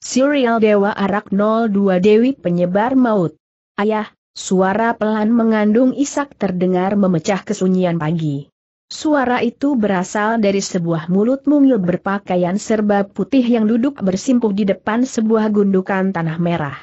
Serial Dewa Arak 02 Dewi Penyebar Maut. Ayah, suara pelan mengandung isak terdengar memecah kesunyian pagi. Suara itu berasal dari sebuah mulut mungil berpakaian serba putih yang duduk bersimpuh di depan sebuah gundukan tanah merah.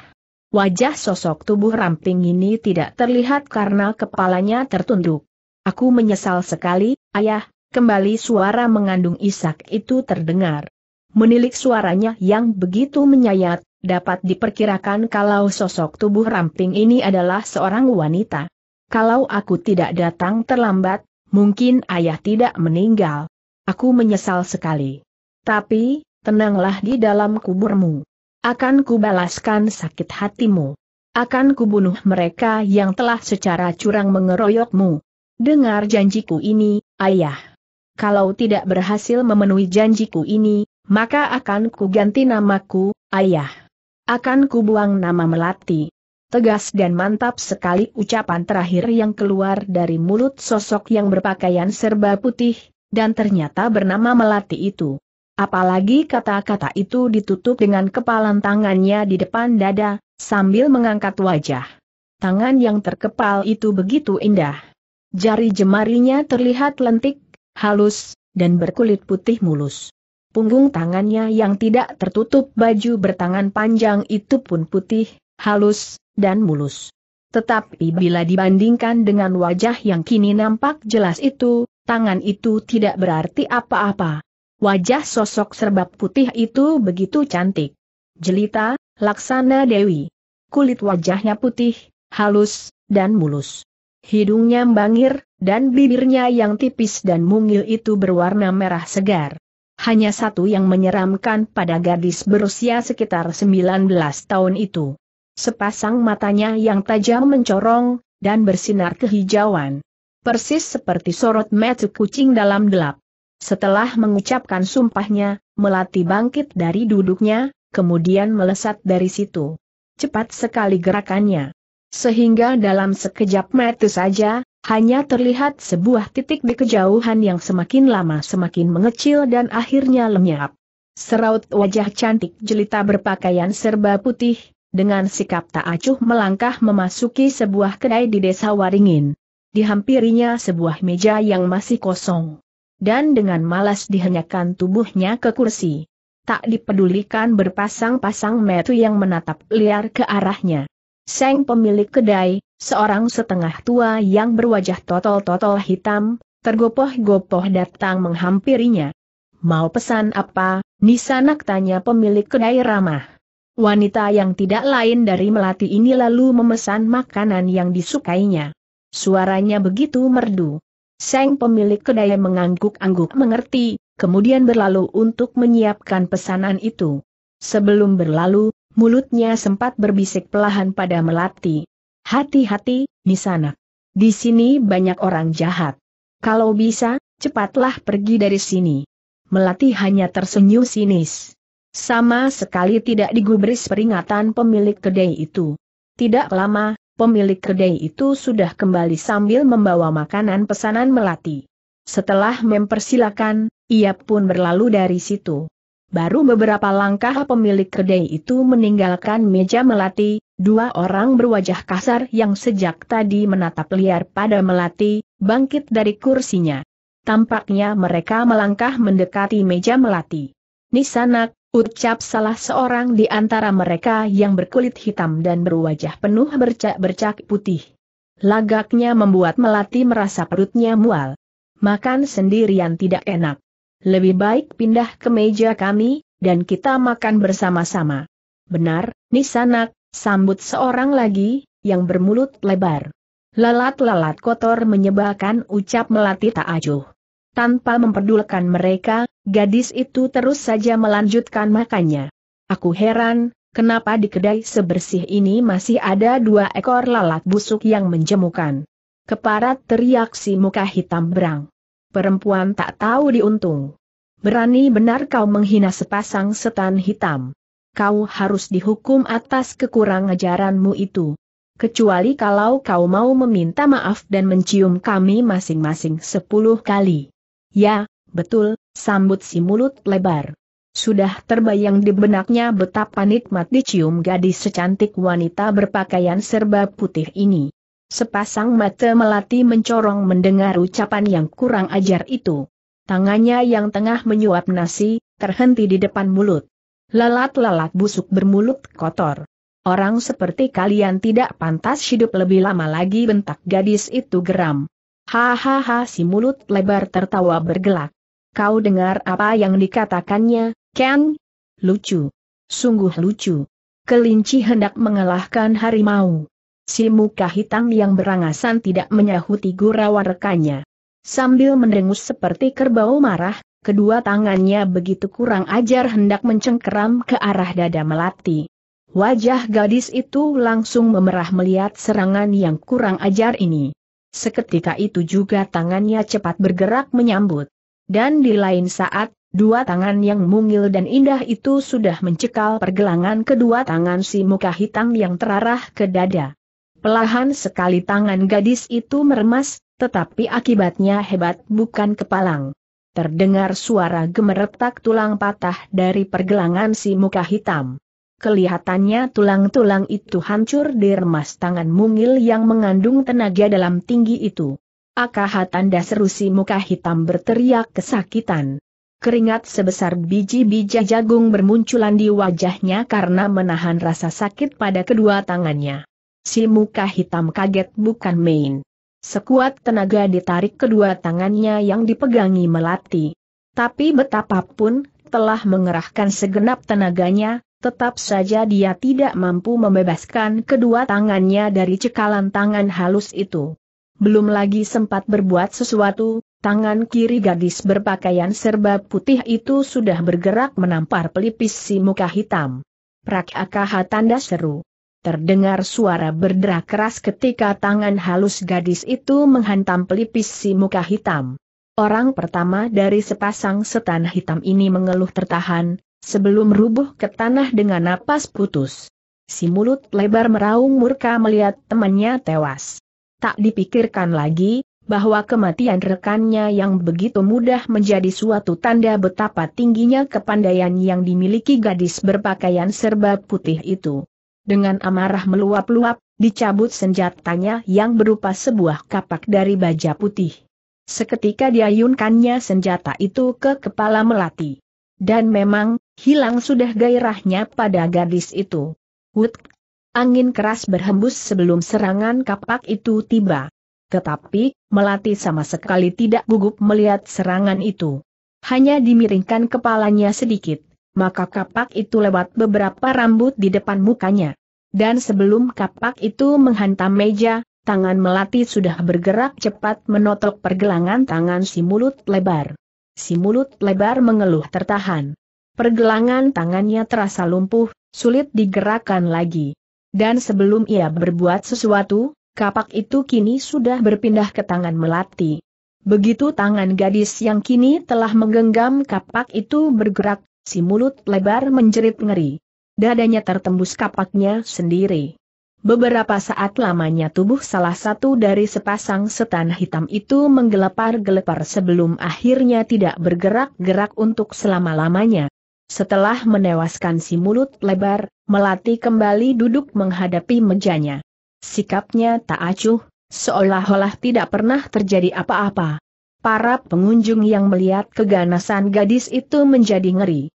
Wajah sosok tubuh ramping ini tidak terlihat karena kepalanya tertunduk. Aku menyesal sekali, ayah, kembali suara mengandung isak itu terdengar. Menilik suaranya yang begitu menyayat, dapat diperkirakan kalau sosok tubuh ramping ini adalah seorang wanita. Kalau aku tidak datang terlambat, mungkin ayah tidak meninggal. Aku menyesal sekali. Tapi, tenanglah di dalam kuburmu. Akan kubalaskan sakit hatimu. Akan kubunuh mereka yang telah secara curang mengeroyokmu. Dengar janjiku ini, ayah. Kalau tidak berhasil memenuhi janjiku ini, maka akan ku ganti namaku, ayah. Akan ku buang nama Melati. Tegas dan mantap sekali ucapan terakhir yang keluar dari mulut sosok yang berpakaian serba putih, dan ternyata bernama Melati itu. Apalagi kata-kata itu ditutup dengan kepalan tangannya di depan dada, sambil mengangkat wajah. Tangan yang terkepal itu begitu indah. Jari jemarinya terlihat lentik, halus, dan berkulit putih mulus. Punggung tangannya yang tidak tertutup baju bertangan panjang itu pun putih, halus, dan mulus. Tetapi bila dibandingkan dengan wajah yang kini nampak jelas itu, tangan itu tidak berarti apa-apa. Wajah sosok serba putih itu begitu cantik. Jelita, Laksana Dewi. Kulit wajahnya putih, halus, dan mulus. Hidungnya bangir, dan bibirnya yang tipis dan mungil itu berwarna merah segar hanya satu yang menyeramkan pada gadis berusia sekitar 19 tahun itu. Sepasang matanya yang tajam mencorong, dan bersinar kehijauan. Persis seperti sorot mata kucing dalam gelap. Setelah mengucapkan sumpahnya, Melati bangkit dari duduknya, kemudian melesat dari situ. Cepat sekali gerakannya. Sehingga dalam sekejap mata saja, hanya terlihat sebuah titik di kejauhan yang semakin lama semakin mengecil dan akhirnya lenyap. Seraut wajah cantik jelita berpakaian serba putih, dengan sikap tak acuh melangkah memasuki sebuah kedai di desa Waringin. Dihampirinya sebuah meja yang masih kosong. Dan dengan malas dihanyakan tubuhnya ke kursi. Tak dipedulikan berpasang-pasang metu yang menatap liar ke arahnya. Seng pemilik kedai, seorang setengah tua yang berwajah totol-totol hitam, tergopoh-gopoh datang menghampirinya. Mau pesan apa, Nisanak tanya pemilik kedai ramah. Wanita yang tidak lain dari Melati ini lalu memesan makanan yang disukainya. Suaranya begitu merdu. Seng pemilik kedai mengangguk-angguk mengerti, kemudian berlalu untuk menyiapkan pesanan itu. Sebelum berlalu, mulutnya sempat berbisik pelahan pada Melati. Hati-hati, di sana, Di sini banyak orang jahat. Kalau bisa, cepatlah pergi dari sini. Melati hanya tersenyum sinis. Sama sekali tidak digubris peringatan pemilik kedai itu. Tidak lama, pemilik kedai itu sudah kembali sambil membawa makanan pesanan Melati. Setelah mempersilakan, ia pun berlalu dari situ. Baru beberapa langkah pemilik kedai itu meninggalkan meja melati, dua orang berwajah kasar yang sejak tadi menatap liar pada melati, bangkit dari kursinya. Tampaknya mereka melangkah mendekati meja melati. Nisanak, ucap salah seorang di antara mereka yang berkulit hitam dan berwajah penuh bercak-bercak putih. Lagaknya membuat melati merasa perutnya mual. Makan sendirian tidak enak. Lebih baik pindah ke meja kami, dan kita makan bersama-sama. Benar, Nisanak, sambut seorang lagi, yang bermulut lebar. Lalat-lalat kotor menyebalkan ucap melati tak acuh. Tanpa memperdulikan mereka, gadis itu terus saja melanjutkan makannya. Aku heran, kenapa di kedai sebersih ini masih ada dua ekor lalat busuk yang menjemukan. Keparat teriak si muka hitam berang perempuan tak tahu diuntung. Berani benar kau menghina sepasang setan hitam. Kau harus dihukum atas kekurang ajaranmu itu. Kecuali kalau kau mau meminta maaf dan mencium kami masing-masing sepuluh kali. Ya, betul, sambut si mulut lebar. Sudah terbayang di benaknya betapa nikmat dicium gadis secantik wanita berpakaian serba putih ini. Sepasang mata melati mencorong mendengar ucapan yang kurang ajar itu. Tangannya yang tengah menyuap nasi, terhenti di depan mulut. Lalat-lalat busuk bermulut kotor. Orang seperti kalian tidak pantas hidup lebih lama lagi bentak gadis itu geram. Hahaha si mulut lebar tertawa bergelak. Kau dengar apa yang dikatakannya, Ken? Lucu. Sungguh lucu. Kelinci hendak mengalahkan harimau. Si muka hitam yang berangasan tidak menyahuti gurauan rekannya. Sambil mendengus seperti kerbau marah, kedua tangannya begitu kurang ajar hendak mencengkeram ke arah dada melati. Wajah gadis itu langsung memerah melihat serangan yang kurang ajar ini. Seketika itu juga tangannya cepat bergerak menyambut. Dan di lain saat, dua tangan yang mungil dan indah itu sudah mencekal pergelangan kedua tangan si muka hitam yang terarah ke dada. Pelahan sekali tangan gadis itu meremas, tetapi akibatnya hebat bukan kepalang. Terdengar suara gemeretak tulang patah dari pergelangan si muka hitam. Kelihatannya tulang-tulang itu hancur di remas tangan mungil yang mengandung tenaga dalam tinggi itu. Akaha tanda seru si muka hitam berteriak kesakitan. Keringat sebesar biji biji jagung bermunculan di wajahnya karena menahan rasa sakit pada kedua tangannya. Si muka hitam kaget bukan main. Sekuat tenaga ditarik kedua tangannya yang dipegangi melati. Tapi betapapun, telah mengerahkan segenap tenaganya, tetap saja dia tidak mampu membebaskan kedua tangannya dari cekalan tangan halus itu. Belum lagi sempat berbuat sesuatu, tangan kiri gadis berpakaian serba putih itu sudah bergerak menampar pelipis si muka hitam. Prakakah tanda seru. Terdengar suara berderak keras ketika tangan halus gadis itu menghantam pelipis si muka hitam. Orang pertama dari sepasang setan hitam ini mengeluh tertahan, sebelum rubuh ke tanah dengan napas putus. Si mulut lebar meraung murka melihat temannya tewas. Tak dipikirkan lagi, bahwa kematian rekannya yang begitu mudah menjadi suatu tanda betapa tingginya kepandaian yang dimiliki gadis berpakaian serba putih itu dengan amarah meluap-luap, dicabut senjatanya yang berupa sebuah kapak dari baja putih. Seketika diayunkannya senjata itu ke kepala Melati. Dan memang, hilang sudah gairahnya pada gadis itu. Wut! Angin keras berhembus sebelum serangan kapak itu tiba. Tetapi, Melati sama sekali tidak gugup melihat serangan itu. Hanya dimiringkan kepalanya sedikit, maka kapak itu lewat beberapa rambut di depan mukanya dan sebelum kapak itu menghantam meja, tangan melati sudah bergerak cepat menotok pergelangan tangan si mulut lebar. Si mulut lebar mengeluh tertahan. Pergelangan tangannya terasa lumpuh, sulit digerakkan lagi. Dan sebelum ia berbuat sesuatu, kapak itu kini sudah berpindah ke tangan melati. Begitu tangan gadis yang kini telah menggenggam kapak itu bergerak, si mulut lebar menjerit ngeri dadanya tertembus kapaknya sendiri. Beberapa saat lamanya tubuh salah satu dari sepasang setan hitam itu menggelepar-gelepar sebelum akhirnya tidak bergerak-gerak untuk selama-lamanya. Setelah menewaskan si mulut lebar, Melati kembali duduk menghadapi mejanya. Sikapnya tak acuh, seolah-olah tidak pernah terjadi apa-apa. Para pengunjung yang melihat keganasan gadis itu menjadi ngeri.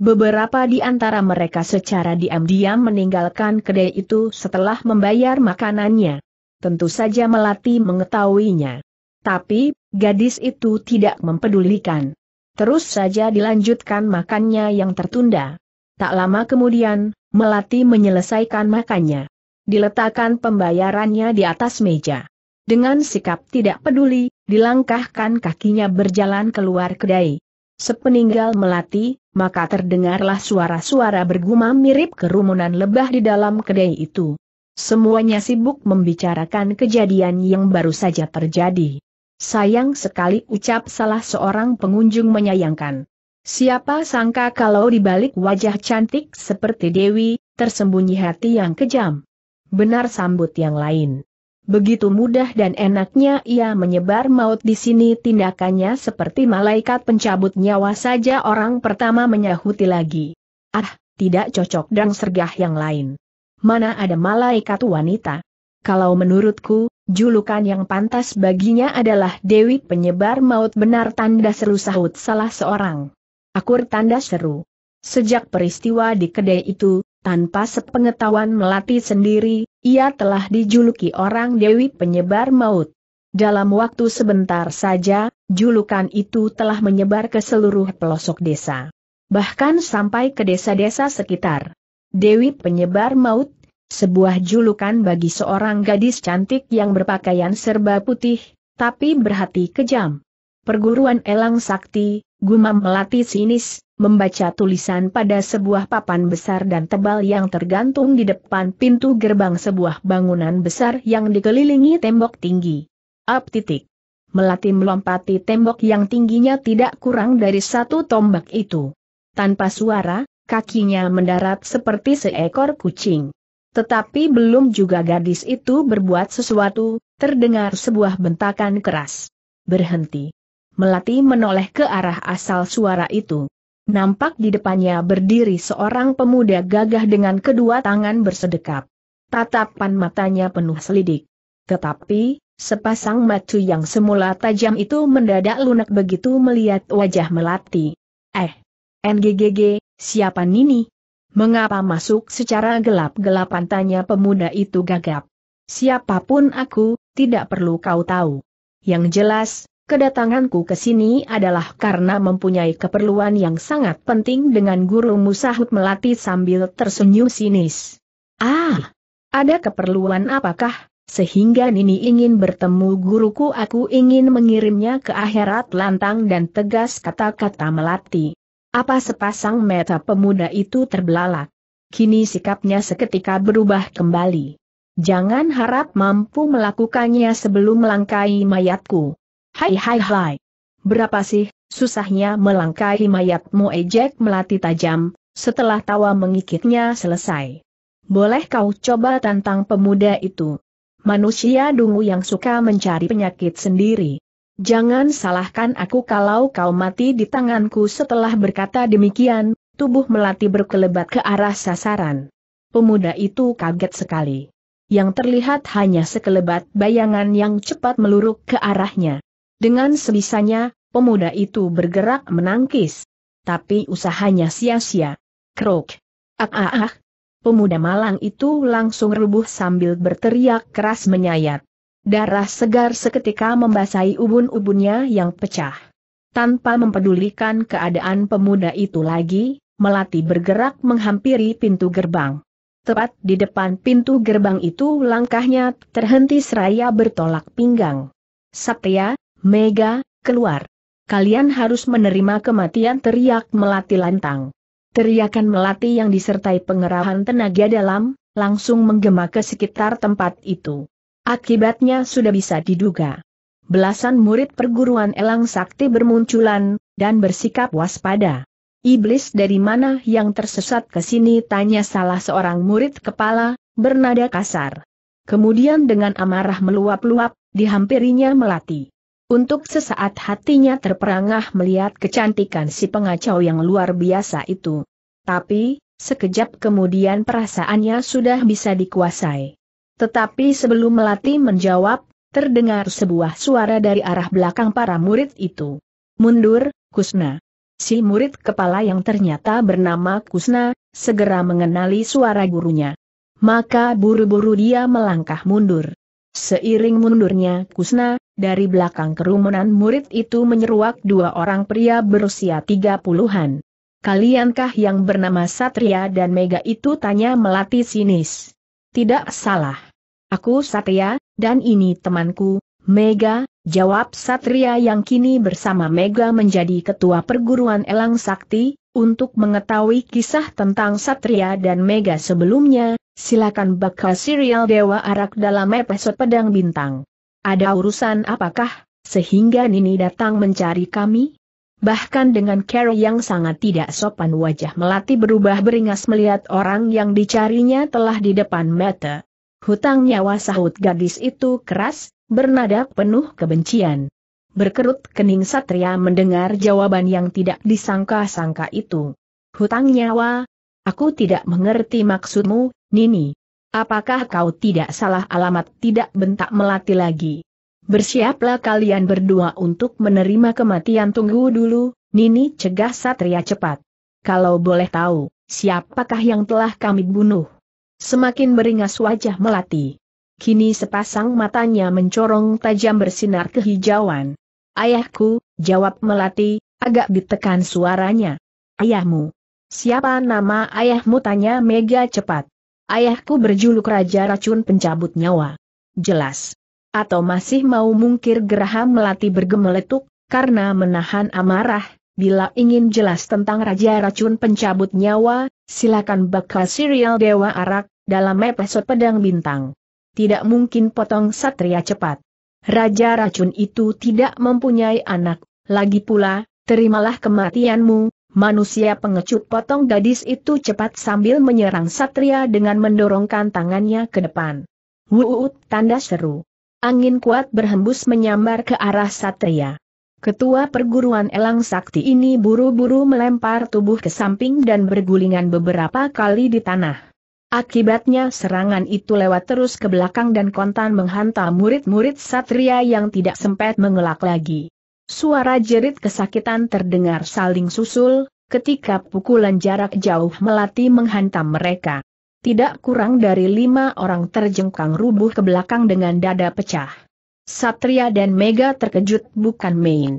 Beberapa di antara mereka secara diam-diam meninggalkan kedai itu setelah membayar makanannya. Tentu saja Melati mengetahuinya. Tapi, gadis itu tidak mempedulikan. Terus saja dilanjutkan makannya yang tertunda. Tak lama kemudian, Melati menyelesaikan makannya. Diletakkan pembayarannya di atas meja. Dengan sikap tidak peduli, dilangkahkan kakinya berjalan keluar kedai. Sepeninggal Melati, maka terdengarlah suara-suara bergumam mirip kerumunan lebah di dalam kedai itu. Semuanya sibuk membicarakan kejadian yang baru saja terjadi. Sayang sekali ucap salah seorang pengunjung menyayangkan. Siapa sangka kalau dibalik wajah cantik seperti Dewi, tersembunyi hati yang kejam. Benar sambut yang lain. Begitu mudah dan enaknya ia menyebar maut di sini tindakannya seperti malaikat pencabut nyawa saja orang pertama menyahuti lagi. Ah, tidak cocok dan sergah yang lain. Mana ada malaikat wanita? Kalau menurutku, julukan yang pantas baginya adalah Dewi Penyebar Maut benar tanda seru sahut salah seorang. Akur tanda seru. Sejak peristiwa di kedai itu, tanpa sepengetahuan melati sendiri, ia telah dijuluki orang Dewi Penyebar Maut. Dalam waktu sebentar saja, julukan itu telah menyebar ke seluruh pelosok desa. Bahkan sampai ke desa-desa sekitar. Dewi Penyebar Maut, sebuah julukan bagi seorang gadis cantik yang berpakaian serba putih, tapi berhati kejam. Perguruan Elang Sakti, Gumam Melati sinis, membaca tulisan pada sebuah papan besar dan tebal yang tergantung di depan pintu gerbang sebuah bangunan besar yang dikelilingi tembok tinggi. Up titik. Melati melompati tembok yang tingginya tidak kurang dari satu tombak itu. Tanpa suara, kakinya mendarat seperti seekor kucing. Tetapi belum juga gadis itu berbuat sesuatu, terdengar sebuah bentakan keras. Berhenti. Melati menoleh ke arah asal suara itu. Nampak di depannya berdiri seorang pemuda gagah dengan kedua tangan bersedekap. Tatapan matanya penuh selidik. Tetapi, sepasang macu yang semula tajam itu mendadak lunak begitu melihat wajah Melati. Eh, NGGG, siapa Nini? Mengapa masuk secara gelap-gelapan tanya pemuda itu gagap. Siapapun aku, tidak perlu kau tahu. Yang jelas, Kedatanganku ke sini adalah karena mempunyai keperluan yang sangat penting dengan guru Musahut Melati sambil tersenyum sinis. Ah, ada keperluan apakah, sehingga Nini ingin bertemu guruku aku ingin mengirimnya ke akhirat lantang dan tegas kata-kata Melati. Apa sepasang mata pemuda itu terbelalak. Kini sikapnya seketika berubah kembali. Jangan harap mampu melakukannya sebelum melangkai mayatku. Hai hai hai. Berapa sih, susahnya melangkahi mayatmu ejek melati tajam, setelah tawa mengikitnya selesai. Boleh kau coba tantang pemuda itu. Manusia dungu yang suka mencari penyakit sendiri. Jangan salahkan aku kalau kau mati di tanganku setelah berkata demikian, tubuh melati berkelebat ke arah sasaran. Pemuda itu kaget sekali. Yang terlihat hanya sekelebat bayangan yang cepat meluruk ke arahnya. Dengan sebisanya, pemuda itu bergerak menangkis. Tapi usahanya sia-sia. Krok. Ah ah ah. Pemuda malang itu langsung rubuh sambil berteriak keras menyayat. Darah segar seketika membasahi ubun-ubunnya yang pecah. Tanpa mempedulikan keadaan pemuda itu lagi, Melati bergerak menghampiri pintu gerbang. Tepat di depan pintu gerbang itu langkahnya terhenti seraya bertolak pinggang. Satya, Mega, keluar. Kalian harus menerima kematian teriak melati lantang. Teriakan melati yang disertai pengerahan tenaga dalam, langsung menggema ke sekitar tempat itu. Akibatnya sudah bisa diduga. Belasan murid perguruan elang sakti bermunculan, dan bersikap waspada. Iblis dari mana yang tersesat ke sini tanya salah seorang murid kepala, bernada kasar. Kemudian dengan amarah meluap-luap, dihampirinya melati. Untuk sesaat hatinya terperangah melihat kecantikan si pengacau yang luar biasa itu. Tapi, sekejap kemudian perasaannya sudah bisa dikuasai. Tetapi sebelum Melati menjawab, terdengar sebuah suara dari arah belakang para murid itu. Mundur, Kusna. Si murid kepala yang ternyata bernama Kusna, segera mengenali suara gurunya. Maka buru-buru dia melangkah mundur. Seiring mundurnya Kusna, dari belakang kerumunan murid itu menyeruak dua orang pria berusia tiga puluhan. Kaliankah yang bernama Satria dan Mega itu tanya Melati sinis? Tidak salah. Aku Satria, dan ini temanku, Mega, jawab Satria yang kini bersama Mega menjadi ketua perguruan Elang Sakti, untuk mengetahui kisah tentang Satria dan Mega sebelumnya, silakan bakal serial Dewa Arak dalam episode Pedang Bintang. Ada urusan apakah, sehingga Nini datang mencari kami? Bahkan dengan Carol yang sangat tidak sopan wajah Melati berubah beringas melihat orang yang dicarinya telah di depan mata. Hutang nyawa sahut gadis itu keras, bernada penuh kebencian. Berkerut kening Satria mendengar jawaban yang tidak disangka-sangka itu. Hutang nyawa, aku tidak mengerti maksudmu, Nini, apakah kau tidak salah alamat tidak bentak melati lagi? Bersiaplah kalian berdua untuk menerima kematian tunggu dulu, Nini cegah Satria cepat. Kalau boleh tahu, siapakah yang telah kami bunuh? Semakin beringas wajah melati. Kini sepasang matanya mencorong tajam bersinar kehijauan. Ayahku, jawab melati, agak ditekan suaranya. Ayahmu. Siapa nama ayahmu tanya Mega cepat. Ayahku berjuluk Raja Racun Pencabut Nyawa. Jelas. Atau masih mau mungkir Geraham Melati bergemeletuk, karena menahan amarah, bila ingin jelas tentang Raja Racun Pencabut Nyawa, silakan bakal serial Dewa Arak, dalam episode Pedang Bintang. Tidak mungkin potong Satria cepat. Raja Racun itu tidak mempunyai anak, lagi pula, terimalah kematianmu, manusia pengecut potong gadis itu cepat sambil menyerang Satria dengan mendorongkan tangannya ke depan. Wuut tanda seru. Angin kuat berhembus menyambar ke arah Satria. Ketua perguruan elang sakti ini buru-buru melempar tubuh ke samping dan bergulingan beberapa kali di tanah. Akibatnya serangan itu lewat terus ke belakang dan kontan menghantam murid-murid satria yang tidak sempat mengelak lagi. Suara jerit kesakitan terdengar saling susul, ketika pukulan jarak jauh melati menghantam mereka. Tidak kurang dari lima orang terjengkang rubuh ke belakang dengan dada pecah. Satria dan Mega terkejut bukan main.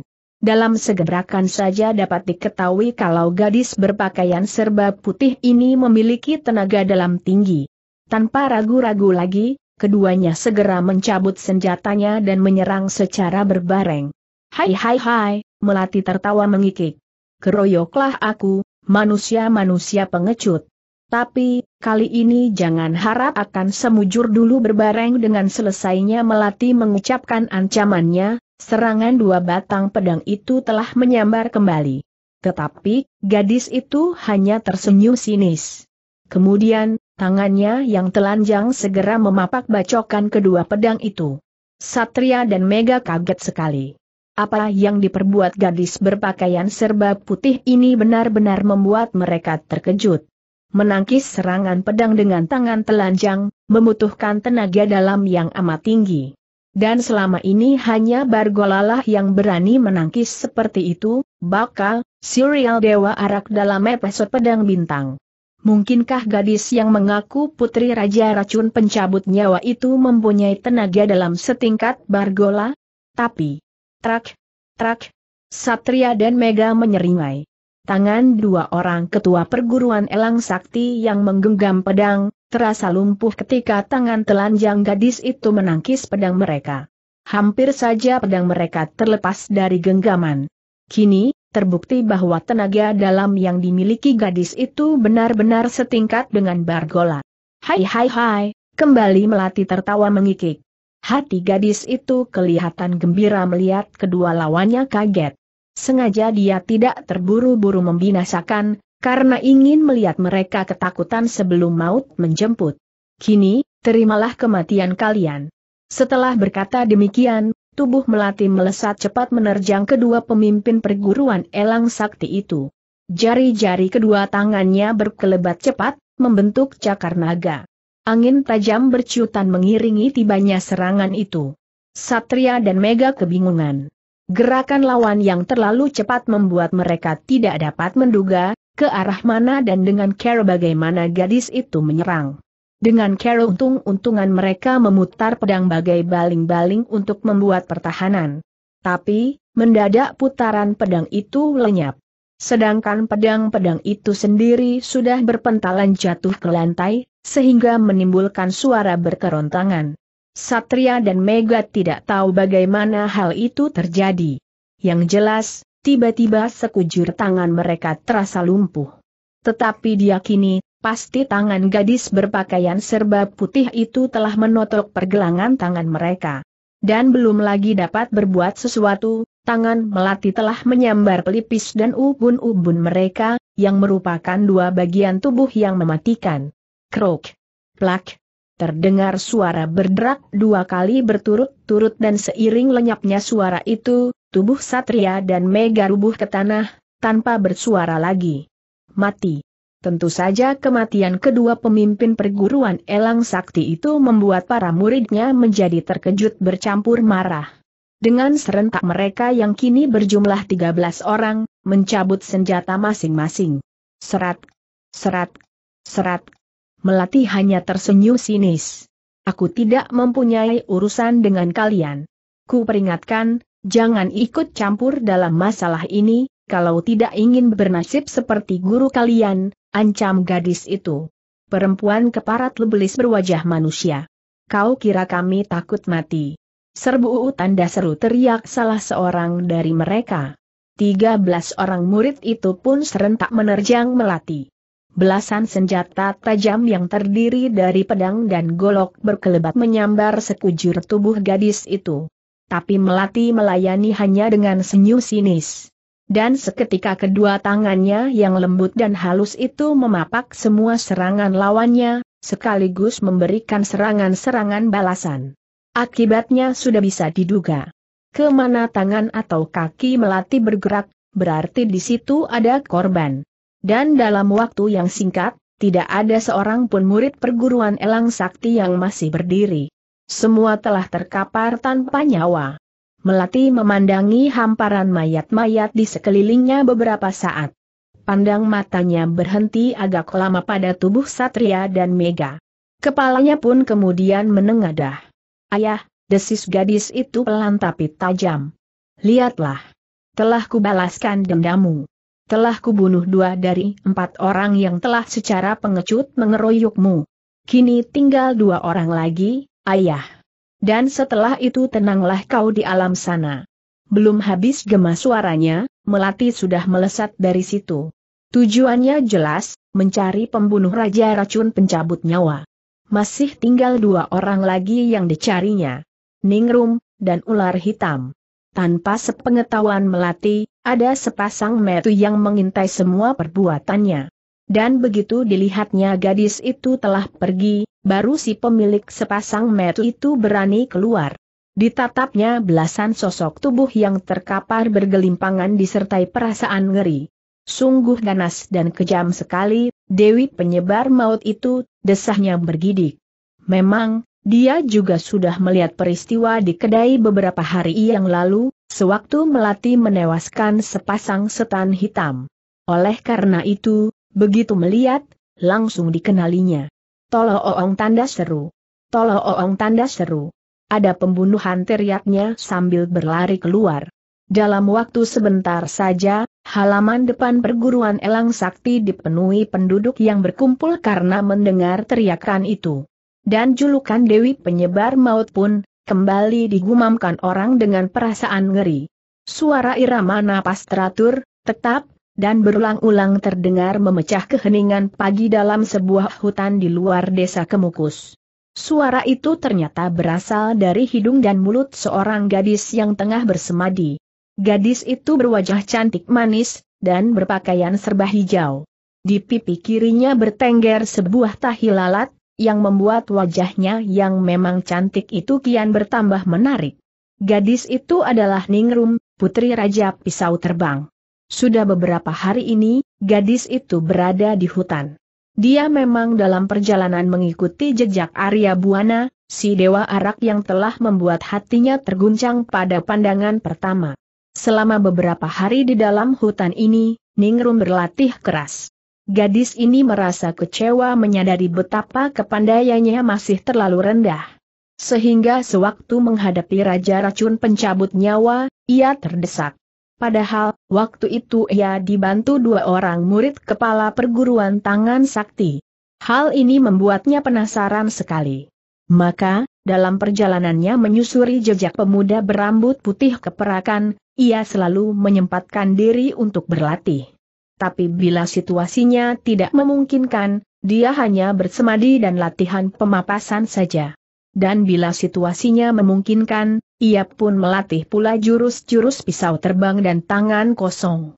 Dalam segebrakan saja dapat diketahui kalau gadis berpakaian serba putih ini memiliki tenaga dalam tinggi. Tanpa ragu-ragu lagi, keduanya segera mencabut senjatanya dan menyerang secara berbareng. Hai hai hai, Melati tertawa mengikik. Keroyoklah aku, manusia-manusia pengecut. Tapi, kali ini jangan harap akan semujur dulu berbareng dengan selesainya Melati mengucapkan ancamannya, serangan dua batang pedang itu telah menyambar kembali. Tetapi, gadis itu hanya tersenyum sinis. Kemudian, tangannya yang telanjang segera memapak bacokan kedua pedang itu. Satria dan Mega kaget sekali. Apa yang diperbuat gadis berpakaian serba putih ini benar-benar membuat mereka terkejut. Menangkis serangan pedang dengan tangan telanjang, membutuhkan tenaga dalam yang amat tinggi. Dan selama ini hanya Bargolalah yang berani menangkis seperti itu, bakal, serial Dewa Arak dalam episode Pedang Bintang. Mungkinkah gadis yang mengaku putri Raja Racun pencabut nyawa itu mempunyai tenaga dalam setingkat Bargola? Tapi, Trak, trak, Satria dan Mega menyeringai. Tangan dua orang ketua perguruan elang sakti yang menggenggam pedang, terasa lumpuh ketika tangan telanjang gadis itu menangkis pedang mereka. Hampir saja pedang mereka terlepas dari genggaman. Kini, terbukti bahwa tenaga dalam yang dimiliki gadis itu benar-benar setingkat dengan Bargola. Hai hai hai, kembali melati tertawa mengikik. Hati gadis itu kelihatan gembira melihat kedua lawannya kaget. Sengaja dia tidak terburu-buru membinasakan, karena ingin melihat mereka ketakutan sebelum maut menjemput. Kini, terimalah kematian kalian. Setelah berkata demikian, tubuh Melati melesat cepat menerjang kedua pemimpin perguruan elang sakti itu. Jari-jari kedua tangannya berkelebat cepat, membentuk cakar naga. Angin tajam berciutan mengiringi tibanya serangan itu. Satria dan Mega kebingungan. Gerakan lawan yang terlalu cepat membuat mereka tidak dapat menduga ke arah mana dan dengan cara bagaimana gadis itu menyerang. Dengan cara untung-untungan mereka memutar pedang bagai baling-baling untuk membuat pertahanan. Tapi, mendadak putaran pedang itu lenyap. Sedangkan pedang-pedang itu sendiri sudah berpentalan jatuh ke lantai, sehingga menimbulkan suara berkerontangan. Satria dan Mega tidak tahu bagaimana hal itu terjadi. Yang jelas, tiba-tiba sekujur tangan mereka terasa lumpuh. Tetapi diyakini, pasti tangan gadis berpakaian serba putih itu telah menotok pergelangan tangan mereka. Dan belum lagi dapat berbuat sesuatu, tangan melati telah menyambar pelipis dan ubun-ubun mereka, yang merupakan dua bagian tubuh yang mematikan. Krok. Plak. Terdengar suara berderak dua kali berturut-turut dan seiring lenyapnya suara itu, tubuh Satria dan Mega rubuh ke tanah, tanpa bersuara lagi. Mati. Tentu saja kematian kedua pemimpin perguruan Elang Sakti itu membuat para muridnya menjadi terkejut bercampur marah. Dengan serentak mereka yang kini berjumlah 13 orang, mencabut senjata masing-masing. Serat, serat, serat. Melati hanya tersenyum sinis. Aku tidak mempunyai urusan dengan kalian. Ku peringatkan, jangan ikut campur dalam masalah ini, kalau tidak ingin bernasib seperti guru kalian, ancam gadis itu. Perempuan keparat lebelis berwajah manusia. Kau kira kami takut mati? Serbu tanda seru teriak salah seorang dari mereka. Tiga belas orang murid itu pun serentak menerjang melati. Belasan senjata tajam yang terdiri dari pedang dan golok berkelebat menyambar sekujur tubuh gadis itu. Tapi Melati melayani hanya dengan senyum sinis. Dan seketika kedua tangannya yang lembut dan halus itu memapak semua serangan lawannya, sekaligus memberikan serangan-serangan balasan. Akibatnya sudah bisa diduga. Kemana tangan atau kaki melati bergerak, berarti di situ ada korban. Dan dalam waktu yang singkat, tidak ada seorang pun murid perguruan elang sakti yang masih berdiri. Semua telah terkapar tanpa nyawa. Melati memandangi hamparan mayat-mayat di sekelilingnya beberapa saat. Pandang matanya berhenti agak lama pada tubuh Satria dan Mega. Kepalanya pun kemudian menengadah. Ayah, desis gadis itu pelan tapi tajam. Lihatlah. Telah kubalaskan dendamu. Telah kubunuh dua dari empat orang yang telah secara pengecut mengeroyokmu. Kini tinggal dua orang lagi, ayah. Dan setelah itu tenanglah kau di alam sana. Belum habis gema suaranya, Melati sudah melesat dari situ. Tujuannya jelas, mencari pembunuh raja racun pencabut nyawa. Masih tinggal dua orang lagi yang dicarinya. Ningrum, dan ular hitam. Tanpa sepengetahuan Melati, ada sepasang metu yang mengintai semua perbuatannya. Dan begitu dilihatnya gadis itu telah pergi, baru si pemilik sepasang metu itu berani keluar. Ditatapnya belasan sosok tubuh yang terkapar bergelimpangan disertai perasaan ngeri. Sungguh ganas dan kejam sekali, Dewi penyebar maut itu desahnya bergidik. Memang, dia juga sudah melihat peristiwa di kedai beberapa hari yang lalu, sewaktu melatih menewaskan sepasang setan hitam. Oleh karena itu, begitu melihat, langsung dikenalinya. Tolo oong tanda seru. Tolo oong tanda seru. Ada pembunuhan teriaknya sambil berlari keluar. Dalam waktu sebentar saja, Halaman depan perguruan Elang Sakti dipenuhi penduduk yang berkumpul karena mendengar teriakan itu. Dan julukan Dewi Penyebar Maut pun, kembali digumamkan orang dengan perasaan ngeri. Suara irama napas teratur, tetap, dan berulang-ulang terdengar memecah keheningan pagi dalam sebuah hutan di luar desa Kemukus. Suara itu ternyata berasal dari hidung dan mulut seorang gadis yang tengah bersemadi. Gadis itu berwajah cantik manis, dan berpakaian serba hijau. Di pipi kirinya bertengger sebuah tahi lalat, yang membuat wajahnya yang memang cantik itu kian bertambah menarik. Gadis itu adalah Ningrum, putri Raja Pisau Terbang. Sudah beberapa hari ini, gadis itu berada di hutan. Dia memang dalam perjalanan mengikuti jejak Arya Buana, si Dewa Arak yang telah membuat hatinya terguncang pada pandangan pertama. Selama beberapa hari di dalam hutan ini, Ningrum berlatih keras. Gadis ini merasa kecewa menyadari betapa kepandaiannya masih terlalu rendah. Sehingga sewaktu menghadapi Raja Racun pencabut nyawa, ia terdesak. Padahal, waktu itu ia dibantu dua orang murid kepala perguruan tangan sakti. Hal ini membuatnya penasaran sekali. Maka, dalam perjalanannya menyusuri jejak pemuda berambut putih keperakan, ia selalu menyempatkan diri untuk berlatih. Tapi bila situasinya tidak memungkinkan, dia hanya bersemadi dan latihan pemapasan saja. Dan bila situasinya memungkinkan, ia pun melatih pula jurus-jurus pisau terbang dan tangan kosong.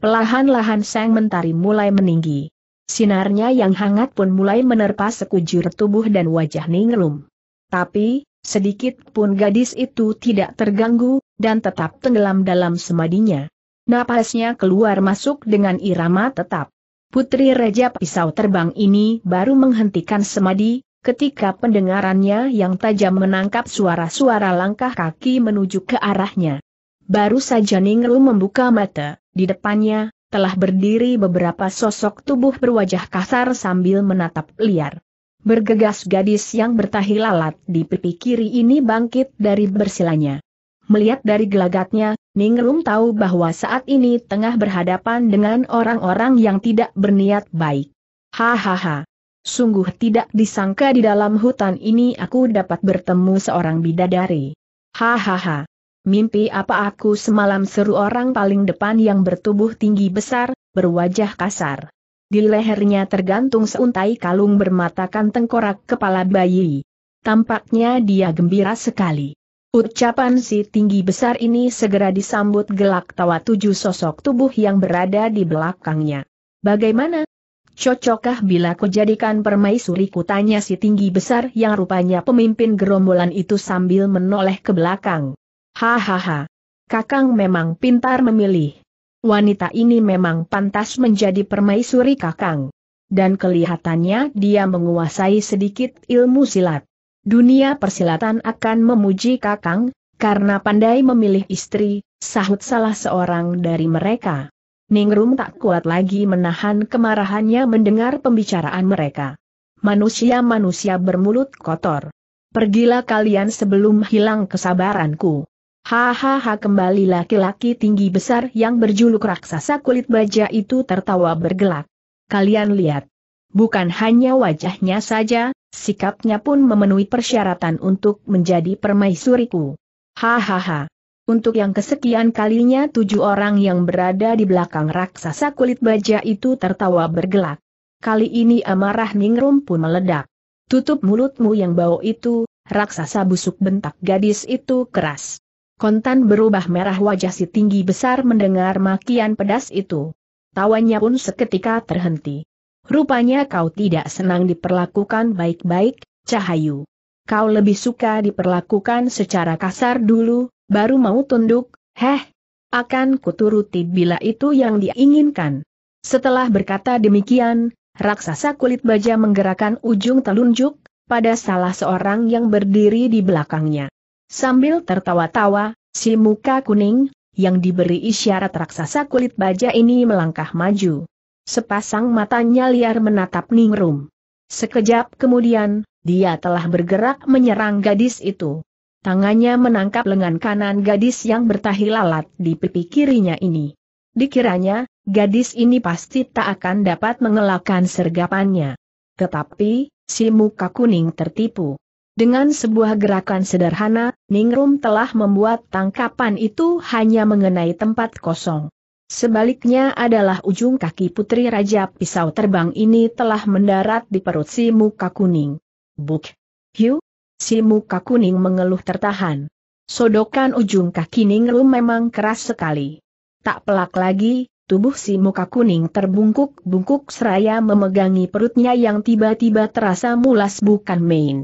Pelahan-lahan sang mentari mulai meninggi. Sinarnya yang hangat pun mulai menerpa sekujur tubuh dan wajah Ningrum. Tapi, Sedikit pun gadis itu tidak terganggu, dan tetap tenggelam dalam semadinya. Napasnya keluar masuk dengan irama tetap. Putri Reja Pisau Terbang ini baru menghentikan semadi, ketika pendengarannya yang tajam menangkap suara-suara langkah kaki menuju ke arahnya. Baru saja Ningru membuka mata, di depannya, telah berdiri beberapa sosok tubuh berwajah kasar sambil menatap liar. Bergegas gadis yang bertahi lalat di pipi kiri ini bangkit dari bersilanya. Melihat dari gelagatnya, Ningrum tahu bahwa saat ini tengah berhadapan dengan orang-orang yang tidak berniat baik. Hahaha. Sungguh tidak disangka di dalam hutan ini aku dapat bertemu seorang bidadari. Hahaha. Mimpi apa aku semalam seru orang paling depan yang bertubuh tinggi besar, berwajah kasar. Di lehernya tergantung seuntai kalung bermatakan tengkorak kepala bayi. Tampaknya dia gembira sekali. Ucapan si tinggi besar ini segera disambut gelak tawa tujuh sosok tubuh yang berada di belakangnya. Bagaimana? Cocokkah bila kujadikan jadikan permaisuriku tanya si tinggi besar yang rupanya pemimpin gerombolan itu sambil menoleh ke belakang. Hahaha. Kakang memang pintar memilih. Wanita ini memang pantas menjadi permaisuri kakang. Dan kelihatannya dia menguasai sedikit ilmu silat. Dunia persilatan akan memuji kakang, karena pandai memilih istri, sahut salah seorang dari mereka. Ningrum tak kuat lagi menahan kemarahannya mendengar pembicaraan mereka. Manusia-manusia bermulut kotor. Pergilah kalian sebelum hilang kesabaranku. Hahaha kembali laki-laki tinggi besar yang berjuluk raksasa kulit baja itu tertawa bergelak. Kalian lihat. Bukan hanya wajahnya saja, sikapnya pun memenuhi persyaratan untuk menjadi permaisuriku. Hahaha. Untuk yang kesekian kalinya tujuh orang yang berada di belakang raksasa kulit baja itu tertawa bergelak. Kali ini amarah Ningrum pun meledak. Tutup mulutmu yang bau itu, raksasa busuk bentak gadis itu keras. Kontan berubah merah wajah si tinggi besar mendengar makian pedas itu. Tawanya pun seketika terhenti. Rupanya kau tidak senang diperlakukan baik-baik, Cahayu. Kau lebih suka diperlakukan secara kasar dulu, baru mau tunduk, heh. Akan kuturuti bila itu yang diinginkan. Setelah berkata demikian, raksasa kulit baja menggerakkan ujung telunjuk, pada salah seorang yang berdiri di belakangnya. Sambil tertawa-tawa, si muka kuning, yang diberi isyarat raksasa kulit baja ini melangkah maju. Sepasang matanya liar menatap Ningrum. Sekejap kemudian, dia telah bergerak menyerang gadis itu. Tangannya menangkap lengan kanan gadis yang bertahi lalat di pipi kirinya ini. Dikiranya, gadis ini pasti tak akan dapat mengelakkan sergapannya. Tetapi, si muka kuning tertipu. Dengan sebuah gerakan sederhana, Ningrum telah membuat tangkapan itu hanya mengenai tempat kosong. Sebaliknya adalah ujung kaki putri Raja Pisau Terbang ini telah mendarat di perut si muka kuning. Buk! Hiu! Si muka kuning mengeluh tertahan. Sodokan ujung kaki Ningrum memang keras sekali. Tak pelak lagi, tubuh si muka kuning terbungkuk-bungkuk seraya memegangi perutnya yang tiba-tiba terasa mulas bukan main.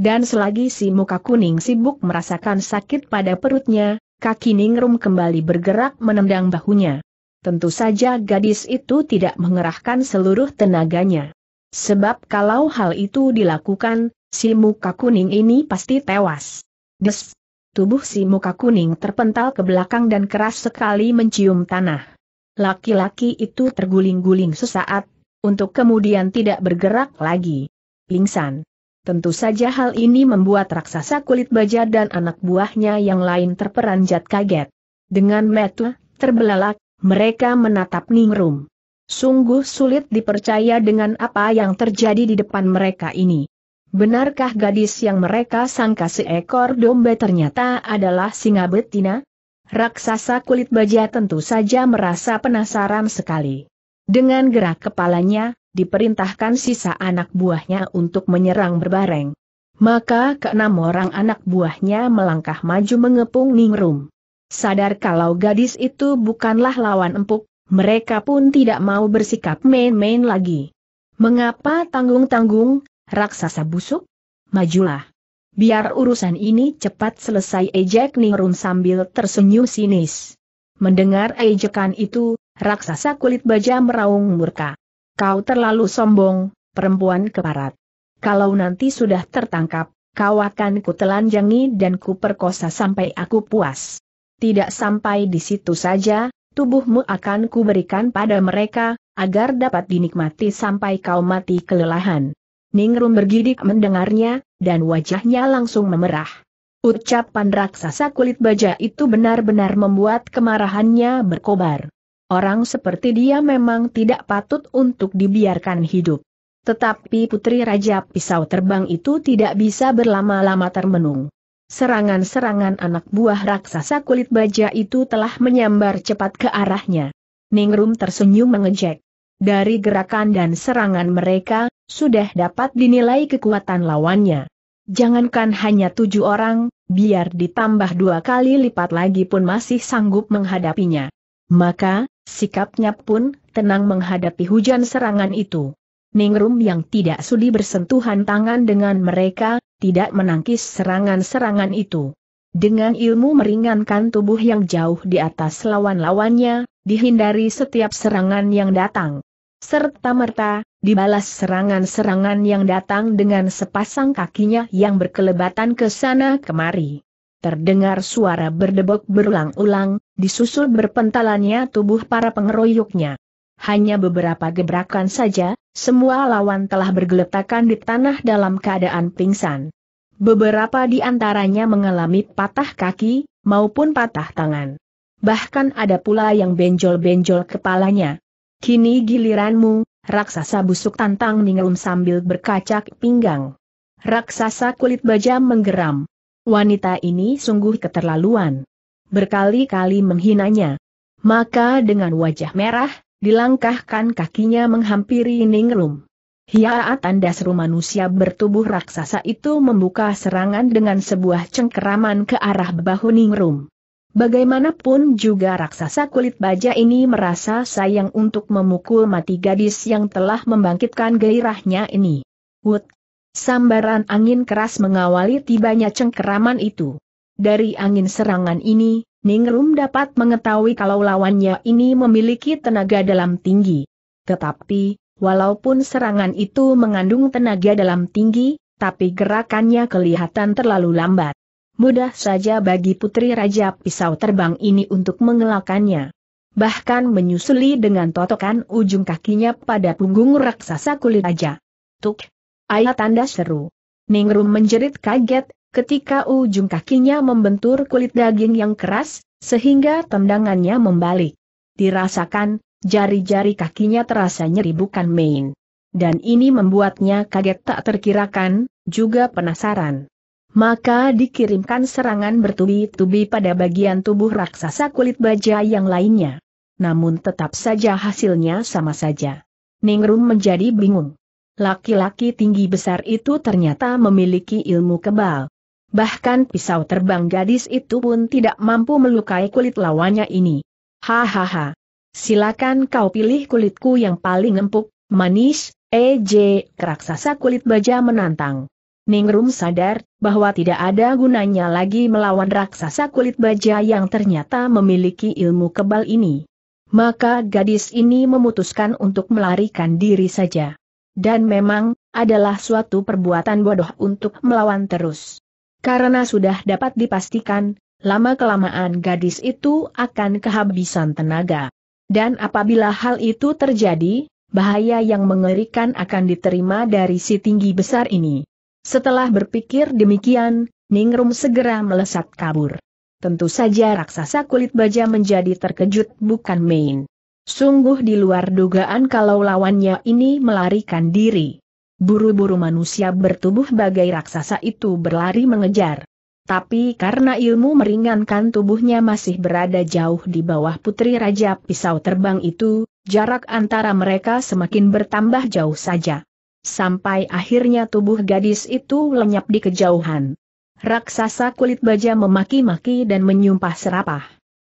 Dan selagi si muka kuning sibuk merasakan sakit pada perutnya, kaki Ningrum kembali bergerak menendang bahunya. Tentu saja gadis itu tidak mengerahkan seluruh tenaganya. Sebab kalau hal itu dilakukan, si muka kuning ini pasti tewas. Des! Tubuh si muka kuning terpental ke belakang dan keras sekali mencium tanah. Laki-laki itu terguling-guling sesaat, untuk kemudian tidak bergerak lagi. Lingsan. Tentu saja hal ini membuat raksasa kulit baja dan anak buahnya yang lain terperanjat kaget. Dengan metu, terbelalak, mereka menatap Ningrum. Sungguh sulit dipercaya dengan apa yang terjadi di depan mereka ini. Benarkah gadis yang mereka sangka seekor domba ternyata adalah singa betina? Raksasa kulit baja tentu saja merasa penasaran sekali. Dengan gerak kepalanya, diperintahkan sisa anak buahnya untuk menyerang berbareng. Maka keenam orang anak buahnya melangkah maju mengepung Ningrum. Sadar kalau gadis itu bukanlah lawan empuk, mereka pun tidak mau bersikap main-main lagi. Mengapa tanggung-tanggung, raksasa busuk? Majulah. Biar urusan ini cepat selesai ejek Ningrum sambil tersenyum sinis. Mendengar ejekan itu, raksasa kulit baja meraung murka. Kau terlalu sombong, perempuan keparat. Kalau nanti sudah tertangkap, kau akan kutelanjangi dan kuperkosa sampai aku puas. Tidak sampai di situ saja, tubuhmu akan kuberikan pada mereka, agar dapat dinikmati sampai kau mati kelelahan. Ningrum bergidik mendengarnya, dan wajahnya langsung memerah. Ucapan raksasa kulit baja itu benar-benar membuat kemarahannya berkobar. Orang seperti dia memang tidak patut untuk dibiarkan hidup. Tetapi putri Raja Pisau Terbang itu tidak bisa berlama-lama termenung. Serangan-serangan anak buah raksasa kulit baja itu telah menyambar cepat ke arahnya. Ningrum tersenyum mengejek. Dari gerakan dan serangan mereka, sudah dapat dinilai kekuatan lawannya. Jangankan hanya tujuh orang, biar ditambah dua kali lipat lagi pun masih sanggup menghadapinya. Maka, Sikapnya pun, tenang menghadapi hujan serangan itu. Ningrum yang tidak sudi bersentuhan tangan dengan mereka, tidak menangkis serangan-serangan itu. Dengan ilmu meringankan tubuh yang jauh di atas lawan-lawannya, dihindari setiap serangan yang datang. Serta merta, dibalas serangan-serangan yang datang dengan sepasang kakinya yang berkelebatan ke sana kemari. Terdengar suara berdebok berulang-ulang, disusul berpentalannya tubuh para pengeroyoknya. Hanya beberapa gebrakan saja, semua lawan telah bergeletakan di tanah dalam keadaan pingsan. Beberapa di antaranya mengalami patah kaki, maupun patah tangan. Bahkan ada pula yang benjol-benjol kepalanya. Kini giliranmu, raksasa busuk tantang ningrum sambil berkacak pinggang. Raksasa kulit baja menggeram. Wanita ini sungguh keterlaluan berkali-kali menghinanya. Maka dengan wajah merah, dilangkahkan kakinya menghampiri Ningrum. Hiaatan tanda seru manusia bertubuh raksasa itu membuka serangan dengan sebuah cengkeraman ke arah bahu Ningrum. Bagaimanapun juga raksasa kulit baja ini merasa sayang untuk memukul mati gadis yang telah membangkitkan gairahnya ini. Wut! Sambaran angin keras mengawali tibanya cengkeraman itu. Dari angin serangan ini, Ningrum dapat mengetahui kalau lawannya ini memiliki tenaga dalam tinggi. Tetapi, walaupun serangan itu mengandung tenaga dalam tinggi, tapi gerakannya kelihatan terlalu lambat. Mudah saja bagi putri Raja Pisau Terbang ini untuk mengelakannya. Bahkan menyusuli dengan totokan ujung kakinya pada punggung raksasa kulit raja. Tuk! Ayah tanda seru. Ningrum menjerit kaget, Ketika ujung kakinya membentur kulit daging yang keras, sehingga tendangannya membalik. Dirasakan, jari-jari kakinya terasa nyeri bukan main. Dan ini membuatnya kaget tak terkirakan, juga penasaran. Maka dikirimkan serangan bertubi-tubi pada bagian tubuh raksasa kulit baja yang lainnya. Namun tetap saja hasilnya sama saja. Ningrum menjadi bingung. Laki-laki tinggi besar itu ternyata memiliki ilmu kebal. Bahkan pisau terbang gadis itu pun tidak mampu melukai kulit lawannya ini. Hahaha. Silakan kau pilih kulitku yang paling empuk, manis, EJ, raksasa kulit baja menantang. Ningrum sadar bahwa tidak ada gunanya lagi melawan raksasa kulit baja yang ternyata memiliki ilmu kebal ini. Maka gadis ini memutuskan untuk melarikan diri saja. Dan memang, adalah suatu perbuatan bodoh untuk melawan terus. Karena sudah dapat dipastikan, lama-kelamaan gadis itu akan kehabisan tenaga. Dan apabila hal itu terjadi, bahaya yang mengerikan akan diterima dari si tinggi besar ini. Setelah berpikir demikian, Ningrum segera melesat kabur. Tentu saja raksasa kulit baja menjadi terkejut bukan main. Sungguh di luar dugaan kalau lawannya ini melarikan diri. Buru-buru manusia bertubuh bagai raksasa itu berlari mengejar. Tapi karena ilmu meringankan tubuhnya masih berada jauh di bawah putri raja pisau terbang itu, jarak antara mereka semakin bertambah jauh saja. Sampai akhirnya tubuh gadis itu lenyap di kejauhan. Raksasa kulit baja memaki-maki dan menyumpah serapah.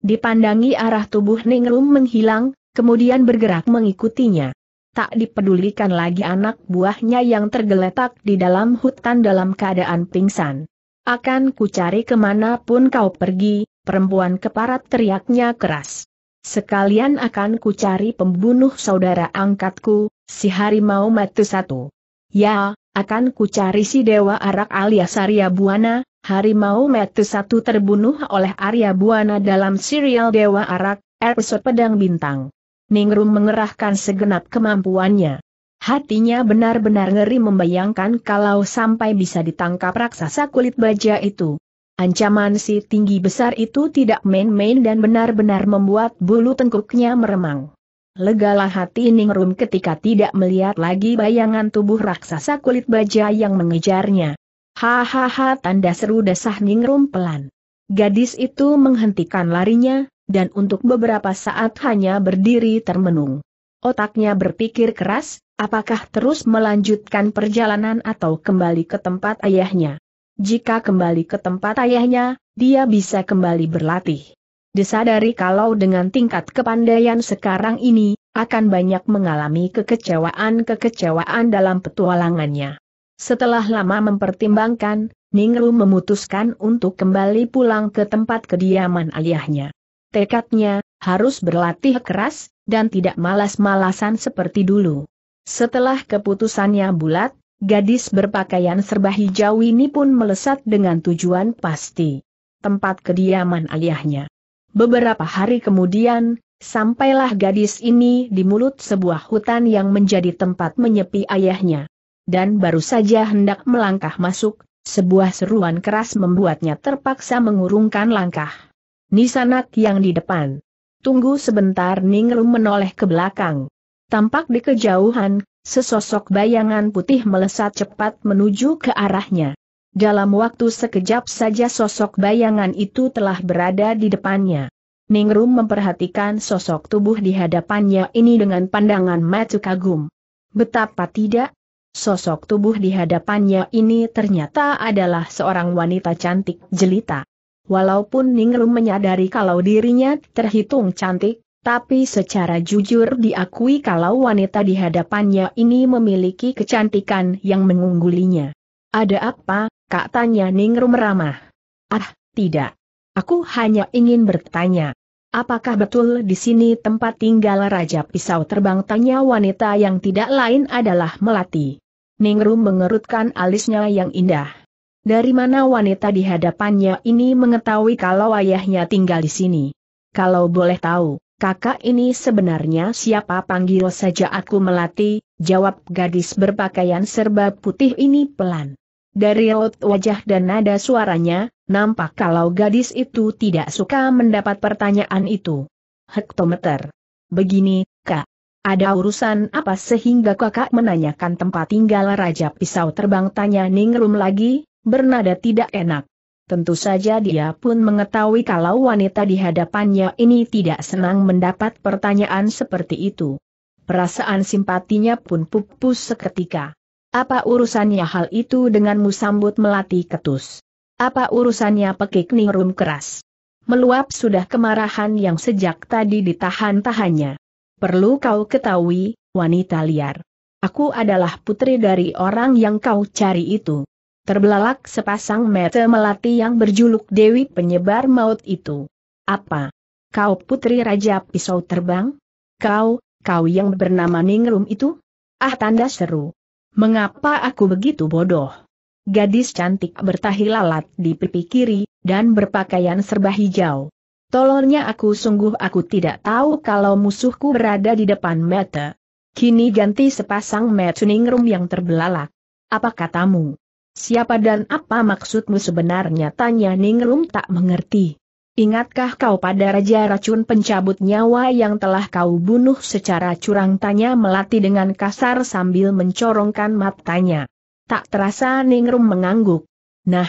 Dipandangi arah tubuh Ningrum menghilang, kemudian bergerak mengikutinya tak dipedulikan lagi anak buahnya yang tergeletak di dalam hutan dalam keadaan pingsan. Akan kucari kemanapun kau pergi, perempuan keparat teriaknya keras. Sekalian akan kucari pembunuh saudara angkatku, si harimau mati satu. Ya, akan kucari si dewa arak alias Arya Buana, harimau matu satu terbunuh oleh Arya Buana dalam serial Dewa Arak, episode Pedang Bintang. Ningrum mengerahkan segenap kemampuannya. Hatinya benar-benar ngeri membayangkan kalau sampai bisa ditangkap raksasa kulit baja itu. Ancaman si tinggi besar itu tidak main-main dan benar-benar membuat bulu tengkuknya meremang. Legalah hati Ningrum ketika tidak melihat lagi bayangan tubuh raksasa kulit baja yang mengejarnya. Hahaha tanda seru dasah Ningrum pelan. Gadis itu menghentikan larinya, dan untuk beberapa saat hanya berdiri termenung. Otaknya berpikir keras, apakah terus melanjutkan perjalanan atau kembali ke tempat ayahnya. Jika kembali ke tempat ayahnya, dia bisa kembali berlatih. Disadari kalau dengan tingkat kepandaian sekarang ini, akan banyak mengalami kekecewaan-kekecewaan dalam petualangannya. Setelah lama mempertimbangkan, Ningru memutuskan untuk kembali pulang ke tempat kediaman ayahnya tekadnya, harus berlatih keras, dan tidak malas-malasan seperti dulu. Setelah keputusannya bulat, gadis berpakaian serba hijau ini pun melesat dengan tujuan pasti. Tempat kediaman ayahnya. Beberapa hari kemudian, sampailah gadis ini di mulut sebuah hutan yang menjadi tempat menyepi ayahnya. Dan baru saja hendak melangkah masuk, sebuah seruan keras membuatnya terpaksa mengurungkan langkah. Nisanak yang di depan. Tunggu sebentar Ningrum menoleh ke belakang. Tampak di kejauhan, sesosok bayangan putih melesat cepat menuju ke arahnya. Dalam waktu sekejap saja sosok bayangan itu telah berada di depannya. Ningrum memperhatikan sosok tubuh di hadapannya ini dengan pandangan mata kagum. Betapa tidak, sosok tubuh di hadapannya ini ternyata adalah seorang wanita cantik jelita. Walaupun Ningrum menyadari kalau dirinya terhitung cantik, tapi secara jujur diakui kalau wanita di hadapannya ini memiliki kecantikan yang mengunggulinya. Ada apa, kak tanya Ningrum ramah. Ah, tidak. Aku hanya ingin bertanya. Apakah betul di sini tempat tinggal Raja Pisau Terbang tanya wanita yang tidak lain adalah Melati. Ningrum mengerutkan alisnya yang indah. Dari mana wanita di hadapannya ini mengetahui kalau ayahnya tinggal di sini? Kalau boleh tahu, kakak ini sebenarnya siapa panggil saja aku melati, jawab gadis berpakaian serba putih ini pelan. Dari raut wajah dan nada suaranya, nampak kalau gadis itu tidak suka mendapat pertanyaan itu. Hektometer. Begini, kak. Ada urusan apa sehingga kakak menanyakan tempat tinggal Raja Pisau Terbang tanya Ningrum lagi, bernada tidak enak. Tentu saja dia pun mengetahui kalau wanita di hadapannya ini tidak senang mendapat pertanyaan seperti itu. Perasaan simpatinya pun pupus seketika. Apa urusannya hal itu dengan musambut melati ketus? Apa urusannya pekik ningrum keras? Meluap sudah kemarahan yang sejak tadi ditahan-tahannya. Perlu kau ketahui, wanita liar. Aku adalah putri dari orang yang kau cari itu terbelalak sepasang mata melati yang berjuluk Dewi Penyebar Maut itu. Apa? Kau putri Raja Pisau Terbang? Kau, kau yang bernama Ningrum itu? Ah tanda seru. Mengapa aku begitu bodoh? Gadis cantik bertahi lalat di pipi kiri, dan berpakaian serba hijau. Tolornya aku sungguh aku tidak tahu kalau musuhku berada di depan mata. Kini ganti sepasang mata Ningrum yang terbelalak. Apa katamu? Siapa dan apa maksudmu sebenarnya tanya Ningrum tak mengerti. Ingatkah kau pada Raja Racun pencabut nyawa yang telah kau bunuh secara curang tanya Melati dengan kasar sambil mencorongkan matanya. Tak terasa Ningrum mengangguk. Nah,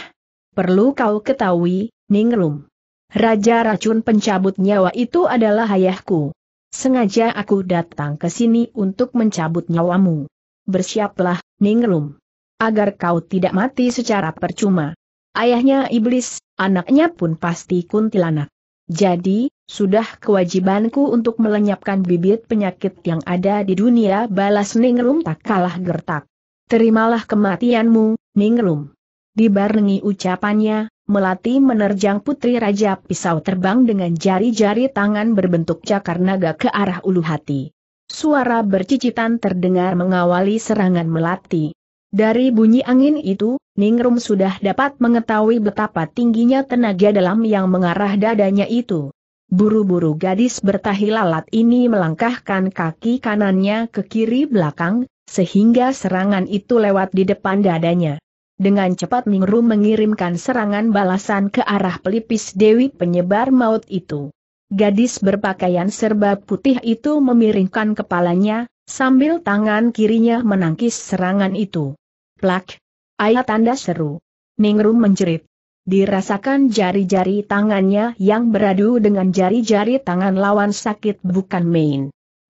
perlu kau ketahui, Ningrum. Raja Racun pencabut nyawa itu adalah ayahku. Sengaja aku datang ke sini untuk mencabut nyawamu. Bersiaplah, Ningrum agar kau tidak mati secara percuma. Ayahnya iblis, anaknya pun pasti kuntilanak. Jadi, sudah kewajibanku untuk melenyapkan bibit penyakit yang ada di dunia balas Ningrum tak kalah gertak. Terimalah kematianmu, Ningrum. Dibarengi ucapannya, Melati menerjang putri Raja Pisau terbang dengan jari-jari tangan berbentuk cakar naga ke arah ulu hati. Suara bercicitan terdengar mengawali serangan Melati. Dari bunyi angin itu, Ningrum sudah dapat mengetahui betapa tingginya tenaga dalam yang mengarah dadanya itu. Buru-buru gadis bertahi lalat ini melangkahkan kaki kanannya ke kiri belakang, sehingga serangan itu lewat di depan dadanya. Dengan cepat Ningrum mengirimkan serangan balasan ke arah pelipis Dewi penyebar maut itu. Gadis berpakaian serba putih itu memiringkan kepalanya, sambil tangan kirinya menangkis serangan itu. Plak. Ayah tanda seru. Ningrum menjerit. Dirasakan jari-jari tangannya yang beradu dengan jari-jari tangan lawan sakit bukan main.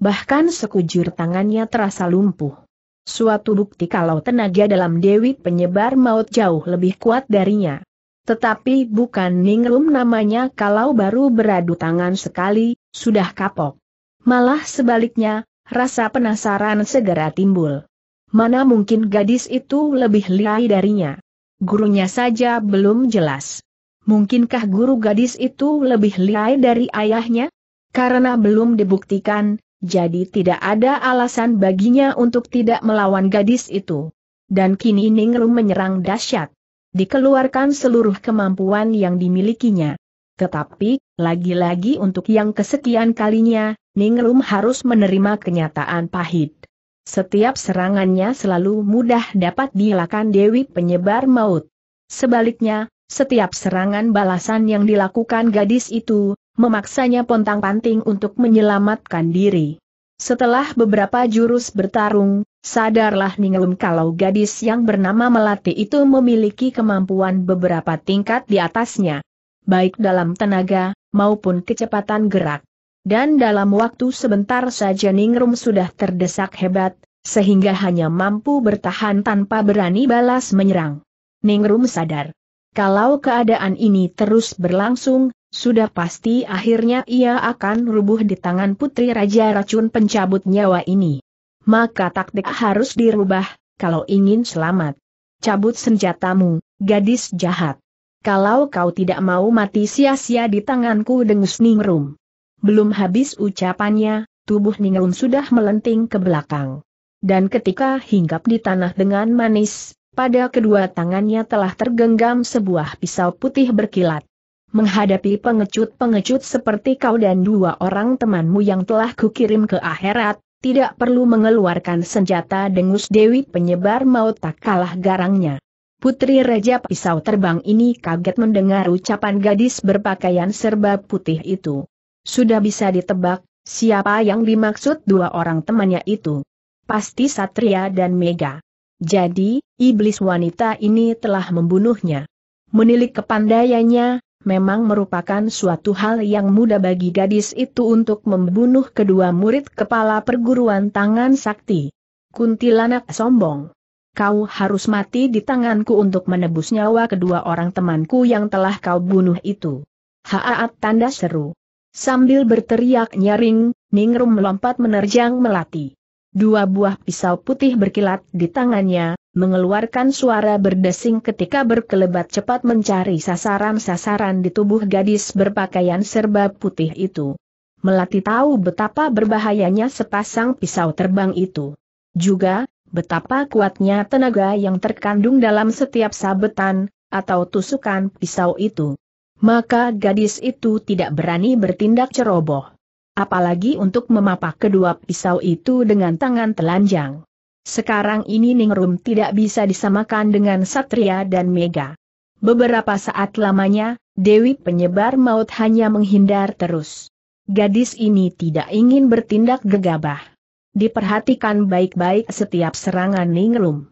Bahkan sekujur tangannya terasa lumpuh. Suatu bukti kalau tenaga dalam Dewi penyebar maut jauh lebih kuat darinya. Tetapi bukan Ningrum namanya kalau baru beradu tangan sekali, sudah kapok. Malah sebaliknya, rasa penasaran segera timbul. Mana mungkin gadis itu lebih liai darinya? Gurunya saja belum jelas. Mungkinkah guru gadis itu lebih liai dari ayahnya? Karena belum dibuktikan, jadi tidak ada alasan baginya untuk tidak melawan gadis itu. Dan kini Ningrum menyerang dahsyat. Dikeluarkan seluruh kemampuan yang dimilikinya. Tetapi, lagi-lagi untuk yang kesekian kalinya, Ningrum harus menerima kenyataan pahit. Setiap serangannya selalu mudah dapat dilakukan Dewi penyebar maut. Sebaliknya, setiap serangan balasan yang dilakukan gadis itu, memaksanya pontang-panting untuk menyelamatkan diri. Setelah beberapa jurus bertarung, sadarlah Ningelum kalau gadis yang bernama Melati itu memiliki kemampuan beberapa tingkat di atasnya. Baik dalam tenaga, maupun kecepatan gerak dan dalam waktu sebentar saja Ningrum sudah terdesak hebat, sehingga hanya mampu bertahan tanpa berani balas menyerang. Ningrum sadar. Kalau keadaan ini terus berlangsung, sudah pasti akhirnya ia akan rubuh di tangan putri Raja Racun pencabut nyawa ini. Maka taktik harus dirubah, kalau ingin selamat. Cabut senjatamu, gadis jahat. Kalau kau tidak mau mati sia-sia di tanganku dengus Ningrum. Belum habis ucapannya, tubuh Ningrum sudah melenting ke belakang. Dan ketika hinggap di tanah dengan manis, pada kedua tangannya telah tergenggam sebuah pisau putih berkilat. Menghadapi pengecut-pengecut seperti kau dan dua orang temanmu yang telah kukirim ke akhirat, tidak perlu mengeluarkan senjata dengus Dewi penyebar maut tak kalah garangnya. Putri Raja Pisau Terbang ini kaget mendengar ucapan gadis berpakaian serba putih itu. Sudah bisa ditebak, siapa yang dimaksud dua orang temannya itu. Pasti Satria dan Mega. Jadi, iblis wanita ini telah membunuhnya. Menilik kepandaiannya, memang merupakan suatu hal yang mudah bagi gadis itu untuk membunuh kedua murid kepala perguruan tangan sakti. Kuntilanak sombong. Kau harus mati di tanganku untuk menebus nyawa kedua orang temanku yang telah kau bunuh itu. Haat tanda seru. Sambil berteriak nyaring, Ningrum melompat menerjang melati. Dua buah pisau putih berkilat di tangannya, mengeluarkan suara berdesing ketika berkelebat cepat mencari sasaran-sasaran di tubuh gadis berpakaian serba putih itu. Melati tahu betapa berbahayanya sepasang pisau terbang itu. Juga, betapa kuatnya tenaga yang terkandung dalam setiap sabetan, atau tusukan pisau itu maka gadis itu tidak berani bertindak ceroboh. Apalagi untuk memapak kedua pisau itu dengan tangan telanjang. Sekarang ini Ningrum tidak bisa disamakan dengan Satria dan Mega. Beberapa saat lamanya, Dewi penyebar maut hanya menghindar terus. Gadis ini tidak ingin bertindak gegabah. Diperhatikan baik-baik setiap serangan Ningrum.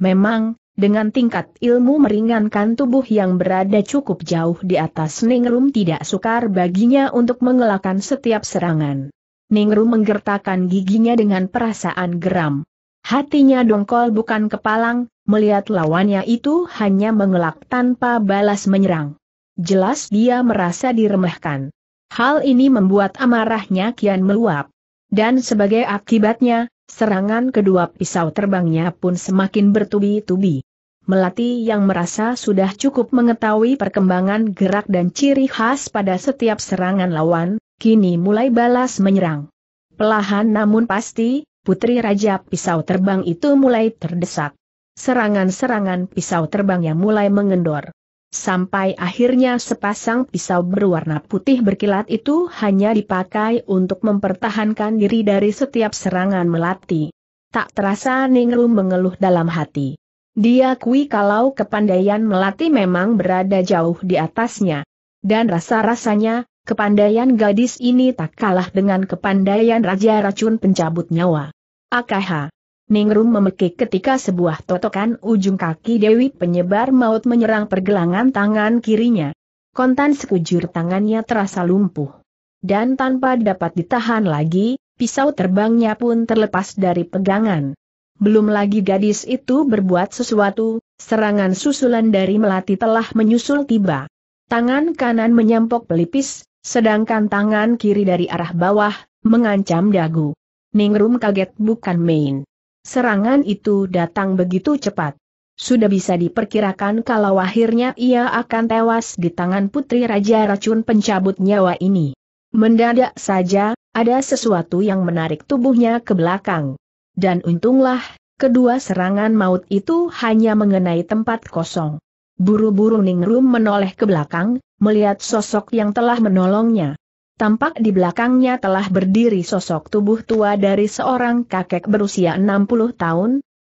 Memang, dengan tingkat ilmu meringankan tubuh yang berada cukup jauh di atas Ningrum tidak sukar baginya untuk mengelakkan setiap serangan. Ningrum menggertakkan giginya dengan perasaan geram. Hatinya dongkol bukan kepalang, melihat lawannya itu hanya mengelak tanpa balas menyerang. Jelas dia merasa diremehkan. Hal ini membuat amarahnya kian meluap. Dan sebagai akibatnya, Serangan kedua pisau terbangnya pun semakin bertubi-tubi. Melati yang merasa sudah cukup mengetahui perkembangan gerak dan ciri khas pada setiap serangan lawan, kini mulai balas menyerang. Pelahan namun pasti, putri raja pisau terbang itu mulai terdesak. Serangan-serangan pisau terbangnya mulai mengendor sampai akhirnya sepasang pisau berwarna putih berkilat itu hanya dipakai untuk mempertahankan diri dari setiap serangan melati. Tak terasa Ningrum mengeluh dalam hati. Dia kui kalau kepandaian melati memang berada jauh di atasnya. Dan rasa-rasanya, kepandaian gadis ini tak kalah dengan kepandaian Raja Racun Pencabut Nyawa. Akaha. Ningrum memekik ketika sebuah totokan ujung kaki Dewi penyebar maut menyerang pergelangan tangan kirinya. Kontan sekujur tangannya terasa lumpuh. Dan tanpa dapat ditahan lagi, pisau terbangnya pun terlepas dari pegangan. Belum lagi gadis itu berbuat sesuatu, serangan susulan dari Melati telah menyusul tiba. Tangan kanan menyampok pelipis, sedangkan tangan kiri dari arah bawah, mengancam dagu. Ningrum kaget bukan main. Serangan itu datang begitu cepat. Sudah bisa diperkirakan kalau akhirnya ia akan tewas di tangan putri raja racun pencabut nyawa ini. Mendadak saja, ada sesuatu yang menarik tubuhnya ke belakang. Dan untunglah, kedua serangan maut itu hanya mengenai tempat kosong. Buru-buru Ningrum menoleh ke belakang, melihat sosok yang telah menolongnya. Tampak di belakangnya telah berdiri sosok tubuh tua dari seorang kakek berusia 60 tahun.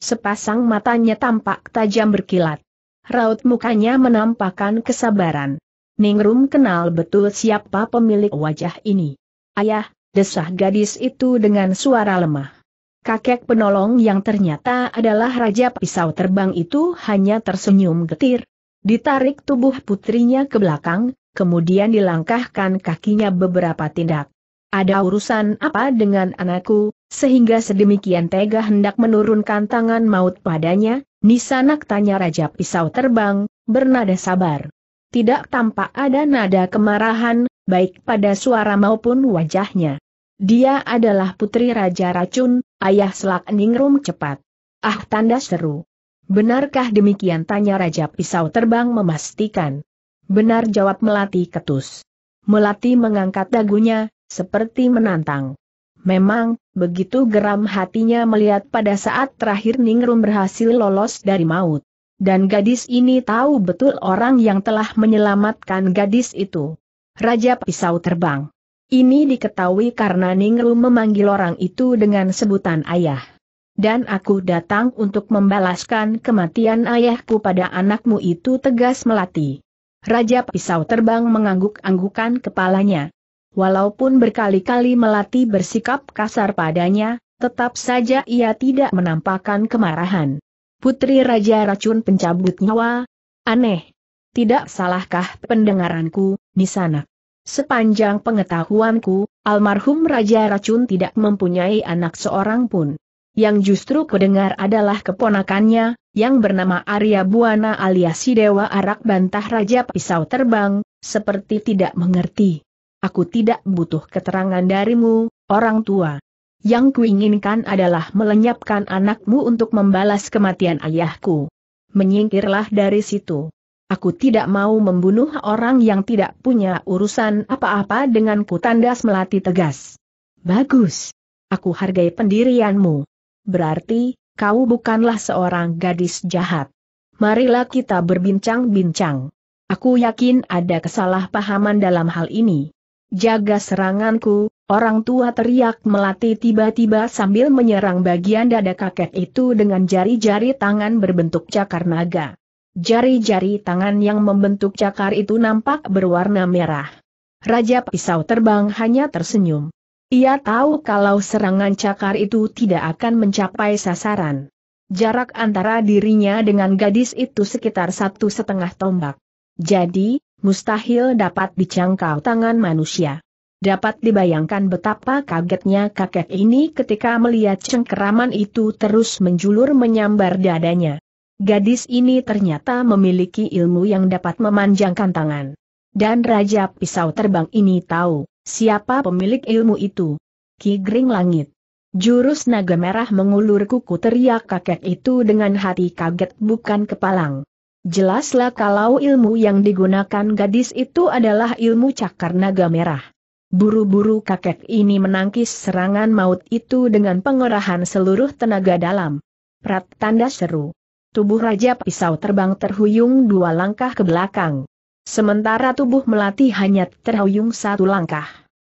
Sepasang matanya tampak tajam berkilat. Raut mukanya menampakkan kesabaran. Ningrum kenal betul siapa pemilik wajah ini. Ayah, desah gadis itu dengan suara lemah. Kakek penolong yang ternyata adalah Raja Pisau Terbang itu hanya tersenyum getir, Ditarik tubuh putrinya ke belakang, kemudian dilangkahkan kakinya beberapa tindak. Ada urusan apa dengan anakku, sehingga sedemikian tega hendak menurunkan tangan maut padanya, Nisanak tanya Raja Pisau Terbang, bernada sabar. Tidak tampak ada nada kemarahan, baik pada suara maupun wajahnya. Dia adalah putri Raja Racun, ayah Selak Ningrum cepat. Ah tanda seru. Benarkah demikian tanya Raja Pisau Terbang memastikan. Benar jawab Melati Ketus. Melati mengangkat dagunya, seperti menantang. Memang, begitu geram hatinya melihat pada saat terakhir Ningrum berhasil lolos dari maut. Dan gadis ini tahu betul orang yang telah menyelamatkan gadis itu. Raja Pisau Terbang. Ini diketahui karena Ningrum memanggil orang itu dengan sebutan ayah. Dan aku datang untuk membalaskan kematian ayahku pada anakmu itu tegas melati. Raja Pisau Terbang mengangguk-anggukan kepalanya. Walaupun berkali-kali Melati bersikap kasar padanya, tetap saja ia tidak menampakkan kemarahan. Putri Raja Racun Pencabut Nyawa? Aneh. Tidak salahkah pendengaranku, di sana? Sepanjang pengetahuanku, almarhum Raja Racun tidak mempunyai anak seorang pun yang justru kudengar adalah keponakannya, yang bernama Arya Buana alias Dewa Arak bantah Raja Pisau Terbang, seperti tidak mengerti. Aku tidak butuh keterangan darimu, orang tua. Yang kuinginkan adalah melenyapkan anakmu untuk membalas kematian ayahku. Menyingkirlah dari situ. Aku tidak mau membunuh orang yang tidak punya urusan apa-apa denganku tandas melati tegas. Bagus. Aku hargai pendirianmu berarti, kau bukanlah seorang gadis jahat. Marilah kita berbincang-bincang. Aku yakin ada kesalahpahaman dalam hal ini. Jaga seranganku, orang tua teriak melati tiba-tiba sambil menyerang bagian dada kakek itu dengan jari-jari tangan berbentuk cakar naga. Jari-jari tangan yang membentuk cakar itu nampak berwarna merah. Raja Pisau Terbang hanya tersenyum. Ia tahu kalau serangan cakar itu tidak akan mencapai sasaran. Jarak antara dirinya dengan gadis itu sekitar satu setengah tombak. Jadi, mustahil dapat dicangkau tangan manusia. Dapat dibayangkan betapa kagetnya kakek ini ketika melihat cengkeraman itu terus menjulur menyambar dadanya. Gadis ini ternyata memiliki ilmu yang dapat memanjangkan tangan. Dan Raja Pisau Terbang ini tahu Siapa pemilik ilmu itu? Ki Gring Langit. Jurus naga merah mengulur kuku teriak kakek itu dengan hati kaget bukan kepalang. Jelaslah kalau ilmu yang digunakan gadis itu adalah ilmu cakar naga merah. Buru-buru kakek ini menangkis serangan maut itu dengan pengerahan seluruh tenaga dalam. Prat tanda seru. Tubuh Raja Pisau terbang terhuyung dua langkah ke belakang. Sementara tubuh melati hanya terhuyung satu langkah.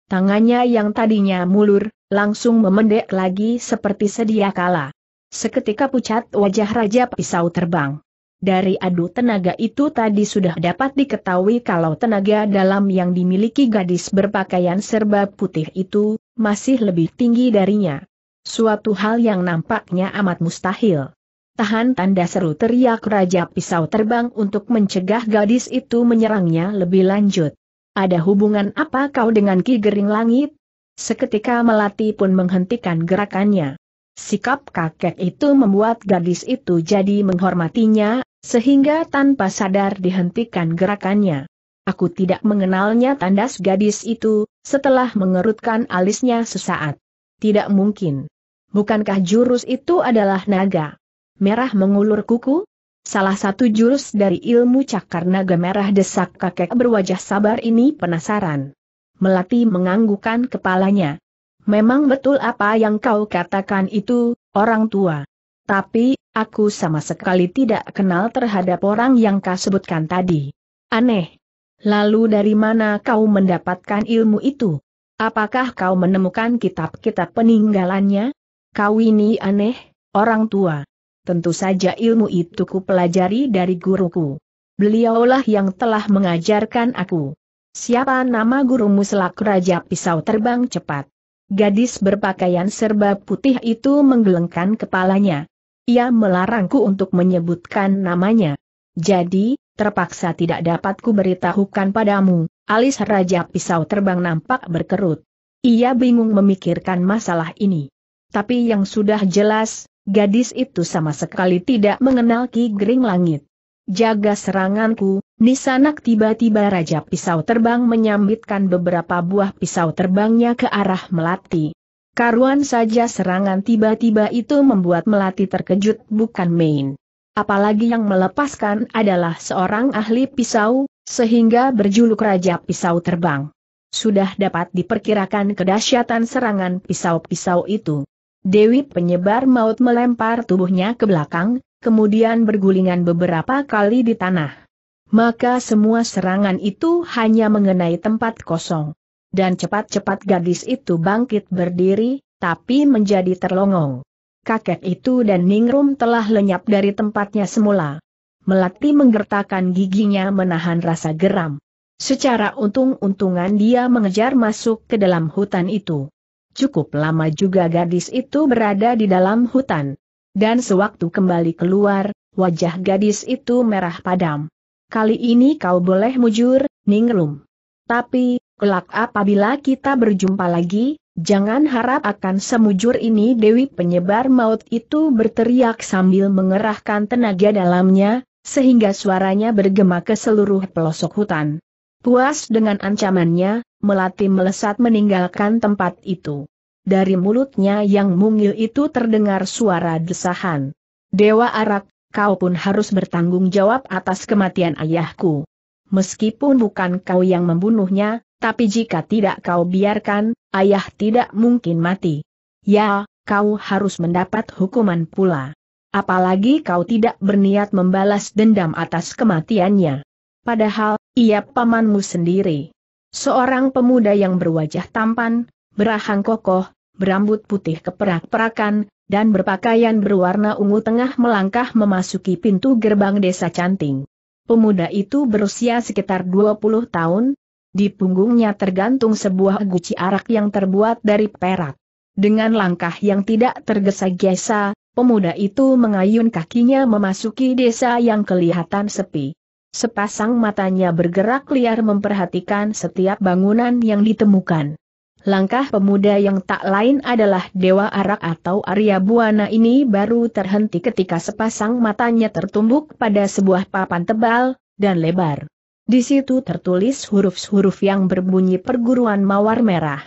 Tangannya yang tadinya mulur, langsung memendek lagi seperti sedia kala. Seketika pucat wajah Raja Pisau terbang. Dari adu tenaga itu tadi sudah dapat diketahui kalau tenaga dalam yang dimiliki gadis berpakaian serba putih itu, masih lebih tinggi darinya. Suatu hal yang nampaknya amat mustahil. Tahan tanda seru teriak Raja Pisau terbang untuk mencegah gadis itu menyerangnya lebih lanjut. Ada hubungan apa kau dengan Ki Gering Langit? Seketika Melati pun menghentikan gerakannya. Sikap kakek itu membuat gadis itu jadi menghormatinya, sehingga tanpa sadar dihentikan gerakannya. Aku tidak mengenalnya tandas gadis itu, setelah mengerutkan alisnya sesaat. Tidak mungkin. Bukankah jurus itu adalah naga? Merah mengulur kuku? Salah satu jurus dari ilmu cakar naga merah desak kakek berwajah sabar ini penasaran. Melati menganggukan kepalanya. Memang betul apa yang kau katakan itu, orang tua. Tapi, aku sama sekali tidak kenal terhadap orang yang kau sebutkan tadi. Aneh. Lalu dari mana kau mendapatkan ilmu itu? Apakah kau menemukan kitab-kitab peninggalannya? Kau ini aneh, orang tua tentu saja ilmu itu ku pelajari dari guruku. Beliaulah yang telah mengajarkan aku. Siapa nama gurumu selak Raja Pisau Terbang Cepat? Gadis berpakaian serba putih itu menggelengkan kepalanya. Ia melarangku untuk menyebutkan namanya. Jadi, terpaksa tidak dapat ku beritahukan padamu, alis Raja Pisau Terbang nampak berkerut. Ia bingung memikirkan masalah ini. Tapi yang sudah jelas, Gadis itu sama sekali tidak mengenal Ki Gering Langit. Jaga seranganku, Nisanak tiba-tiba Raja Pisau Terbang menyambitkan beberapa buah pisau terbangnya ke arah Melati. Karuan saja serangan tiba-tiba itu membuat Melati terkejut bukan main. Apalagi yang melepaskan adalah seorang ahli pisau, sehingga berjuluk Raja Pisau Terbang. Sudah dapat diperkirakan kedahsyatan serangan pisau-pisau itu. Dewi penyebar maut melempar tubuhnya ke belakang, kemudian bergulingan beberapa kali di tanah. Maka semua serangan itu hanya mengenai tempat kosong. Dan cepat-cepat gadis itu bangkit berdiri, tapi menjadi terlongong. Kakek itu dan Ningrum telah lenyap dari tempatnya semula. Melati menggertakkan giginya menahan rasa geram. Secara untung-untungan dia mengejar masuk ke dalam hutan itu. Cukup lama juga gadis itu berada di dalam hutan. Dan sewaktu kembali keluar, wajah gadis itu merah padam. Kali ini kau boleh mujur, Ningrum. Tapi, kelak apabila kita berjumpa lagi, jangan harap akan semujur ini Dewi penyebar maut itu berteriak sambil mengerahkan tenaga dalamnya, sehingga suaranya bergema ke seluruh pelosok hutan. Puas dengan ancamannya, melati melesat meninggalkan tempat itu. Dari mulutnya yang mungil itu terdengar suara desahan. Dewa Arak, kau pun harus bertanggung jawab atas kematian ayahku. Meskipun bukan kau yang membunuhnya, tapi jika tidak kau biarkan, ayah tidak mungkin mati. Ya, kau harus mendapat hukuman pula. Apalagi kau tidak berniat membalas dendam atas kematiannya. Padahal, ia pamanmu sendiri. Seorang pemuda yang berwajah tampan, berahang kokoh, berambut putih keperak-perakan, dan berpakaian berwarna ungu tengah melangkah memasuki pintu gerbang desa Canting. Pemuda itu berusia sekitar 20 tahun, di punggungnya tergantung sebuah guci arak yang terbuat dari perak. Dengan langkah yang tidak tergesa-gesa, pemuda itu mengayun kakinya memasuki desa yang kelihatan sepi. Sepasang matanya bergerak liar memperhatikan setiap bangunan yang ditemukan. Langkah pemuda yang tak lain adalah Dewa Arak atau Arya Buana ini baru terhenti ketika sepasang matanya tertumbuk pada sebuah papan tebal dan lebar. Di situ tertulis huruf-huruf yang berbunyi perguruan mawar merah.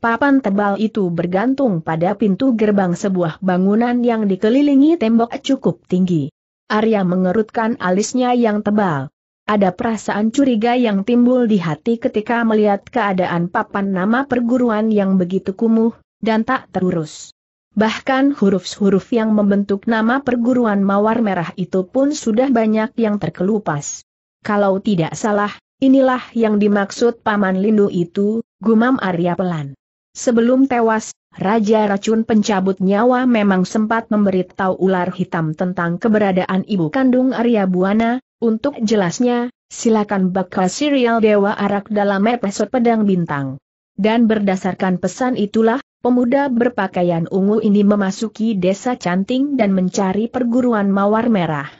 Papan tebal itu bergantung pada pintu gerbang sebuah bangunan yang dikelilingi tembok cukup tinggi. Arya mengerutkan alisnya yang tebal. Ada perasaan curiga yang timbul di hati ketika melihat keadaan papan nama perguruan yang begitu kumuh, dan tak terurus. Bahkan huruf-huruf yang membentuk nama perguruan mawar merah itu pun sudah banyak yang terkelupas. Kalau tidak salah, inilah yang dimaksud Paman Lindu itu, gumam Arya pelan. Sebelum tewas, Raja Racun Pencabut Nyawa memang sempat memberitahu ular hitam tentang keberadaan ibu kandung Arya Buana, untuk jelasnya, silakan bakal serial Dewa Arak dalam episode Pedang Bintang. Dan berdasarkan pesan itulah, pemuda berpakaian ungu ini memasuki desa canting dan mencari perguruan mawar merah.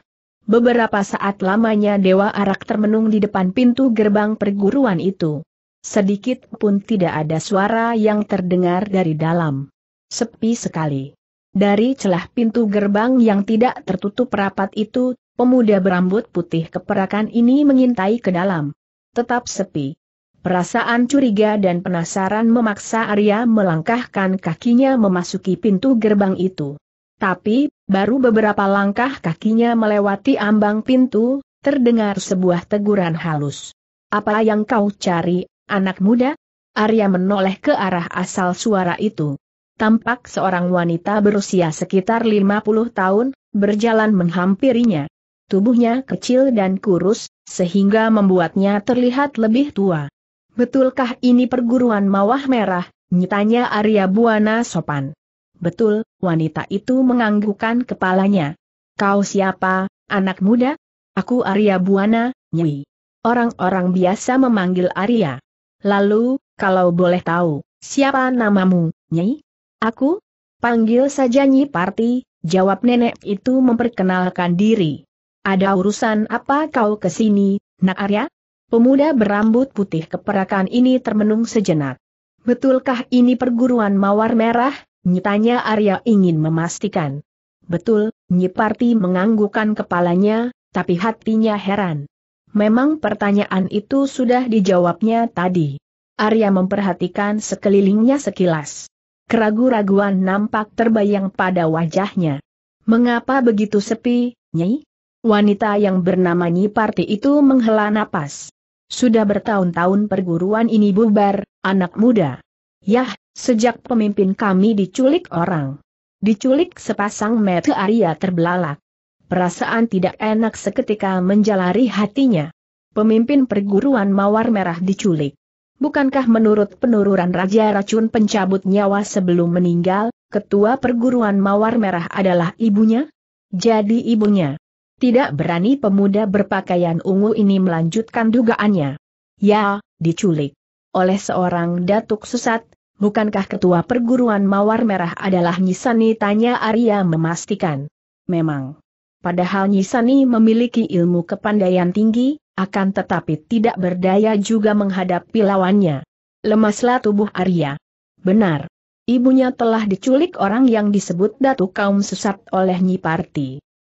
Beberapa saat lamanya Dewa Arak termenung di depan pintu gerbang perguruan itu. Sedikit pun tidak ada suara yang terdengar dari dalam. Sepi sekali. Dari celah pintu gerbang yang tidak tertutup rapat itu, pemuda berambut putih keperakan ini mengintai ke dalam. Tetap sepi. Perasaan curiga dan penasaran memaksa Arya melangkahkan kakinya memasuki pintu gerbang itu. Tapi, baru beberapa langkah kakinya melewati ambang pintu, terdengar sebuah teguran halus. Apa yang kau cari, anak muda? Arya menoleh ke arah asal suara itu. Tampak seorang wanita berusia sekitar 50 tahun, berjalan menghampirinya. Tubuhnya kecil dan kurus, sehingga membuatnya terlihat lebih tua. Betulkah ini perguruan mawah merah? Nyitanya Arya Buana sopan. Betul, wanita itu menganggukkan kepalanya. Kau siapa, anak muda? Aku Arya Buana, Nyi. Orang-orang biasa memanggil Arya. Lalu, kalau boleh tahu, siapa namamu, Nyai? Aku? Panggil saja Nyi Parti, jawab nenek itu memperkenalkan diri. Ada urusan apa kau ke sini, nak Arya? Pemuda berambut putih keperakan ini termenung sejenak. Betulkah ini perguruan mawar merah? Nyitanya Arya ingin memastikan. Betul, Nyi Parti menganggukan kepalanya, tapi hatinya heran. Memang pertanyaan itu sudah dijawabnya tadi. Arya memperhatikan sekelilingnya sekilas. Keragu-raguan nampak terbayang pada wajahnya. Mengapa begitu sepi, Nyai? Wanita yang bernama Nyi Parti itu menghela napas. Sudah bertahun-tahun perguruan ini bubar, anak muda. Yah, sejak pemimpin kami diculik orang. Diculik sepasang mata Arya terbelalak perasaan tidak enak seketika menjalari hatinya. Pemimpin perguruan Mawar Merah diculik. Bukankah menurut penururan Raja Racun pencabut nyawa sebelum meninggal, ketua perguruan Mawar Merah adalah ibunya? Jadi ibunya. Tidak berani pemuda berpakaian ungu ini melanjutkan dugaannya. Ya, diculik. Oleh seorang datuk sesat, bukankah ketua perguruan Mawar Merah adalah Nyisani? Tanya Arya memastikan. Memang. Padahal Nyisani memiliki ilmu kepandaian tinggi, akan tetapi tidak berdaya juga menghadapi lawannya. Lemaslah tubuh Arya. Benar. Ibunya telah diculik orang yang disebut Datu Kaum Sesat oleh Nyi Parti.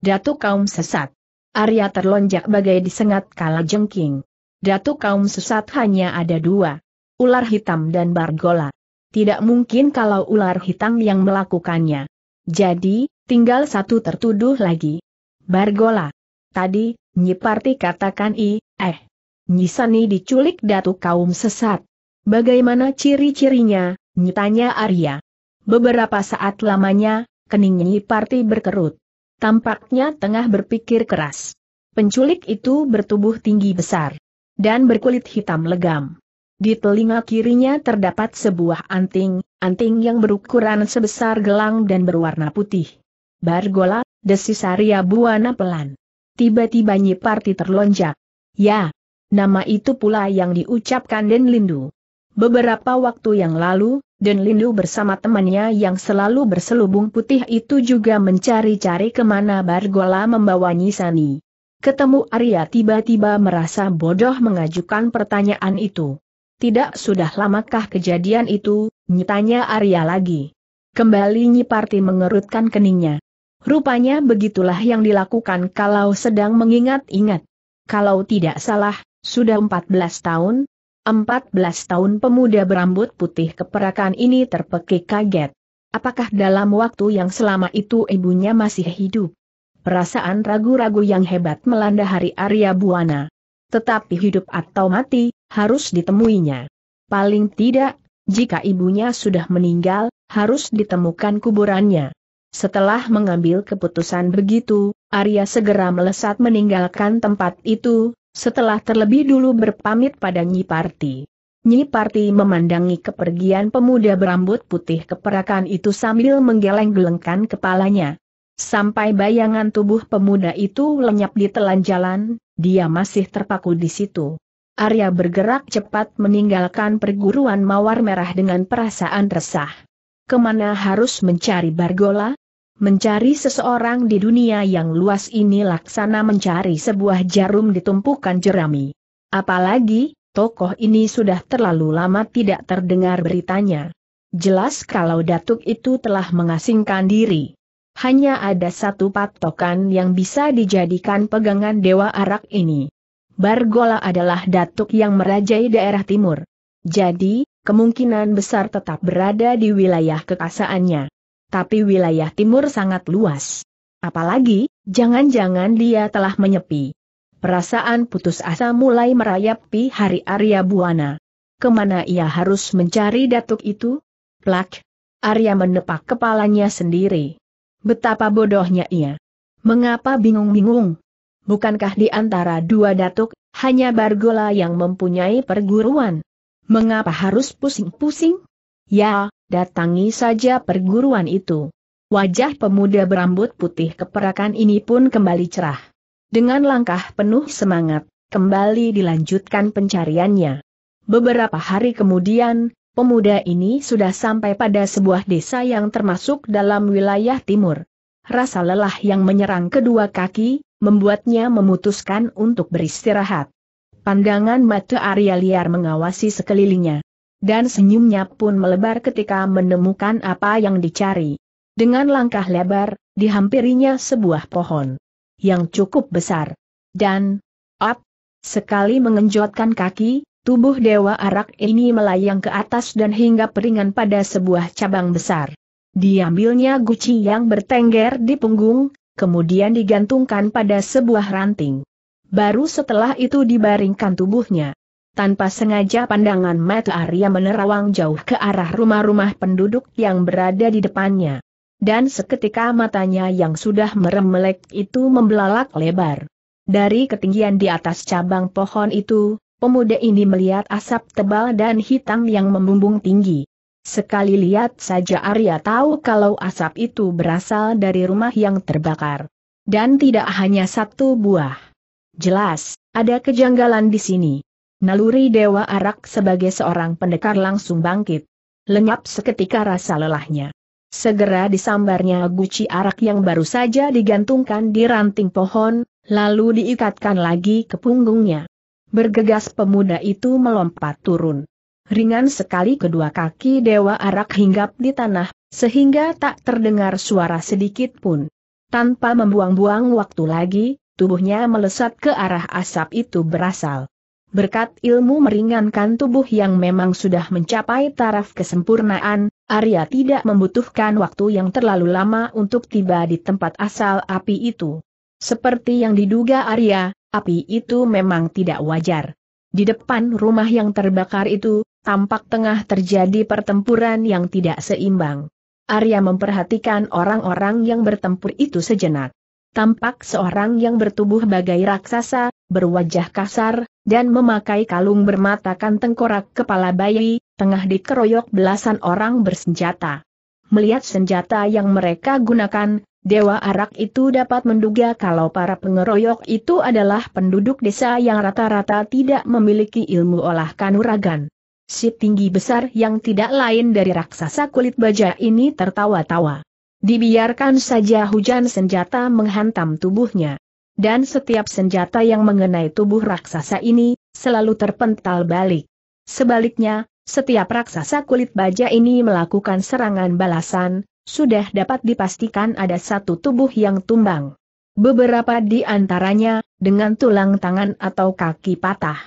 Datu Kaum Sesat. Arya terlonjak bagai disengat kala jengking. Datu Kaum Sesat hanya ada dua. Ular hitam dan Bargola. Tidak mungkin kalau ular hitam yang melakukannya. Jadi, tinggal satu tertuduh lagi. Bargola. Tadi, Nyiparti katakan i, eh. Nyisani diculik datu kaum sesat. Bagaimana ciri-cirinya, nyitanya Arya. Beberapa saat lamanya, kening Nyiparti berkerut. Tampaknya tengah berpikir keras. Penculik itu bertubuh tinggi besar. Dan berkulit hitam legam. Di telinga kirinya terdapat sebuah anting, anting yang berukuran sebesar gelang dan berwarna putih. Bargola, Desis Arya Buana pelan. Tiba-tiba nyi Parti terlonjak. Ya, nama itu pula yang diucapkan Den Lindu. Beberapa waktu yang lalu, Den Lindu bersama temannya yang selalu berselubung putih itu juga mencari-cari kemana Bargola membawa Sani. Ketemu Arya tiba-tiba merasa bodoh mengajukan pertanyaan itu. Tidak sudah lamakah kejadian itu, nyitanya Arya lagi. Kembali nyi Parti mengerutkan keningnya. Rupanya begitulah yang dilakukan kalau sedang mengingat-ingat. Kalau tidak salah, sudah 14 tahun, 14 tahun pemuda berambut putih keperakan ini terpekik kaget. Apakah dalam waktu yang selama itu ibunya masih hidup? Perasaan ragu-ragu yang hebat melanda hari Arya Buana. Tetapi hidup atau mati, harus ditemuinya. Paling tidak, jika ibunya sudah meninggal, harus ditemukan kuburannya. Setelah mengambil keputusan begitu, Arya segera melesat meninggalkan tempat itu, setelah terlebih dulu berpamit pada Nyi Parti. Nyi Parti memandangi kepergian pemuda berambut putih keperakan itu sambil menggeleng-gelengkan kepalanya. Sampai bayangan tubuh pemuda itu lenyap di telan jalan, dia masih terpaku di situ. Arya bergerak cepat meninggalkan perguruan mawar merah dengan perasaan resah. Kemana harus mencari Bargola? Mencari seseorang di dunia yang luas ini laksana mencari sebuah jarum di jerami. Apalagi, tokoh ini sudah terlalu lama tidak terdengar beritanya. Jelas kalau datuk itu telah mengasingkan diri. Hanya ada satu patokan yang bisa dijadikan pegangan Dewa Arak ini. Bargola adalah datuk yang merajai daerah timur. Jadi, kemungkinan besar tetap berada di wilayah kekasaannya tapi wilayah timur sangat luas. Apalagi, jangan-jangan dia telah menyepi. Perasaan putus asa mulai merayap merayapi hari Arya Buana. Kemana ia harus mencari datuk itu? Plak! Arya menepak kepalanya sendiri. Betapa bodohnya ia. Mengapa bingung-bingung? Bukankah di antara dua datuk, hanya Bargola yang mempunyai perguruan? Mengapa harus pusing-pusing? Ya, datangi saja perguruan itu. Wajah pemuda berambut putih keperakan ini pun kembali cerah. Dengan langkah penuh semangat, kembali dilanjutkan pencariannya. Beberapa hari kemudian, pemuda ini sudah sampai pada sebuah desa yang termasuk dalam wilayah timur. Rasa lelah yang menyerang kedua kaki, membuatnya memutuskan untuk beristirahat. Pandangan mata Arya liar mengawasi sekelilingnya dan senyumnya pun melebar ketika menemukan apa yang dicari. Dengan langkah lebar, dihampirinya sebuah pohon yang cukup besar. Dan, up, sekali mengenjotkan kaki, tubuh Dewa Arak ini melayang ke atas dan hingga peringan pada sebuah cabang besar. Diambilnya guci yang bertengger di punggung, kemudian digantungkan pada sebuah ranting. Baru setelah itu dibaringkan tubuhnya. Tanpa sengaja pandangan mata Arya menerawang jauh ke arah rumah-rumah penduduk yang berada di depannya. Dan seketika matanya yang sudah melek itu membelalak lebar. Dari ketinggian di atas cabang pohon itu, pemuda ini melihat asap tebal dan hitam yang membumbung tinggi. Sekali lihat saja Arya tahu kalau asap itu berasal dari rumah yang terbakar. Dan tidak hanya satu buah. Jelas, ada kejanggalan di sini naluri Dewa Arak sebagai seorang pendekar langsung bangkit. Lenyap seketika rasa lelahnya. Segera disambarnya guci arak yang baru saja digantungkan di ranting pohon, lalu diikatkan lagi ke punggungnya. Bergegas pemuda itu melompat turun. Ringan sekali kedua kaki Dewa Arak hinggap di tanah, sehingga tak terdengar suara sedikit pun. Tanpa membuang-buang waktu lagi, tubuhnya melesat ke arah asap itu berasal. Berkat ilmu meringankan tubuh yang memang sudah mencapai taraf kesempurnaan, Arya tidak membutuhkan waktu yang terlalu lama untuk tiba di tempat asal api itu. Seperti yang diduga Arya, api itu memang tidak wajar. Di depan rumah yang terbakar itu, tampak tengah terjadi pertempuran yang tidak seimbang. Arya memperhatikan orang-orang yang bertempur itu sejenak. Tampak seorang yang bertubuh bagai raksasa, berwajah kasar, dan memakai kalung bermatakan tengkorak kepala bayi, tengah dikeroyok belasan orang bersenjata. Melihat senjata yang mereka gunakan, Dewa Arak itu dapat menduga kalau para pengeroyok itu adalah penduduk desa yang rata-rata tidak memiliki ilmu olah kanuragan. Si tinggi besar yang tidak lain dari raksasa kulit baja ini tertawa-tawa. Dibiarkan saja hujan senjata menghantam tubuhnya. Dan setiap senjata yang mengenai tubuh raksasa ini, selalu terpental balik. Sebaliknya, setiap raksasa kulit baja ini melakukan serangan balasan, sudah dapat dipastikan ada satu tubuh yang tumbang. Beberapa di antaranya, dengan tulang tangan atau kaki patah.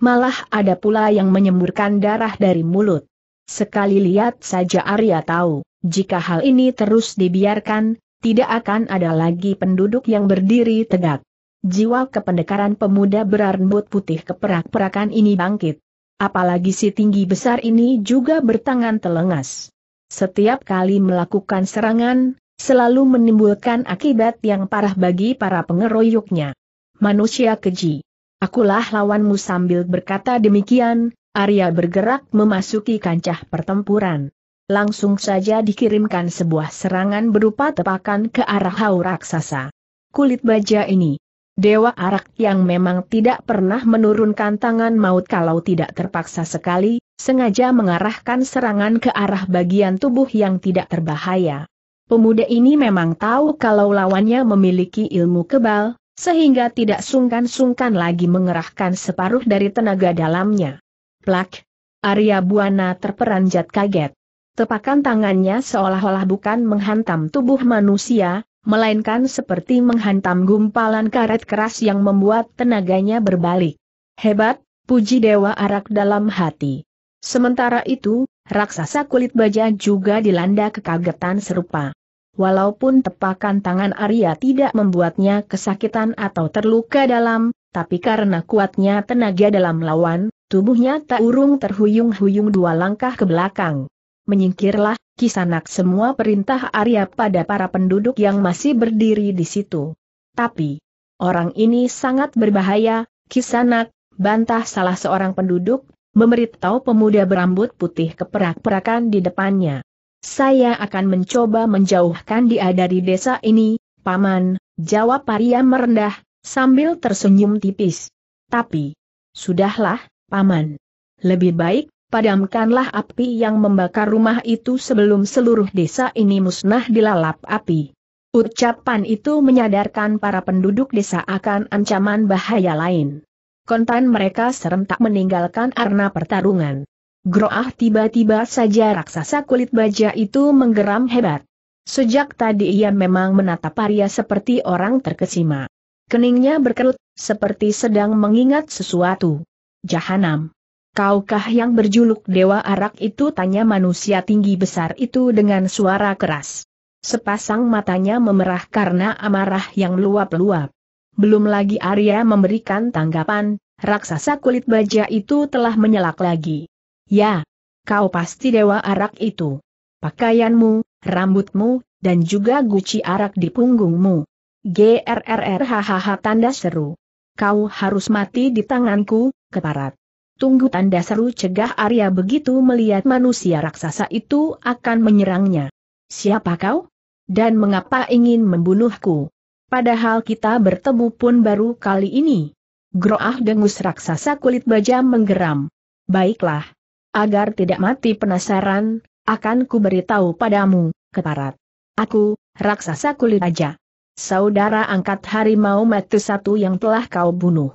Malah ada pula yang menyemburkan darah dari mulut. Sekali lihat saja Arya tahu, jika hal ini terus dibiarkan, tidak akan ada lagi penduduk yang berdiri tegak. Jiwa kependekaran pemuda berambut putih keperak-perakan ini bangkit. Apalagi si tinggi besar ini juga bertangan telengas. Setiap kali melakukan serangan, selalu menimbulkan akibat yang parah bagi para pengeroyoknya. Manusia keji. Akulah lawanmu sambil berkata demikian, Arya bergerak memasuki kancah pertempuran langsung saja dikirimkan sebuah serangan berupa tepakan ke arah hau raksasa. Kulit baja ini, Dewa Arak yang memang tidak pernah menurunkan tangan maut kalau tidak terpaksa sekali, sengaja mengarahkan serangan ke arah bagian tubuh yang tidak terbahaya. Pemuda ini memang tahu kalau lawannya memiliki ilmu kebal, sehingga tidak sungkan-sungkan lagi mengerahkan separuh dari tenaga dalamnya. Plak! Arya Buana terperanjat kaget. Tepakan tangannya seolah-olah bukan menghantam tubuh manusia, melainkan seperti menghantam gumpalan karet keras yang membuat tenaganya berbalik. Hebat, puji Dewa Arak dalam hati. Sementara itu, raksasa kulit baja juga dilanda kekagetan serupa. Walaupun tepakan tangan Arya tidak membuatnya kesakitan atau terluka dalam, tapi karena kuatnya tenaga dalam lawan, tubuhnya tak urung terhuyung-huyung dua langkah ke belakang menyingkirlah, kisanak semua perintah Arya pada para penduduk yang masih berdiri di situ. Tapi, orang ini sangat berbahaya, kisanak, bantah salah seorang penduduk, memberitahu pemuda berambut putih keperak-perakan di depannya. Saya akan mencoba menjauhkan dia dari desa ini, Paman, jawab Arya merendah, sambil tersenyum tipis. Tapi, sudahlah, Paman. Lebih baik padamkanlah api yang membakar rumah itu sebelum seluruh desa ini musnah dilalap api. Ucapan itu menyadarkan para penduduk desa akan ancaman bahaya lain. Kontan mereka serentak meninggalkan arena pertarungan. Groah tiba-tiba saja raksasa kulit baja itu menggeram hebat. Sejak tadi ia memang menatap Arya seperti orang terkesima. Keningnya berkerut, seperti sedang mengingat sesuatu. Jahanam. Kaukah yang berjuluk Dewa Arak itu tanya manusia tinggi besar itu dengan suara keras. Sepasang matanya memerah karena amarah yang luap-luap. Belum lagi Arya memberikan tanggapan, raksasa kulit baja itu telah menyelak lagi. Ya, kau pasti Dewa Arak itu. Pakaianmu, rambutmu, dan juga guci arak di punggungmu. GRRR hahaha tanda seru. Kau harus mati di tanganku, keparat. Tunggu tanda seru cegah Arya begitu melihat manusia raksasa itu akan menyerangnya. Siapa kau? Dan mengapa ingin membunuhku? Padahal kita bertemu pun baru kali ini. Groah dengus raksasa kulit baja menggeram. Baiklah. Agar tidak mati penasaran, akan ku beritahu padamu, keparat. Aku, raksasa kulit baja. Saudara angkat harimau mati satu yang telah kau bunuh.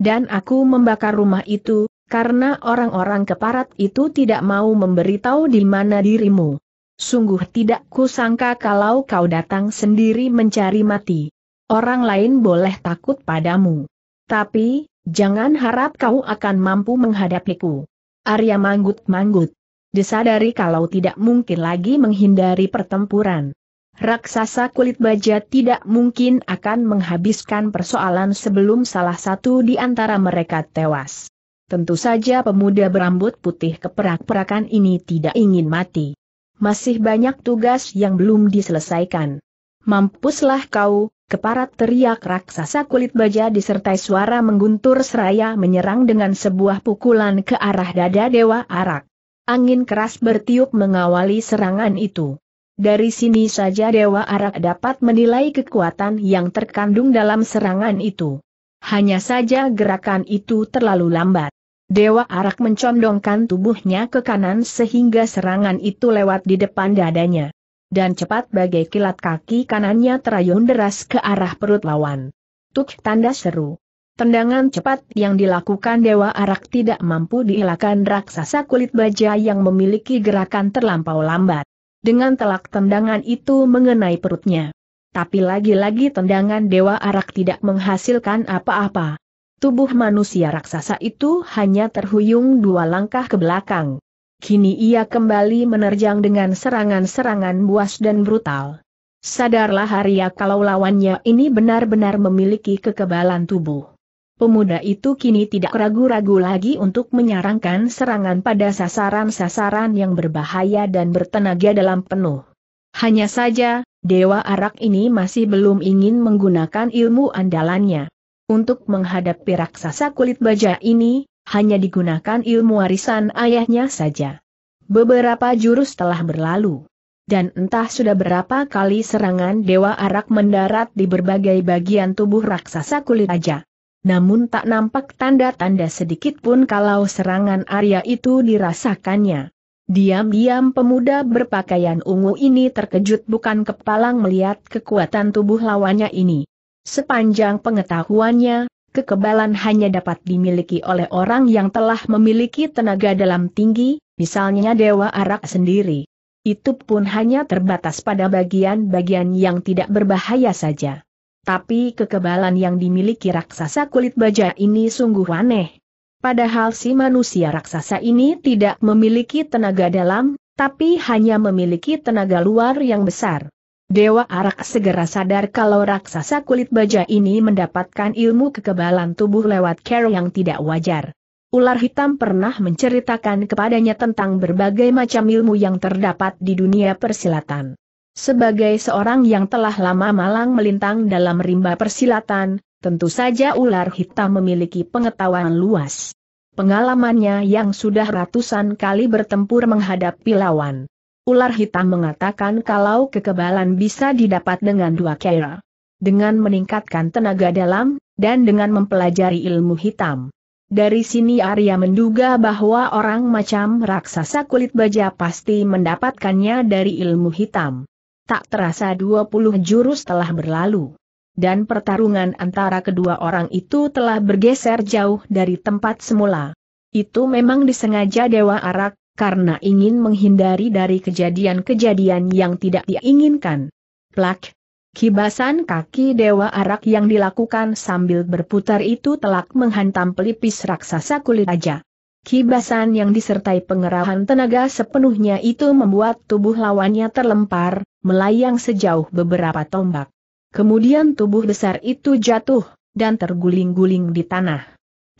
Dan aku membakar rumah itu, karena orang-orang keparat itu tidak mau memberitahu di mana dirimu. Sungguh tidak kusangka kalau kau datang sendiri mencari mati. Orang lain boleh takut padamu. Tapi, jangan harap kau akan mampu menghadapiku. Arya manggut-manggut. Disadari kalau tidak mungkin lagi menghindari pertempuran. Raksasa kulit baja tidak mungkin akan menghabiskan persoalan sebelum salah satu di antara mereka tewas. Tentu saja pemuda berambut putih keperak-perakan ini tidak ingin mati. Masih banyak tugas yang belum diselesaikan. Mampuslah kau, keparat teriak raksasa kulit baja disertai suara mengguntur seraya menyerang dengan sebuah pukulan ke arah dada Dewa Arak. Angin keras bertiup mengawali serangan itu. Dari sini saja Dewa Arak dapat menilai kekuatan yang terkandung dalam serangan itu. Hanya saja gerakan itu terlalu lambat. Dewa Arak mencondongkan tubuhnya ke kanan sehingga serangan itu lewat di depan dadanya. Dan cepat bagai kilat kaki kanannya terayun deras ke arah perut lawan. Tuk tanda seru. Tendangan cepat yang dilakukan Dewa Arak tidak mampu dielakkan raksasa kulit baja yang memiliki gerakan terlampau lambat. Dengan telak tendangan itu mengenai perutnya. Tapi lagi-lagi tendangan Dewa Arak tidak menghasilkan apa-apa. Tubuh manusia raksasa itu hanya terhuyung dua langkah ke belakang. Kini ia kembali menerjang dengan serangan-serangan buas dan brutal. Sadarlah Arya kalau lawannya ini benar-benar memiliki kekebalan tubuh. Pemuda itu kini tidak ragu-ragu lagi untuk menyarankan serangan pada sasaran-sasaran yang berbahaya dan bertenaga dalam penuh. Hanya saja, Dewa Arak ini masih belum ingin menggunakan ilmu andalannya. Untuk menghadapi raksasa kulit baja ini, hanya digunakan ilmu warisan ayahnya saja. Beberapa jurus telah berlalu. Dan entah sudah berapa kali serangan Dewa Arak mendarat di berbagai bagian tubuh raksasa kulit baja. Namun tak nampak tanda-tanda sedikit pun kalau serangan Arya itu dirasakannya. Diam-diam pemuda berpakaian ungu ini terkejut bukan kepalang melihat kekuatan tubuh lawannya ini. Sepanjang pengetahuannya, kekebalan hanya dapat dimiliki oleh orang yang telah memiliki tenaga dalam tinggi, misalnya Dewa Arak sendiri. Itu pun hanya terbatas pada bagian-bagian yang tidak berbahaya saja. Tapi kekebalan yang dimiliki raksasa kulit baja ini sungguh aneh. Padahal si manusia raksasa ini tidak memiliki tenaga dalam, tapi hanya memiliki tenaga luar yang besar. Dewa Arak segera sadar kalau raksasa kulit baja ini mendapatkan ilmu kekebalan tubuh lewat care yang tidak wajar. Ular hitam pernah menceritakan kepadanya tentang berbagai macam ilmu yang terdapat di dunia persilatan. Sebagai seorang yang telah lama malang melintang dalam rimba persilatan, tentu saja ular hitam memiliki pengetahuan luas. Pengalamannya yang sudah ratusan kali bertempur menghadapi lawan Ular hitam mengatakan kalau kekebalan bisa didapat dengan dua cara. Dengan meningkatkan tenaga dalam, dan dengan mempelajari ilmu hitam. Dari sini Arya menduga bahwa orang macam raksasa kulit baja pasti mendapatkannya dari ilmu hitam. Tak terasa 20 jurus telah berlalu. Dan pertarungan antara kedua orang itu telah bergeser jauh dari tempat semula. Itu memang disengaja Dewa Arak, karena ingin menghindari dari kejadian-kejadian yang tidak diinginkan. Plak! Kibasan kaki Dewa Arak yang dilakukan sambil berputar itu telak menghantam pelipis raksasa kulit aja. Kibasan yang disertai pengerahan tenaga sepenuhnya itu membuat tubuh lawannya terlempar, melayang sejauh beberapa tombak. Kemudian tubuh besar itu jatuh, dan terguling-guling di tanah.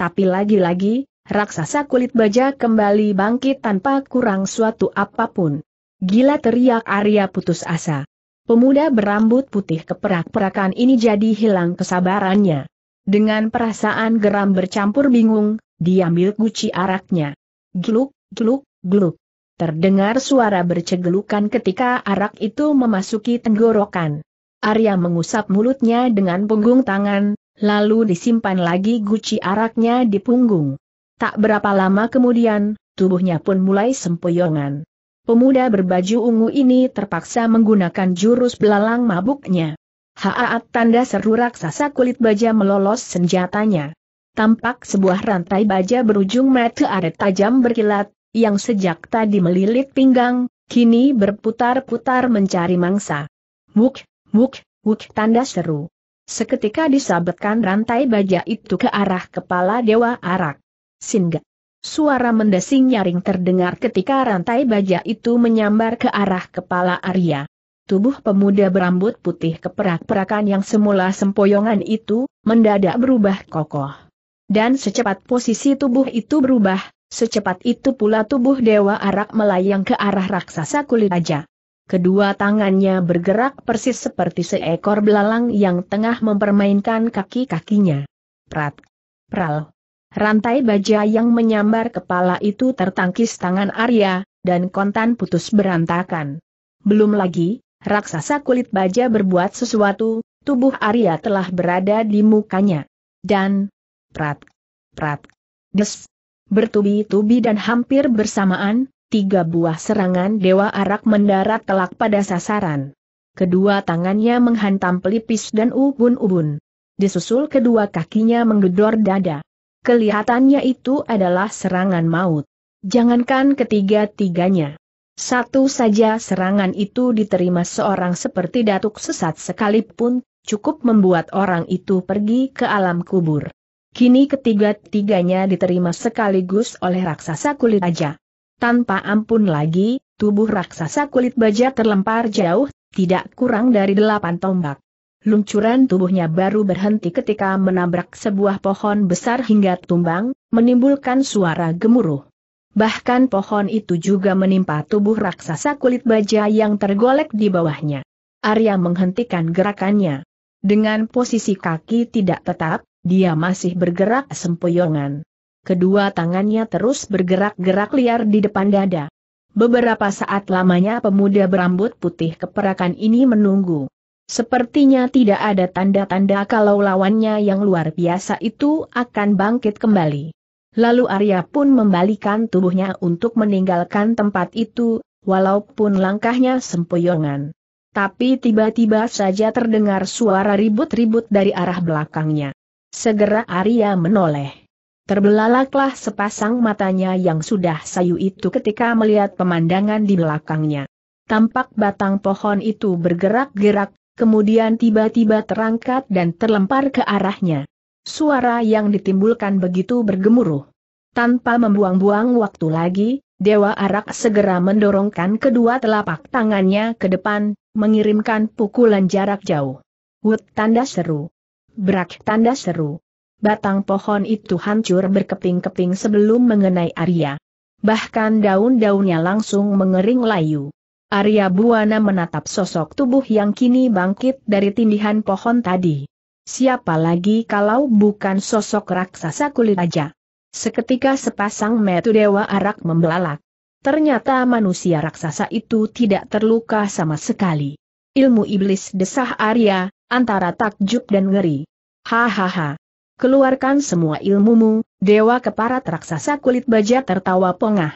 Tapi lagi-lagi, raksasa kulit baja kembali bangkit tanpa kurang suatu apapun. Gila teriak Arya putus asa. Pemuda berambut putih keperak-perakan ini jadi hilang kesabarannya. Dengan perasaan geram bercampur bingung, diambil guci araknya. Gluk, gluk, gluk. Terdengar suara bercegelukan ketika arak itu memasuki tenggorokan. Arya mengusap mulutnya dengan punggung tangan, lalu disimpan lagi guci araknya di punggung. Tak berapa lama kemudian, tubuhnya pun mulai sempoyongan. Pemuda berbaju ungu ini terpaksa menggunakan jurus belalang mabuknya. Haat tanda seru raksasa kulit baja melolos senjatanya. Tampak sebuah rantai baja berujung mata arit tajam berkilat, yang sejak tadi melilit pinggang, kini berputar-putar mencari mangsa. Wuk, wuk, wuk tanda seru. Seketika disabetkan rantai baja itu ke arah kepala Dewa Arak. Singa. Suara mendesing nyaring terdengar ketika rantai baja itu menyambar ke arah kepala Arya. Tubuh pemuda berambut putih keperak-perakan yang semula sempoyongan itu, mendadak berubah kokoh. Dan secepat posisi tubuh itu berubah, secepat itu pula tubuh Dewa Arak melayang ke arah raksasa kulit aja. Kedua tangannya bergerak persis seperti seekor belalang yang tengah mempermainkan kaki-kakinya. Prat. Pral. Rantai baja yang menyambar kepala itu tertangkis tangan Arya, dan kontan putus berantakan. Belum lagi, raksasa kulit baja berbuat sesuatu, tubuh Arya telah berada di mukanya. Dan, prat, prat, des, bertubi-tubi dan hampir bersamaan, tiga buah serangan Dewa Arak mendarat telak pada sasaran. Kedua tangannya menghantam pelipis dan ubun-ubun. Disusul kedua kakinya menggedor dada. Kelihatannya itu adalah serangan maut. Jangankan ketiga-tiganya. Satu saja serangan itu diterima seorang seperti datuk sesat sekalipun, cukup membuat orang itu pergi ke alam kubur. Kini ketiga-tiganya diterima sekaligus oleh raksasa kulit aja. Tanpa ampun lagi, tubuh raksasa kulit baja terlempar jauh, tidak kurang dari delapan tombak. Luncuran tubuhnya baru berhenti ketika menabrak sebuah pohon besar hingga tumbang, menimbulkan suara gemuruh. Bahkan pohon itu juga menimpa tubuh raksasa kulit baja yang tergolek di bawahnya. Arya menghentikan gerakannya. Dengan posisi kaki tidak tetap, dia masih bergerak sempoyongan. Kedua tangannya terus bergerak-gerak liar di depan dada. Beberapa saat lamanya pemuda berambut putih keperakan ini menunggu. Sepertinya tidak ada tanda-tanda kalau lawannya yang luar biasa itu akan bangkit kembali. Lalu Arya pun membalikan tubuhnya untuk meninggalkan tempat itu, walaupun langkahnya sempoyongan. Tapi tiba-tiba saja terdengar suara ribut-ribut dari arah belakangnya. Segera Arya menoleh. Terbelalaklah sepasang matanya yang sudah sayu itu ketika melihat pemandangan di belakangnya. Tampak batang pohon itu bergerak-gerak, kemudian tiba-tiba terangkat dan terlempar ke arahnya. Suara yang ditimbulkan begitu bergemuruh. Tanpa membuang-buang waktu lagi, Dewa Arak segera mendorongkan kedua telapak tangannya ke depan, mengirimkan pukulan jarak jauh. Wut tanda seru. Brak tanda seru. Batang pohon itu hancur berkeping-keping sebelum mengenai Arya. Bahkan daun-daunnya langsung mengering layu. Arya Buana menatap sosok tubuh yang kini bangkit dari tindihan pohon tadi. Siapa lagi kalau bukan sosok raksasa kulit aja? Seketika sepasang metu dewa arak membelalak. Ternyata manusia raksasa itu tidak terluka sama sekali. Ilmu iblis desah Arya, antara takjub dan ngeri. Hahaha. Keluarkan semua ilmumu, dewa keparat raksasa kulit baja tertawa pongah.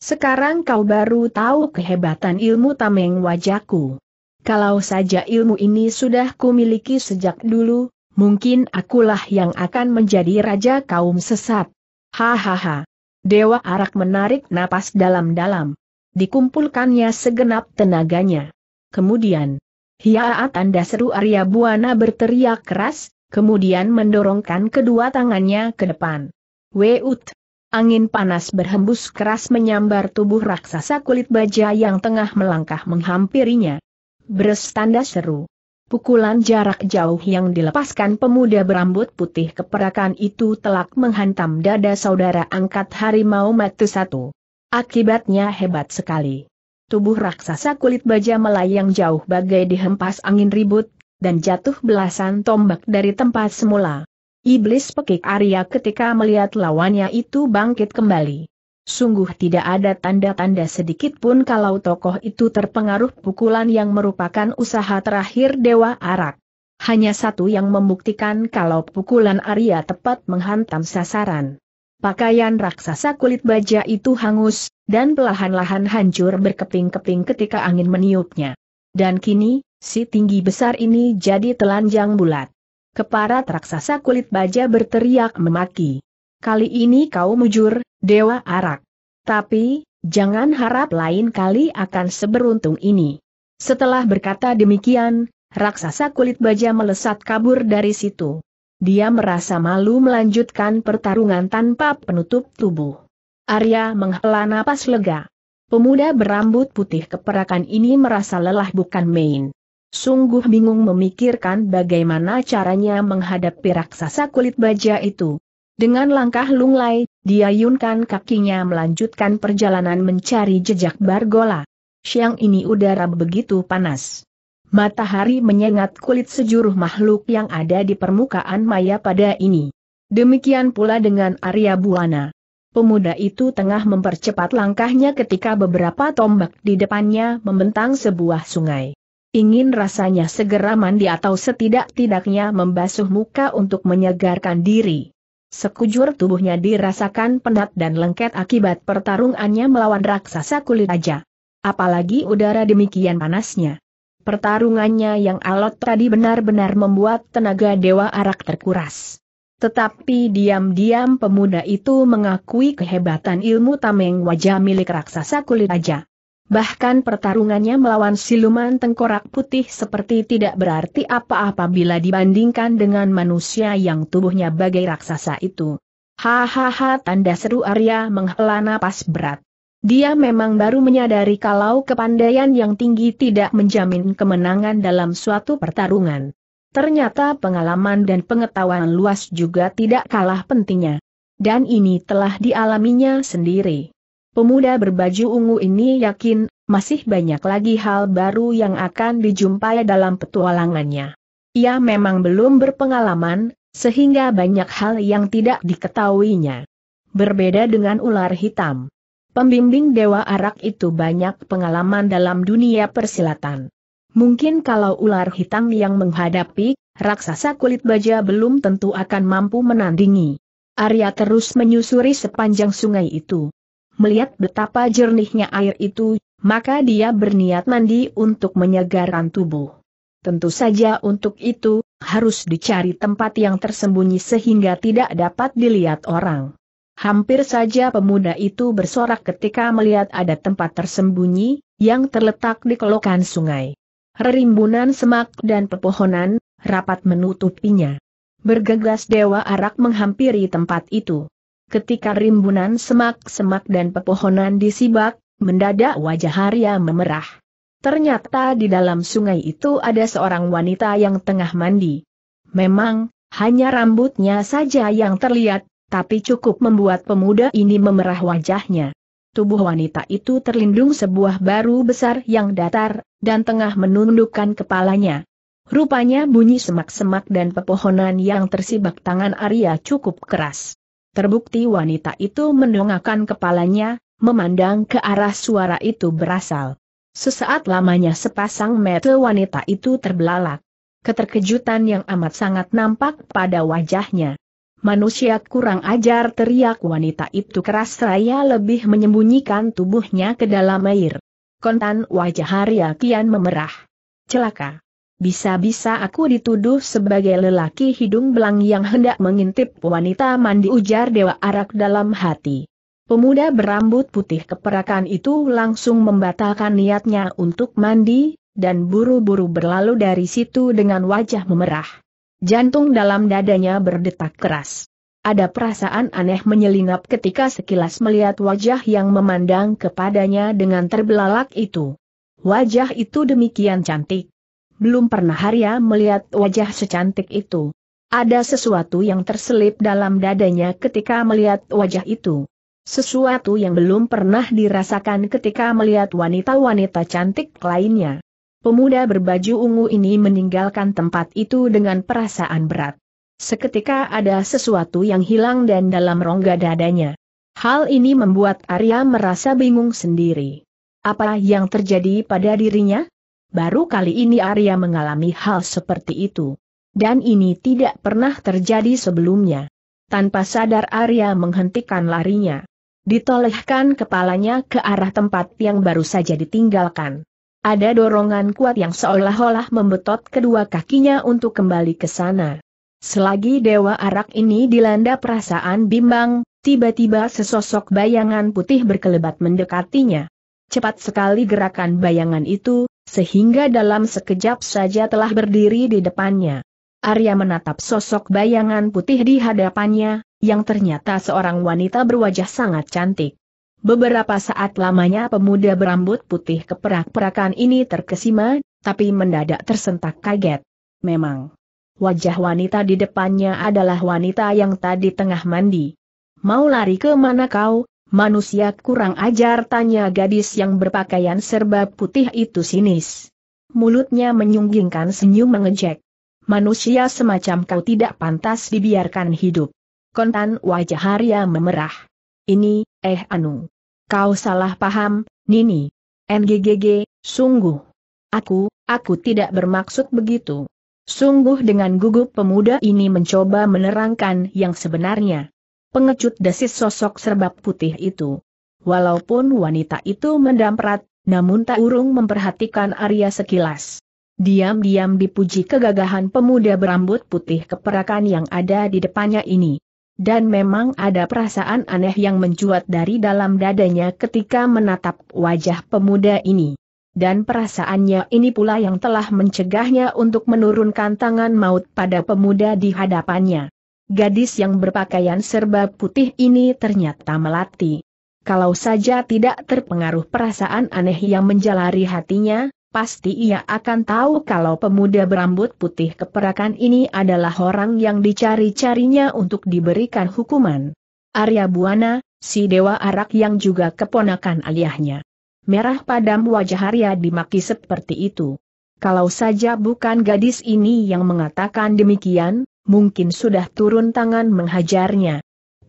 Sekarang kau baru tahu kehebatan ilmu tameng wajahku. Kalau saja ilmu ini sudah kumiliki sejak dulu, mungkin akulah yang akan menjadi raja kaum sesat. Hahaha. Dewa Arak menarik napas dalam-dalam. Dikumpulkannya segenap tenaganya. Kemudian, hiaa tanda seru Arya Buana berteriak keras, kemudian mendorongkan kedua tangannya ke depan. Weut! Angin panas berhembus keras menyambar tubuh raksasa kulit baja yang tengah melangkah menghampirinya. Beres tanda seru. Pukulan jarak jauh yang dilepaskan pemuda berambut putih keperakan itu telak menghantam dada saudara angkat harimau mati satu. Akibatnya hebat sekali. Tubuh raksasa kulit baja melayang jauh bagai dihempas angin ribut, dan jatuh belasan tombak dari tempat semula. Iblis pekik Arya ketika melihat lawannya itu bangkit kembali. Sungguh tidak ada tanda-tanda sedikit pun kalau tokoh itu terpengaruh pukulan yang merupakan usaha terakhir Dewa Arak. Hanya satu yang membuktikan kalau pukulan Arya tepat menghantam sasaran. Pakaian raksasa kulit baja itu hangus, dan pelahan lahan hancur berkeping-keping ketika angin meniupnya. Dan kini, si tinggi besar ini jadi telanjang bulat. Keparat raksasa kulit baja berteriak memaki. Kali ini kau mujur, Dewa Arak. Tapi, jangan harap lain kali akan seberuntung ini. Setelah berkata demikian, raksasa kulit baja melesat kabur dari situ. Dia merasa malu melanjutkan pertarungan tanpa penutup tubuh. Arya menghela napas lega. Pemuda berambut putih keperakan ini merasa lelah bukan main sungguh bingung memikirkan bagaimana caranya menghadapi raksasa kulit baja itu. Dengan langkah lunglai, dia yunkan kakinya melanjutkan perjalanan mencari jejak Bargola. Siang ini udara begitu panas. Matahari menyengat kulit sejuruh makhluk yang ada di permukaan maya pada ini. Demikian pula dengan Arya Buana. Pemuda itu tengah mempercepat langkahnya ketika beberapa tombak di depannya membentang sebuah sungai. Ingin rasanya segera mandi atau setidak-tidaknya membasuh muka untuk menyegarkan diri. Sekujur tubuhnya dirasakan penat dan lengket akibat pertarungannya melawan raksasa kulit aja. Apalagi udara demikian panasnya. Pertarungannya yang alot tadi benar-benar membuat tenaga Dewa Arak terkuras. Tetapi diam-diam pemuda itu mengakui kehebatan ilmu tameng wajah milik raksasa kulit aja bahkan pertarungannya melawan siluman tengkorak putih seperti tidak berarti apa-apa bila dibandingkan dengan manusia yang tubuhnya bagai raksasa itu. Hahaha tanda seru Arya menghela napas berat. Dia memang baru menyadari kalau kepandaian yang tinggi tidak menjamin kemenangan dalam suatu pertarungan. Ternyata pengalaman dan pengetahuan luas juga tidak kalah pentingnya. Dan ini telah dialaminya sendiri. Pemuda berbaju ungu ini yakin, masih banyak lagi hal baru yang akan dijumpai dalam petualangannya. Ia memang belum berpengalaman, sehingga banyak hal yang tidak diketahuinya. Berbeda dengan ular hitam. Pembimbing Dewa Arak itu banyak pengalaman dalam dunia persilatan. Mungkin kalau ular hitam yang menghadapi, raksasa kulit baja belum tentu akan mampu menandingi. Arya terus menyusuri sepanjang sungai itu. Melihat betapa jernihnya air itu, maka dia berniat mandi untuk menyegarkan tubuh. Tentu saja untuk itu, harus dicari tempat yang tersembunyi sehingga tidak dapat dilihat orang. Hampir saja pemuda itu bersorak ketika melihat ada tempat tersembunyi, yang terletak di kelokan sungai. Rerimbunan semak dan pepohonan, rapat menutupinya. Bergegas Dewa Arak menghampiri tempat itu. Ketika rimbunan semak-semak dan pepohonan disibak, mendadak wajah Arya memerah. Ternyata di dalam sungai itu ada seorang wanita yang tengah mandi. Memang, hanya rambutnya saja yang terlihat, tapi cukup membuat pemuda ini memerah wajahnya. Tubuh wanita itu terlindung sebuah baru besar yang datar, dan tengah menundukkan kepalanya. Rupanya bunyi semak-semak dan pepohonan yang tersibak tangan Arya cukup keras. Terbukti wanita itu mendongakkan kepalanya, memandang ke arah suara itu berasal. Sesaat lamanya sepasang mata wanita itu terbelalak. Keterkejutan yang amat sangat nampak pada wajahnya. Manusia kurang ajar teriak wanita itu keras raya lebih menyembunyikan tubuhnya ke dalam air. Kontan wajah Arya kian memerah. Celaka. Bisa-bisa aku dituduh sebagai lelaki hidung belang yang hendak mengintip wanita mandi ujar Dewa Arak dalam hati. Pemuda berambut putih keperakan itu langsung membatalkan niatnya untuk mandi, dan buru-buru berlalu dari situ dengan wajah memerah. Jantung dalam dadanya berdetak keras. Ada perasaan aneh menyelinap ketika sekilas melihat wajah yang memandang kepadanya dengan terbelalak itu. Wajah itu demikian cantik, belum pernah Arya melihat wajah secantik itu. Ada sesuatu yang terselip dalam dadanya ketika melihat wajah itu. Sesuatu yang belum pernah dirasakan ketika melihat wanita-wanita cantik lainnya. Pemuda berbaju ungu ini meninggalkan tempat itu dengan perasaan berat. Seketika ada sesuatu yang hilang dan dalam rongga dadanya. Hal ini membuat Arya merasa bingung sendiri. Apa yang terjadi pada dirinya? Baru kali ini Arya mengalami hal seperti itu. Dan ini tidak pernah terjadi sebelumnya. Tanpa sadar Arya menghentikan larinya. Ditolehkan kepalanya ke arah tempat yang baru saja ditinggalkan. Ada dorongan kuat yang seolah-olah membetot kedua kakinya untuk kembali ke sana. Selagi Dewa Arak ini dilanda perasaan bimbang, tiba-tiba sesosok bayangan putih berkelebat mendekatinya. Cepat sekali gerakan bayangan itu, sehingga dalam sekejap saja telah berdiri di depannya. Arya menatap sosok bayangan putih di hadapannya, yang ternyata seorang wanita berwajah sangat cantik. Beberapa saat lamanya pemuda berambut putih keperak-perakan ini terkesima, tapi mendadak tersentak kaget. Memang, wajah wanita di depannya adalah wanita yang tadi tengah mandi. Mau lari ke mana kau, Manusia kurang ajar tanya gadis yang berpakaian serba putih itu sinis. Mulutnya menyunggingkan senyum mengejek. Manusia semacam kau tidak pantas dibiarkan hidup. Kontan wajah Arya memerah. Ini, eh Anu. Kau salah paham, Nini. NGGG, sungguh. Aku, aku tidak bermaksud begitu. Sungguh dengan gugup pemuda ini mencoba menerangkan yang sebenarnya pengecut desis sosok serba putih itu. Walaupun wanita itu mendamprat, namun tak urung memperhatikan Arya sekilas. Diam-diam dipuji kegagahan pemuda berambut putih keperakan yang ada di depannya ini. Dan memang ada perasaan aneh yang mencuat dari dalam dadanya ketika menatap wajah pemuda ini. Dan perasaannya ini pula yang telah mencegahnya untuk menurunkan tangan maut pada pemuda di hadapannya. Gadis yang berpakaian serba putih ini ternyata melati. Kalau saja tidak terpengaruh perasaan aneh yang menjalari hatinya, pasti ia akan tahu kalau pemuda berambut putih keperakan ini adalah orang yang dicari-carinya untuk diberikan hukuman. Arya Buana, si Dewa Arak yang juga keponakan ayahnya. Merah padam wajah Arya dimaki seperti itu. Kalau saja bukan gadis ini yang mengatakan demikian, mungkin sudah turun tangan menghajarnya.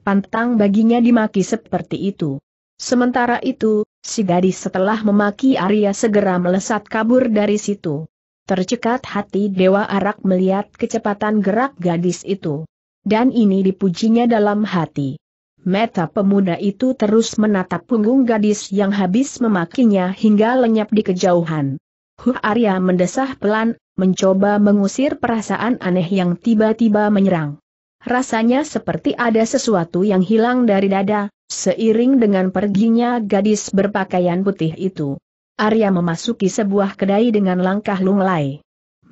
Pantang baginya dimaki seperti itu. Sementara itu, si gadis setelah memaki Arya segera melesat kabur dari situ. Tercekat hati Dewa Arak melihat kecepatan gerak gadis itu. Dan ini dipujinya dalam hati. Meta pemuda itu terus menatap punggung gadis yang habis memakinya hingga lenyap di kejauhan. Huh Arya mendesah pelan, mencoba mengusir perasaan aneh yang tiba-tiba menyerang. Rasanya seperti ada sesuatu yang hilang dari dada, seiring dengan perginya gadis berpakaian putih itu. Arya memasuki sebuah kedai dengan langkah lunglai.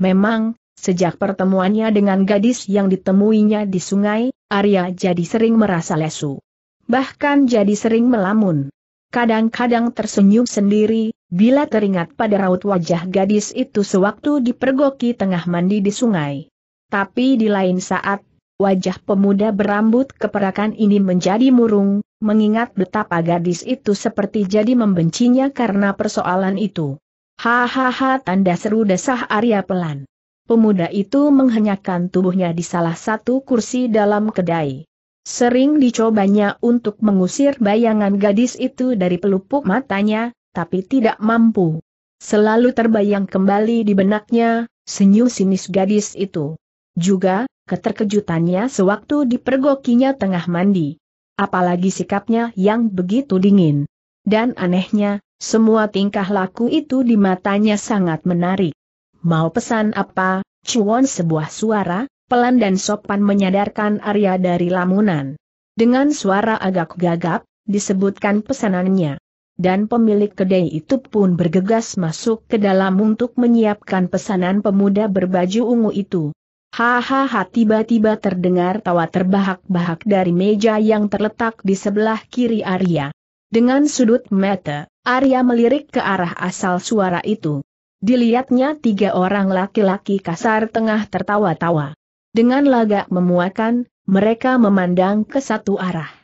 Memang, sejak pertemuannya dengan gadis yang ditemuinya di sungai, Arya jadi sering merasa lesu. Bahkan jadi sering melamun. Kadang-kadang tersenyum sendiri, Bila teringat pada raut wajah gadis itu sewaktu dipergoki tengah mandi di sungai. Tapi di lain saat, wajah pemuda berambut keperakan ini menjadi murung, mengingat betapa gadis itu seperti jadi membencinya karena persoalan itu. Hahaha tanda seru desah Arya pelan. Pemuda itu menghenyakan tubuhnya di salah satu kursi dalam kedai. Sering dicobanya untuk mengusir bayangan gadis itu dari pelupuk matanya, tapi tidak mampu. Selalu terbayang kembali di benaknya, senyum sinis gadis itu. Juga, keterkejutannya sewaktu dipergokinya tengah mandi. Apalagi sikapnya yang begitu dingin. Dan anehnya, semua tingkah laku itu di matanya sangat menarik. Mau pesan apa, cuan sebuah suara, pelan dan sopan menyadarkan Arya dari lamunan. Dengan suara agak gagap, disebutkan pesanannya dan pemilik kedai itu pun bergegas masuk ke dalam untuk menyiapkan pesanan pemuda berbaju ungu itu. Hahaha tiba-tiba terdengar tawa terbahak-bahak dari meja yang terletak di sebelah kiri Arya. Dengan sudut mata, Arya melirik ke arah asal suara itu. Dilihatnya tiga orang laki-laki kasar tengah tertawa-tawa. Dengan lagak memuakan, mereka memandang ke satu arah.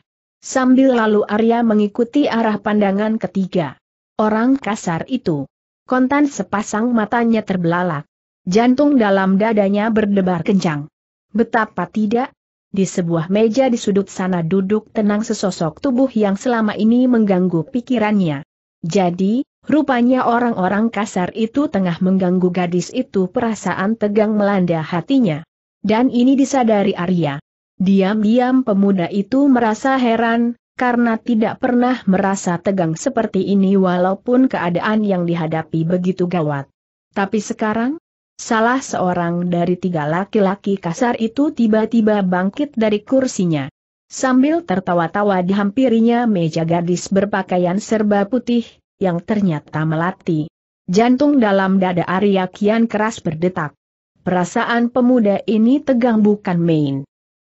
Sambil lalu Arya mengikuti arah pandangan ketiga. Orang kasar itu. Kontan sepasang matanya terbelalak. Jantung dalam dadanya berdebar kencang. Betapa tidak, di sebuah meja di sudut sana duduk tenang sesosok tubuh yang selama ini mengganggu pikirannya. Jadi, rupanya orang-orang kasar itu tengah mengganggu gadis itu perasaan tegang melanda hatinya. Dan ini disadari Arya. Diam-diam pemuda itu merasa heran, karena tidak pernah merasa tegang seperti ini walaupun keadaan yang dihadapi begitu gawat. Tapi sekarang, salah seorang dari tiga laki-laki kasar itu tiba-tiba bangkit dari kursinya. Sambil tertawa-tawa dihampirinya meja gadis berpakaian serba putih, yang ternyata melati. Jantung dalam dada Arya kian keras berdetak. Perasaan pemuda ini tegang bukan main.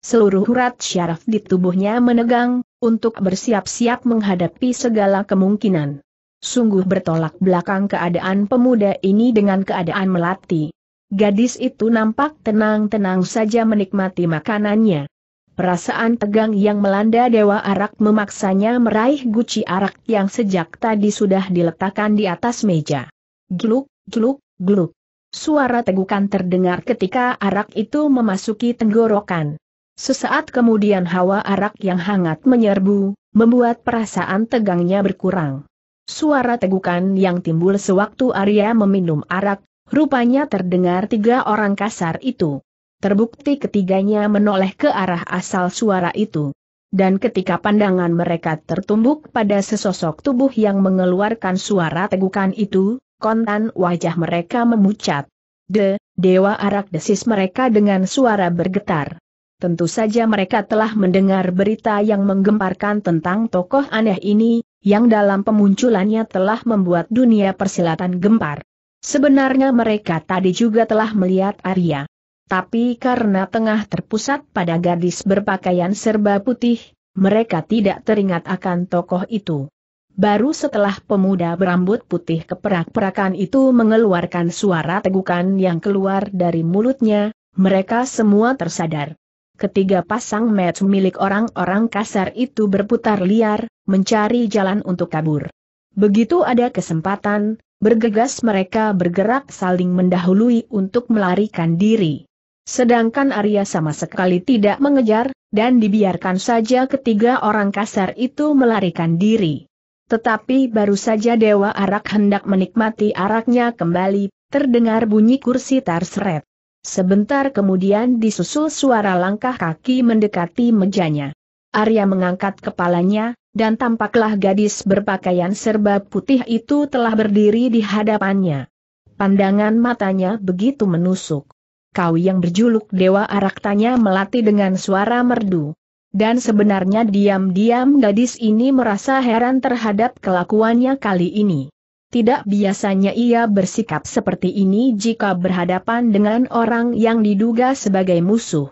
Seluruh urat syaraf di tubuhnya menegang, untuk bersiap-siap menghadapi segala kemungkinan. Sungguh bertolak belakang keadaan pemuda ini dengan keadaan melati. Gadis itu nampak tenang-tenang saja menikmati makanannya. Perasaan tegang yang melanda Dewa Arak memaksanya meraih guci arak yang sejak tadi sudah diletakkan di atas meja. Gluk, gluk, gluk. Suara tegukan terdengar ketika arak itu memasuki tenggorokan. Sesaat kemudian hawa arak yang hangat menyerbu, membuat perasaan tegangnya berkurang. Suara tegukan yang timbul sewaktu Arya meminum arak, rupanya terdengar tiga orang kasar itu. Terbukti ketiganya menoleh ke arah asal suara itu. Dan ketika pandangan mereka tertumbuk pada sesosok tubuh yang mengeluarkan suara tegukan itu, kontan wajah mereka memucat. De, Dewa Arak desis mereka dengan suara bergetar. Tentu saja mereka telah mendengar berita yang menggemparkan tentang tokoh aneh ini, yang dalam pemunculannya telah membuat dunia persilatan gempar. Sebenarnya mereka tadi juga telah melihat Arya. Tapi karena tengah terpusat pada gadis berpakaian serba putih, mereka tidak teringat akan tokoh itu. Baru setelah pemuda berambut putih keperak-perakan itu mengeluarkan suara tegukan yang keluar dari mulutnya, mereka semua tersadar. Ketiga pasang match milik orang-orang kasar itu berputar liar, mencari jalan untuk kabur. Begitu ada kesempatan, bergegas mereka bergerak saling mendahului untuk melarikan diri. Sedangkan Arya sama sekali tidak mengejar, dan dibiarkan saja ketiga orang kasar itu melarikan diri. Tetapi baru saja Dewa Arak hendak menikmati araknya kembali, terdengar bunyi kursi tarseret. Sebentar kemudian disusul suara langkah kaki mendekati mejanya. Arya mengangkat kepalanya, dan tampaklah gadis berpakaian serba putih itu telah berdiri di hadapannya. Pandangan matanya begitu menusuk. Kau yang berjuluk Dewa Arak tanya melati dengan suara merdu. Dan sebenarnya diam-diam gadis ini merasa heran terhadap kelakuannya kali ini. Tidak biasanya ia bersikap seperti ini jika berhadapan dengan orang yang diduga sebagai musuh.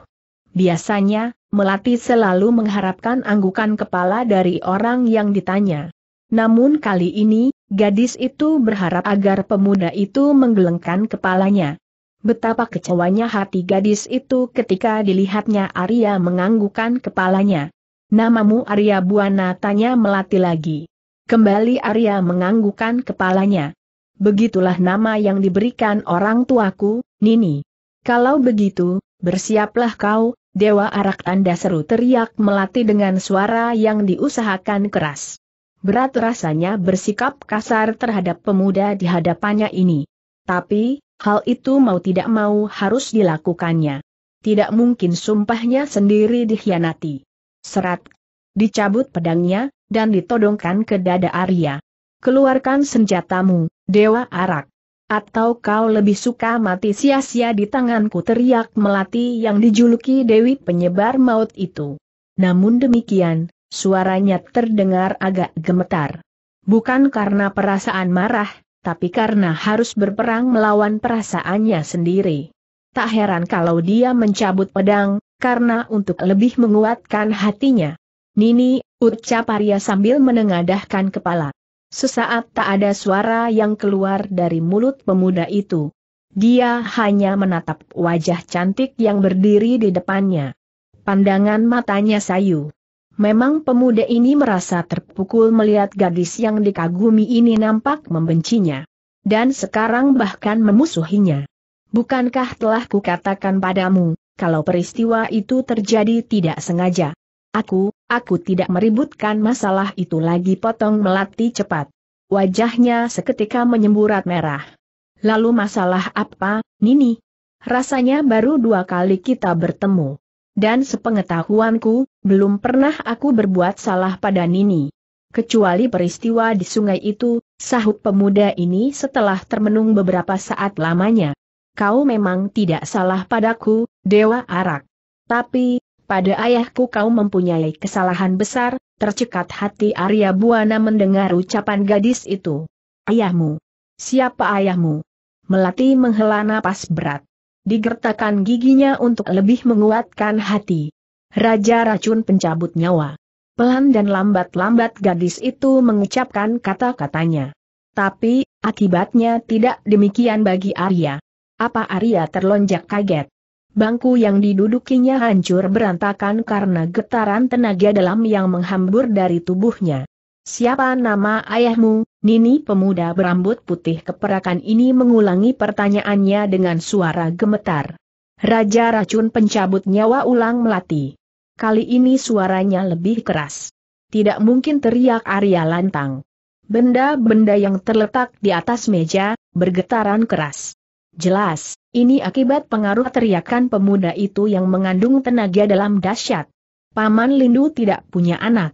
Biasanya, Melati selalu mengharapkan anggukan kepala dari orang yang ditanya. Namun kali ini, gadis itu berharap agar pemuda itu menggelengkan kepalanya. Betapa kecewanya hati gadis itu ketika dilihatnya Arya menganggukan kepalanya. Namamu Arya Buana tanya Melati lagi. Kembali Arya menganggukan kepalanya. Begitulah nama yang diberikan orang tuaku, Nini. Kalau begitu, bersiaplah kau, Dewa Arak Anda seru teriak melati dengan suara yang diusahakan keras. Berat rasanya bersikap kasar terhadap pemuda di hadapannya ini. Tapi, hal itu mau tidak mau harus dilakukannya. Tidak mungkin sumpahnya sendiri dikhianati. Serat. Dicabut pedangnya, dan ditodongkan ke dada Arya. Keluarkan senjatamu, Dewa Arak. Atau kau lebih suka mati sia-sia di tanganku teriak melati yang dijuluki Dewi Penyebar Maut itu. Namun demikian, suaranya terdengar agak gemetar. Bukan karena perasaan marah, tapi karena harus berperang melawan perasaannya sendiri. Tak heran kalau dia mencabut pedang, karena untuk lebih menguatkan hatinya. Nini, ucap Arya sambil menengadahkan kepala. Sesaat tak ada suara yang keluar dari mulut pemuda itu. Dia hanya menatap wajah cantik yang berdiri di depannya. Pandangan matanya sayu. Memang pemuda ini merasa terpukul melihat gadis yang dikagumi ini nampak membencinya. Dan sekarang bahkan memusuhinya. Bukankah telah kukatakan padamu, kalau peristiwa itu terjadi tidak sengaja? Aku, aku tidak meributkan masalah itu lagi potong melati cepat. Wajahnya seketika menyemburat merah. Lalu masalah apa, Nini? Rasanya baru dua kali kita bertemu. Dan sepengetahuanku, belum pernah aku berbuat salah pada Nini. Kecuali peristiwa di sungai itu, sahut pemuda ini setelah termenung beberapa saat lamanya. Kau memang tidak salah padaku, Dewa Arak. Tapi, pada ayahku kau mempunyai kesalahan besar, tercekat hati Arya Buana mendengar ucapan gadis itu. Ayahmu. Siapa ayahmu? Melati menghela napas berat. Digertakan giginya untuk lebih menguatkan hati. Raja racun pencabut nyawa. Pelan dan lambat-lambat gadis itu mengucapkan kata-katanya. Tapi, akibatnya tidak demikian bagi Arya. Apa Arya terlonjak kaget? Bangku yang didudukinya hancur berantakan karena getaran tenaga dalam yang menghambur dari tubuhnya. Siapa nama ayahmu, Nini pemuda berambut putih keperakan ini mengulangi pertanyaannya dengan suara gemetar. Raja racun pencabut nyawa ulang melati. Kali ini suaranya lebih keras. Tidak mungkin teriak Arya lantang. Benda-benda yang terletak di atas meja, bergetaran keras. Jelas, ini akibat pengaruh teriakan pemuda itu yang mengandung tenaga dalam dahsyat. Paman Lindu tidak punya anak.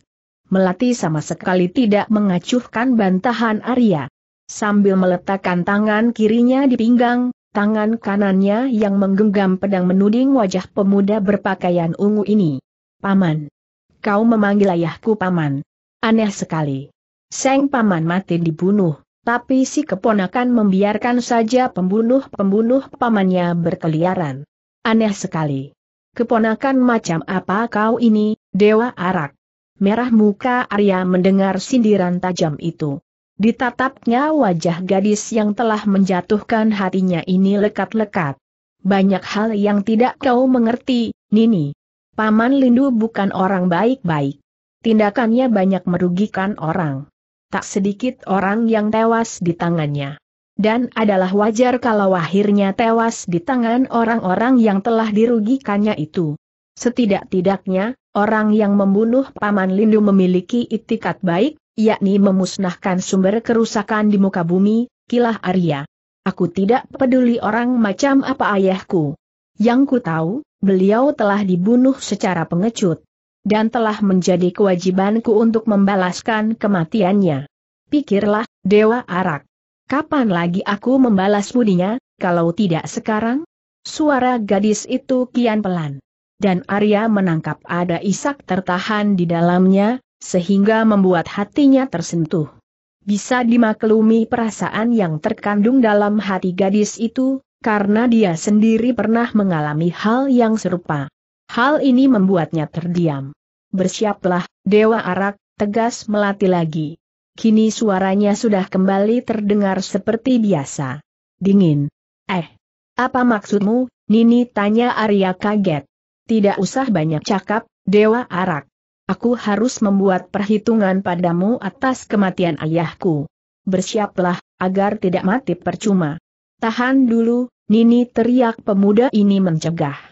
Melati sama sekali tidak mengacuhkan bantahan Arya. Sambil meletakkan tangan kirinya di pinggang, tangan kanannya yang menggenggam pedang menuding wajah pemuda berpakaian ungu ini. Paman. Kau memanggil ayahku paman. Aneh sekali. Seng paman mati dibunuh. Tapi si keponakan membiarkan saja pembunuh-pembunuh pamannya berkeliaran. Aneh sekali. Keponakan macam apa kau ini, Dewa Arak? Merah muka Arya mendengar sindiran tajam itu. Ditatapnya wajah gadis yang telah menjatuhkan hatinya ini lekat-lekat. Banyak hal yang tidak kau mengerti, Nini. Paman Lindu bukan orang baik-baik. Tindakannya banyak merugikan orang tak sedikit orang yang tewas di tangannya. Dan adalah wajar kalau akhirnya tewas di tangan orang-orang yang telah dirugikannya itu. Setidak-tidaknya, orang yang membunuh Paman Lindu memiliki itikat baik, yakni memusnahkan sumber kerusakan di muka bumi, kilah Arya. Aku tidak peduli orang macam apa ayahku. Yang ku tahu, beliau telah dibunuh secara pengecut dan telah menjadi kewajibanku untuk membalaskan kematiannya. Pikirlah, Dewa Arak. Kapan lagi aku membalas budinya, kalau tidak sekarang? Suara gadis itu kian pelan. Dan Arya menangkap ada isak tertahan di dalamnya, sehingga membuat hatinya tersentuh. Bisa dimaklumi perasaan yang terkandung dalam hati gadis itu, karena dia sendiri pernah mengalami hal yang serupa. Hal ini membuatnya terdiam. Bersiaplah, Dewa Arak, tegas melati lagi. Kini suaranya sudah kembali terdengar seperti biasa. Dingin. Eh, apa maksudmu, Nini tanya Arya kaget. Tidak usah banyak cakap, Dewa Arak. Aku harus membuat perhitungan padamu atas kematian ayahku. Bersiaplah, agar tidak mati percuma. Tahan dulu, Nini teriak pemuda ini mencegah.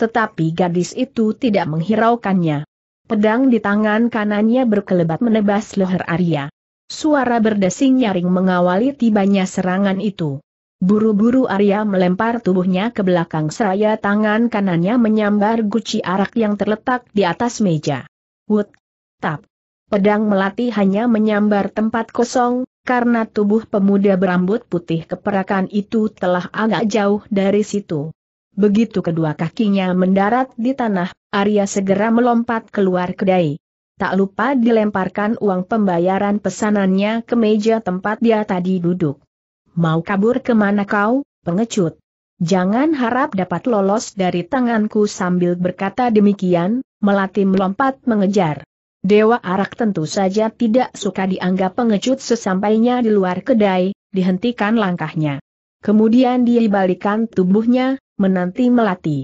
Tetapi gadis itu tidak menghiraukannya. Pedang di tangan kanannya berkelebat menebas leher Arya. Suara berdesing nyaring mengawali tibanya serangan itu. Buru-buru Arya melempar tubuhnya ke belakang seraya tangan kanannya menyambar guci arak yang terletak di atas meja. Wut! Tap! Pedang melati hanya menyambar tempat kosong, karena tubuh pemuda berambut putih keperakan itu telah agak jauh dari situ. Begitu kedua kakinya mendarat di tanah, Arya segera melompat keluar kedai. Tak lupa dilemparkan uang pembayaran pesanannya ke meja tempat dia tadi duduk. Mau kabur kemana kau, pengecut? Jangan harap dapat lolos dari tanganku sambil berkata demikian, melatih melompat mengejar. Dewa Arak tentu saja tidak suka dianggap pengecut sesampainya di luar kedai, dihentikan langkahnya. Kemudian dia dibalikan tubuhnya, menanti Melati.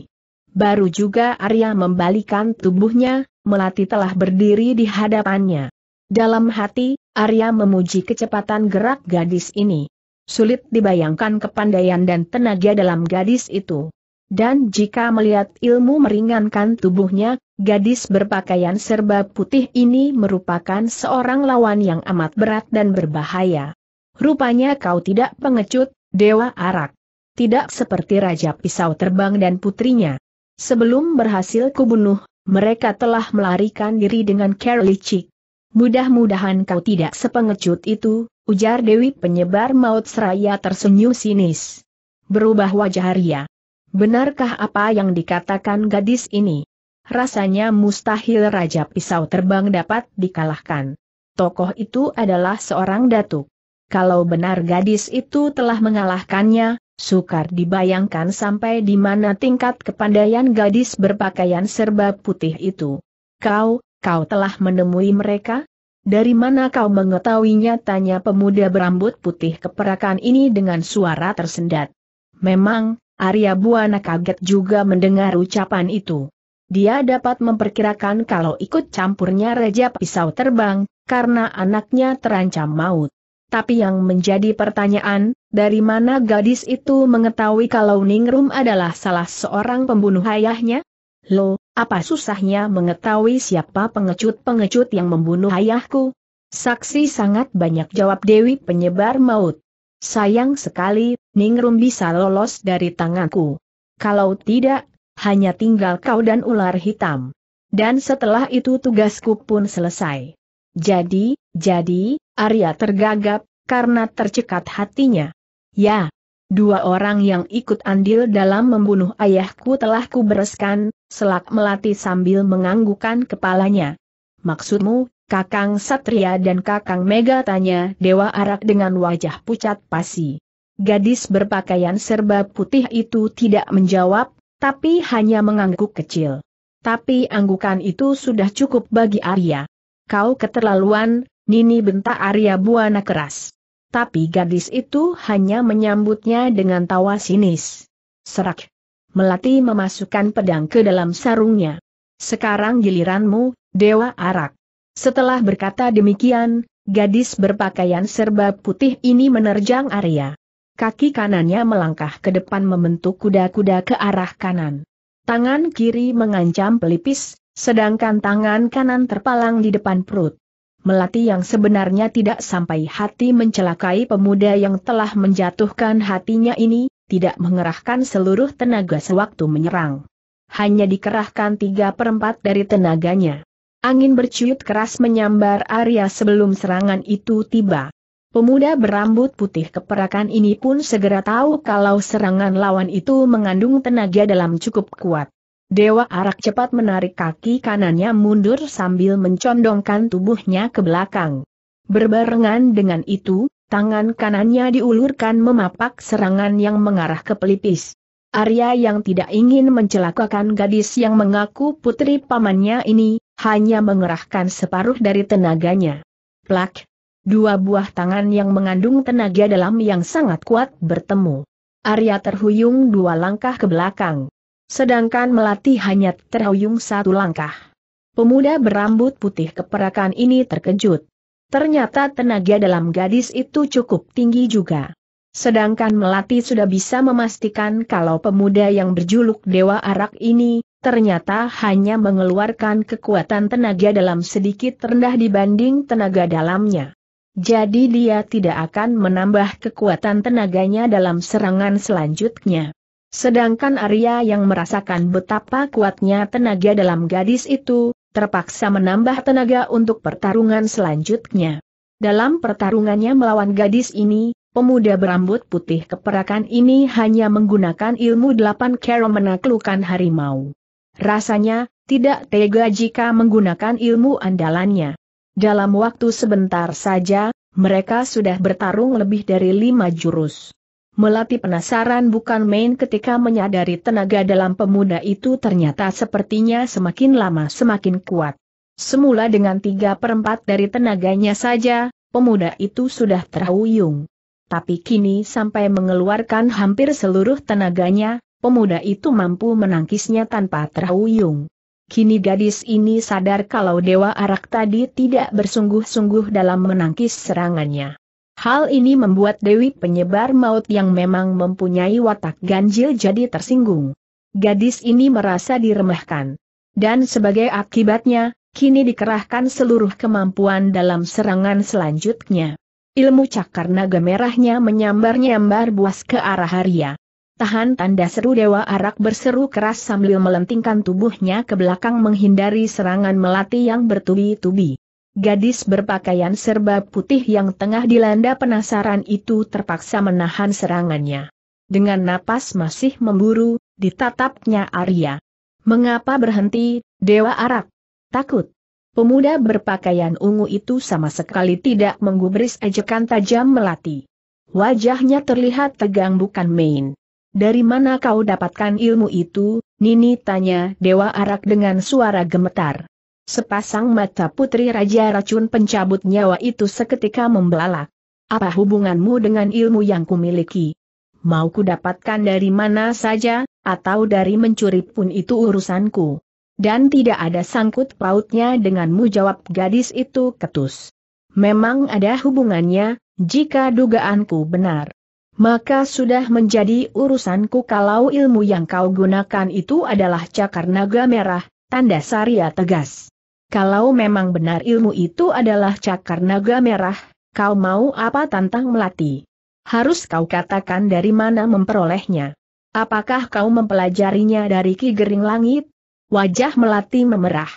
Baru juga Arya membalikan tubuhnya, Melati telah berdiri di hadapannya. Dalam hati, Arya memuji kecepatan gerak gadis ini. Sulit dibayangkan kepandaian dan tenaga dalam gadis itu. Dan jika melihat ilmu meringankan tubuhnya, gadis berpakaian serba putih ini merupakan seorang lawan yang amat berat dan berbahaya. Rupanya kau tidak pengecut, Dewa Arak tidak seperti Raja Pisau Terbang dan putrinya. Sebelum berhasil kubunuh, mereka telah melarikan diri dengan Carol Mudah-mudahan kau tidak sepengecut itu, ujar Dewi penyebar maut seraya tersenyum sinis. Berubah wajah Arya. Benarkah apa yang dikatakan gadis ini? Rasanya mustahil Raja Pisau Terbang dapat dikalahkan. Tokoh itu adalah seorang datuk. Kalau benar gadis itu telah mengalahkannya, Sukar dibayangkan sampai di mana tingkat kepandaian gadis berpakaian serba putih itu. Kau, kau telah menemui mereka? Dari mana kau mengetahuinya? Tanya pemuda berambut putih keperakan ini dengan suara tersendat. Memang, Arya Buana kaget juga mendengar ucapan itu. Dia dapat memperkirakan kalau ikut campurnya Raja Pisau Terbang, karena anaknya terancam maut. Tapi yang menjadi pertanyaan, dari mana gadis itu mengetahui kalau Ningrum adalah salah seorang pembunuh ayahnya? Loh, apa susahnya mengetahui siapa pengecut-pengecut yang membunuh ayahku? Saksi sangat banyak jawab Dewi penyebar maut. Sayang sekali, Ningrum bisa lolos dari tanganku. Kalau tidak, hanya tinggal kau dan ular hitam. Dan setelah itu tugasku pun selesai. Jadi, jadi, Arya tergagap, karena tercekat hatinya. Ya, dua orang yang ikut andil dalam membunuh ayahku telah kubereskan, selak melati sambil menganggukan kepalanya. Maksudmu, Kakang Satria dan Kakang Mega tanya Dewa Arak dengan wajah pucat pasi. Gadis berpakaian serba putih itu tidak menjawab, tapi hanya mengangguk kecil. Tapi anggukan itu sudah cukup bagi Arya. Kau keterlaluan, Nini bentak Arya Buana keras. Tapi gadis itu hanya menyambutnya dengan tawa sinis. Serak. Melati memasukkan pedang ke dalam sarungnya. Sekarang giliranmu, Dewa Arak. Setelah berkata demikian, gadis berpakaian serba putih ini menerjang Arya. Kaki kanannya melangkah ke depan membentuk kuda-kuda ke arah kanan. Tangan kiri mengancam pelipis, Sedangkan tangan kanan terpalang di depan perut. Melati yang sebenarnya tidak sampai hati mencelakai pemuda yang telah menjatuhkan hatinya ini, tidak mengerahkan seluruh tenaga sewaktu menyerang. Hanya dikerahkan tiga perempat dari tenaganya. Angin berciut keras menyambar Arya sebelum serangan itu tiba. Pemuda berambut putih keperakan ini pun segera tahu kalau serangan lawan itu mengandung tenaga dalam cukup kuat. Dewa Arak cepat menarik kaki kanannya mundur sambil mencondongkan tubuhnya ke belakang. Berbarengan dengan itu, tangan kanannya diulurkan memapak serangan yang mengarah ke pelipis. Arya yang tidak ingin mencelakakan gadis yang mengaku putri pamannya ini, hanya mengerahkan separuh dari tenaganya. Plak! Dua buah tangan yang mengandung tenaga dalam yang sangat kuat bertemu. Arya terhuyung dua langkah ke belakang. Sedangkan Melati hanya terhuyung satu langkah. Pemuda berambut putih keperakan ini terkejut. Ternyata tenaga dalam gadis itu cukup tinggi juga. Sedangkan Melati sudah bisa memastikan kalau pemuda yang berjuluk Dewa Arak ini, ternyata hanya mengeluarkan kekuatan tenaga dalam sedikit rendah dibanding tenaga dalamnya. Jadi dia tidak akan menambah kekuatan tenaganya dalam serangan selanjutnya. Sedangkan Arya yang merasakan betapa kuatnya tenaga dalam gadis itu, terpaksa menambah tenaga untuk pertarungan selanjutnya. Dalam pertarungannya melawan gadis ini, pemuda berambut putih keperakan ini hanya menggunakan ilmu delapan kera menaklukkan harimau. Rasanya, tidak tega jika menggunakan ilmu andalannya. Dalam waktu sebentar saja, mereka sudah bertarung lebih dari lima jurus. Melati penasaran bukan main ketika menyadari tenaga dalam pemuda itu ternyata sepertinya semakin lama semakin kuat. Semula dengan tiga perempat dari tenaganya saja, pemuda itu sudah terhuyung. Tapi kini sampai mengeluarkan hampir seluruh tenaganya, pemuda itu mampu menangkisnya tanpa terhuyung. Kini gadis ini sadar kalau Dewa Arak tadi tidak bersungguh-sungguh dalam menangkis serangannya. Hal ini membuat Dewi penyebar maut yang memang mempunyai watak ganjil jadi tersinggung. Gadis ini merasa diremehkan. Dan sebagai akibatnya, kini dikerahkan seluruh kemampuan dalam serangan selanjutnya. Ilmu cakar naga merahnya menyambar-nyambar buas ke arah Arya. Tahan tanda seru Dewa Arak berseru keras sambil melentingkan tubuhnya ke belakang menghindari serangan melati yang bertubi-tubi. Gadis berpakaian serba putih yang tengah dilanda penasaran itu terpaksa menahan serangannya. Dengan napas masih memburu, ditatapnya Arya. Mengapa berhenti, Dewa Arak? Takut. Pemuda berpakaian ungu itu sama sekali tidak menggubris ejekan tajam melati. Wajahnya terlihat tegang bukan main. Dari mana kau dapatkan ilmu itu, Nini tanya Dewa Arak dengan suara gemetar. Sepasang mata putri Raja Racun pencabut nyawa itu seketika membelalak. Apa hubunganmu dengan ilmu yang kumiliki? Mau ku dapatkan dari mana saja, atau dari mencuri pun itu urusanku. Dan tidak ada sangkut pautnya denganmu jawab gadis itu ketus. Memang ada hubungannya, jika dugaanku benar. Maka sudah menjadi urusanku kalau ilmu yang kau gunakan itu adalah cakar naga merah, tanda Saria tegas kalau memang benar ilmu itu adalah cakar naga merah, kau mau apa tantang melati? Harus kau katakan dari mana memperolehnya. Apakah kau mempelajarinya dari Ki Langit? Wajah melati memerah.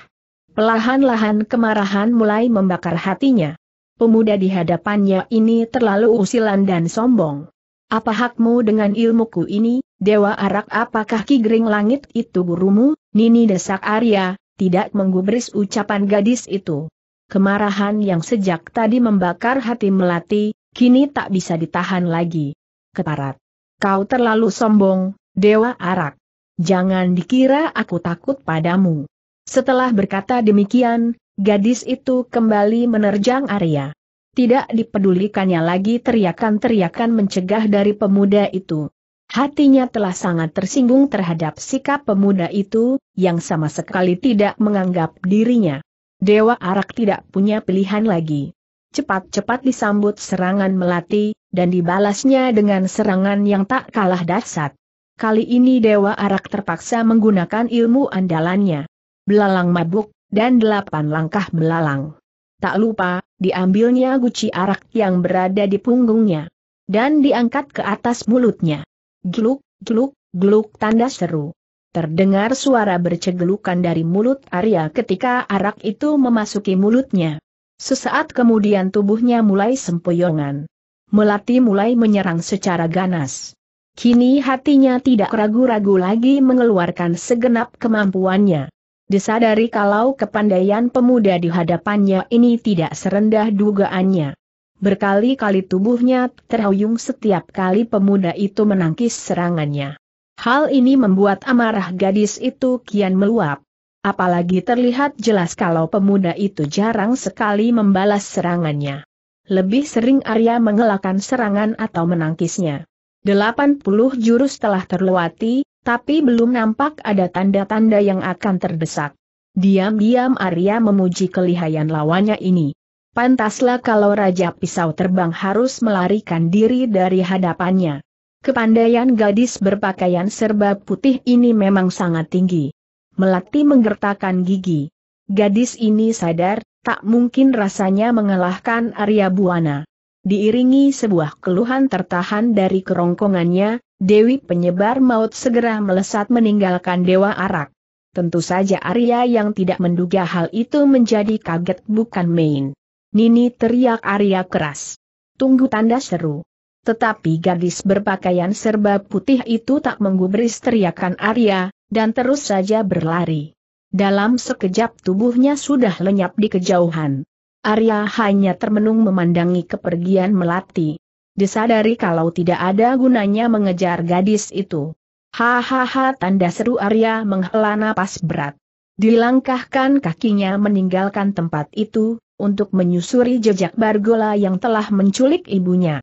Pelahan-lahan kemarahan mulai membakar hatinya. Pemuda di hadapannya ini terlalu usilan dan sombong. Apa hakmu dengan ilmuku ini, Dewa Arak apakah Ki Langit itu gurumu, Nini Desak Arya, tidak menggubris ucapan gadis itu. Kemarahan yang sejak tadi membakar hati Melati, kini tak bisa ditahan lagi. Keparat. Kau terlalu sombong, Dewa Arak. Jangan dikira aku takut padamu. Setelah berkata demikian, gadis itu kembali menerjang Arya. Tidak dipedulikannya lagi teriakan-teriakan mencegah dari pemuda itu. Hatinya telah sangat tersinggung terhadap sikap pemuda itu, yang sama sekali tidak menganggap dirinya. Dewa Arak tidak punya pilihan lagi. Cepat-cepat disambut serangan Melati, dan dibalasnya dengan serangan yang tak kalah dahsyat. Kali ini Dewa Arak terpaksa menggunakan ilmu andalannya. Belalang mabuk, dan delapan langkah belalang. Tak lupa, diambilnya guci arak yang berada di punggungnya. Dan diangkat ke atas mulutnya. Gluk, gluk, gluk tanda seru. Terdengar suara bercegelukan dari mulut Arya ketika arak itu memasuki mulutnya. Sesaat kemudian tubuhnya mulai sempoyongan. Melati mulai menyerang secara ganas. Kini hatinya tidak ragu-ragu lagi mengeluarkan segenap kemampuannya. Disadari kalau kepandaian pemuda di hadapannya ini tidak serendah dugaannya. Berkali-kali tubuhnya terhuyung setiap kali pemuda itu menangkis serangannya. Hal ini membuat amarah gadis itu kian meluap. Apalagi terlihat jelas kalau pemuda itu jarang sekali membalas serangannya. Lebih sering Arya mengelakkan serangan atau menangkisnya. 80 jurus telah terlewati, tapi belum nampak ada tanda-tanda yang akan terdesak. Diam-diam Arya memuji kelihayan lawannya ini. Pantaslah kalau Raja Pisau Terbang harus melarikan diri dari hadapannya. Kepandaian gadis berpakaian serba putih ini memang sangat tinggi. Melati menggertakkan gigi. Gadis ini sadar, tak mungkin rasanya mengalahkan Arya Buana. Diiringi sebuah keluhan tertahan dari kerongkongannya, Dewi penyebar maut segera melesat meninggalkan Dewa Arak. Tentu saja Arya yang tidak menduga hal itu menjadi kaget bukan main. Nini teriak Arya keras. Tunggu tanda seru. Tetapi gadis berpakaian serba putih itu tak menggubris teriakan Arya, dan terus saja berlari. Dalam sekejap tubuhnya sudah lenyap di kejauhan. Arya hanya termenung memandangi kepergian Melati. Disadari kalau tidak ada gunanya mengejar gadis itu. Hahaha tanda seru Arya menghela napas berat. Dilangkahkan kakinya meninggalkan tempat itu, untuk menyusuri jejak Bargola yang telah menculik ibunya.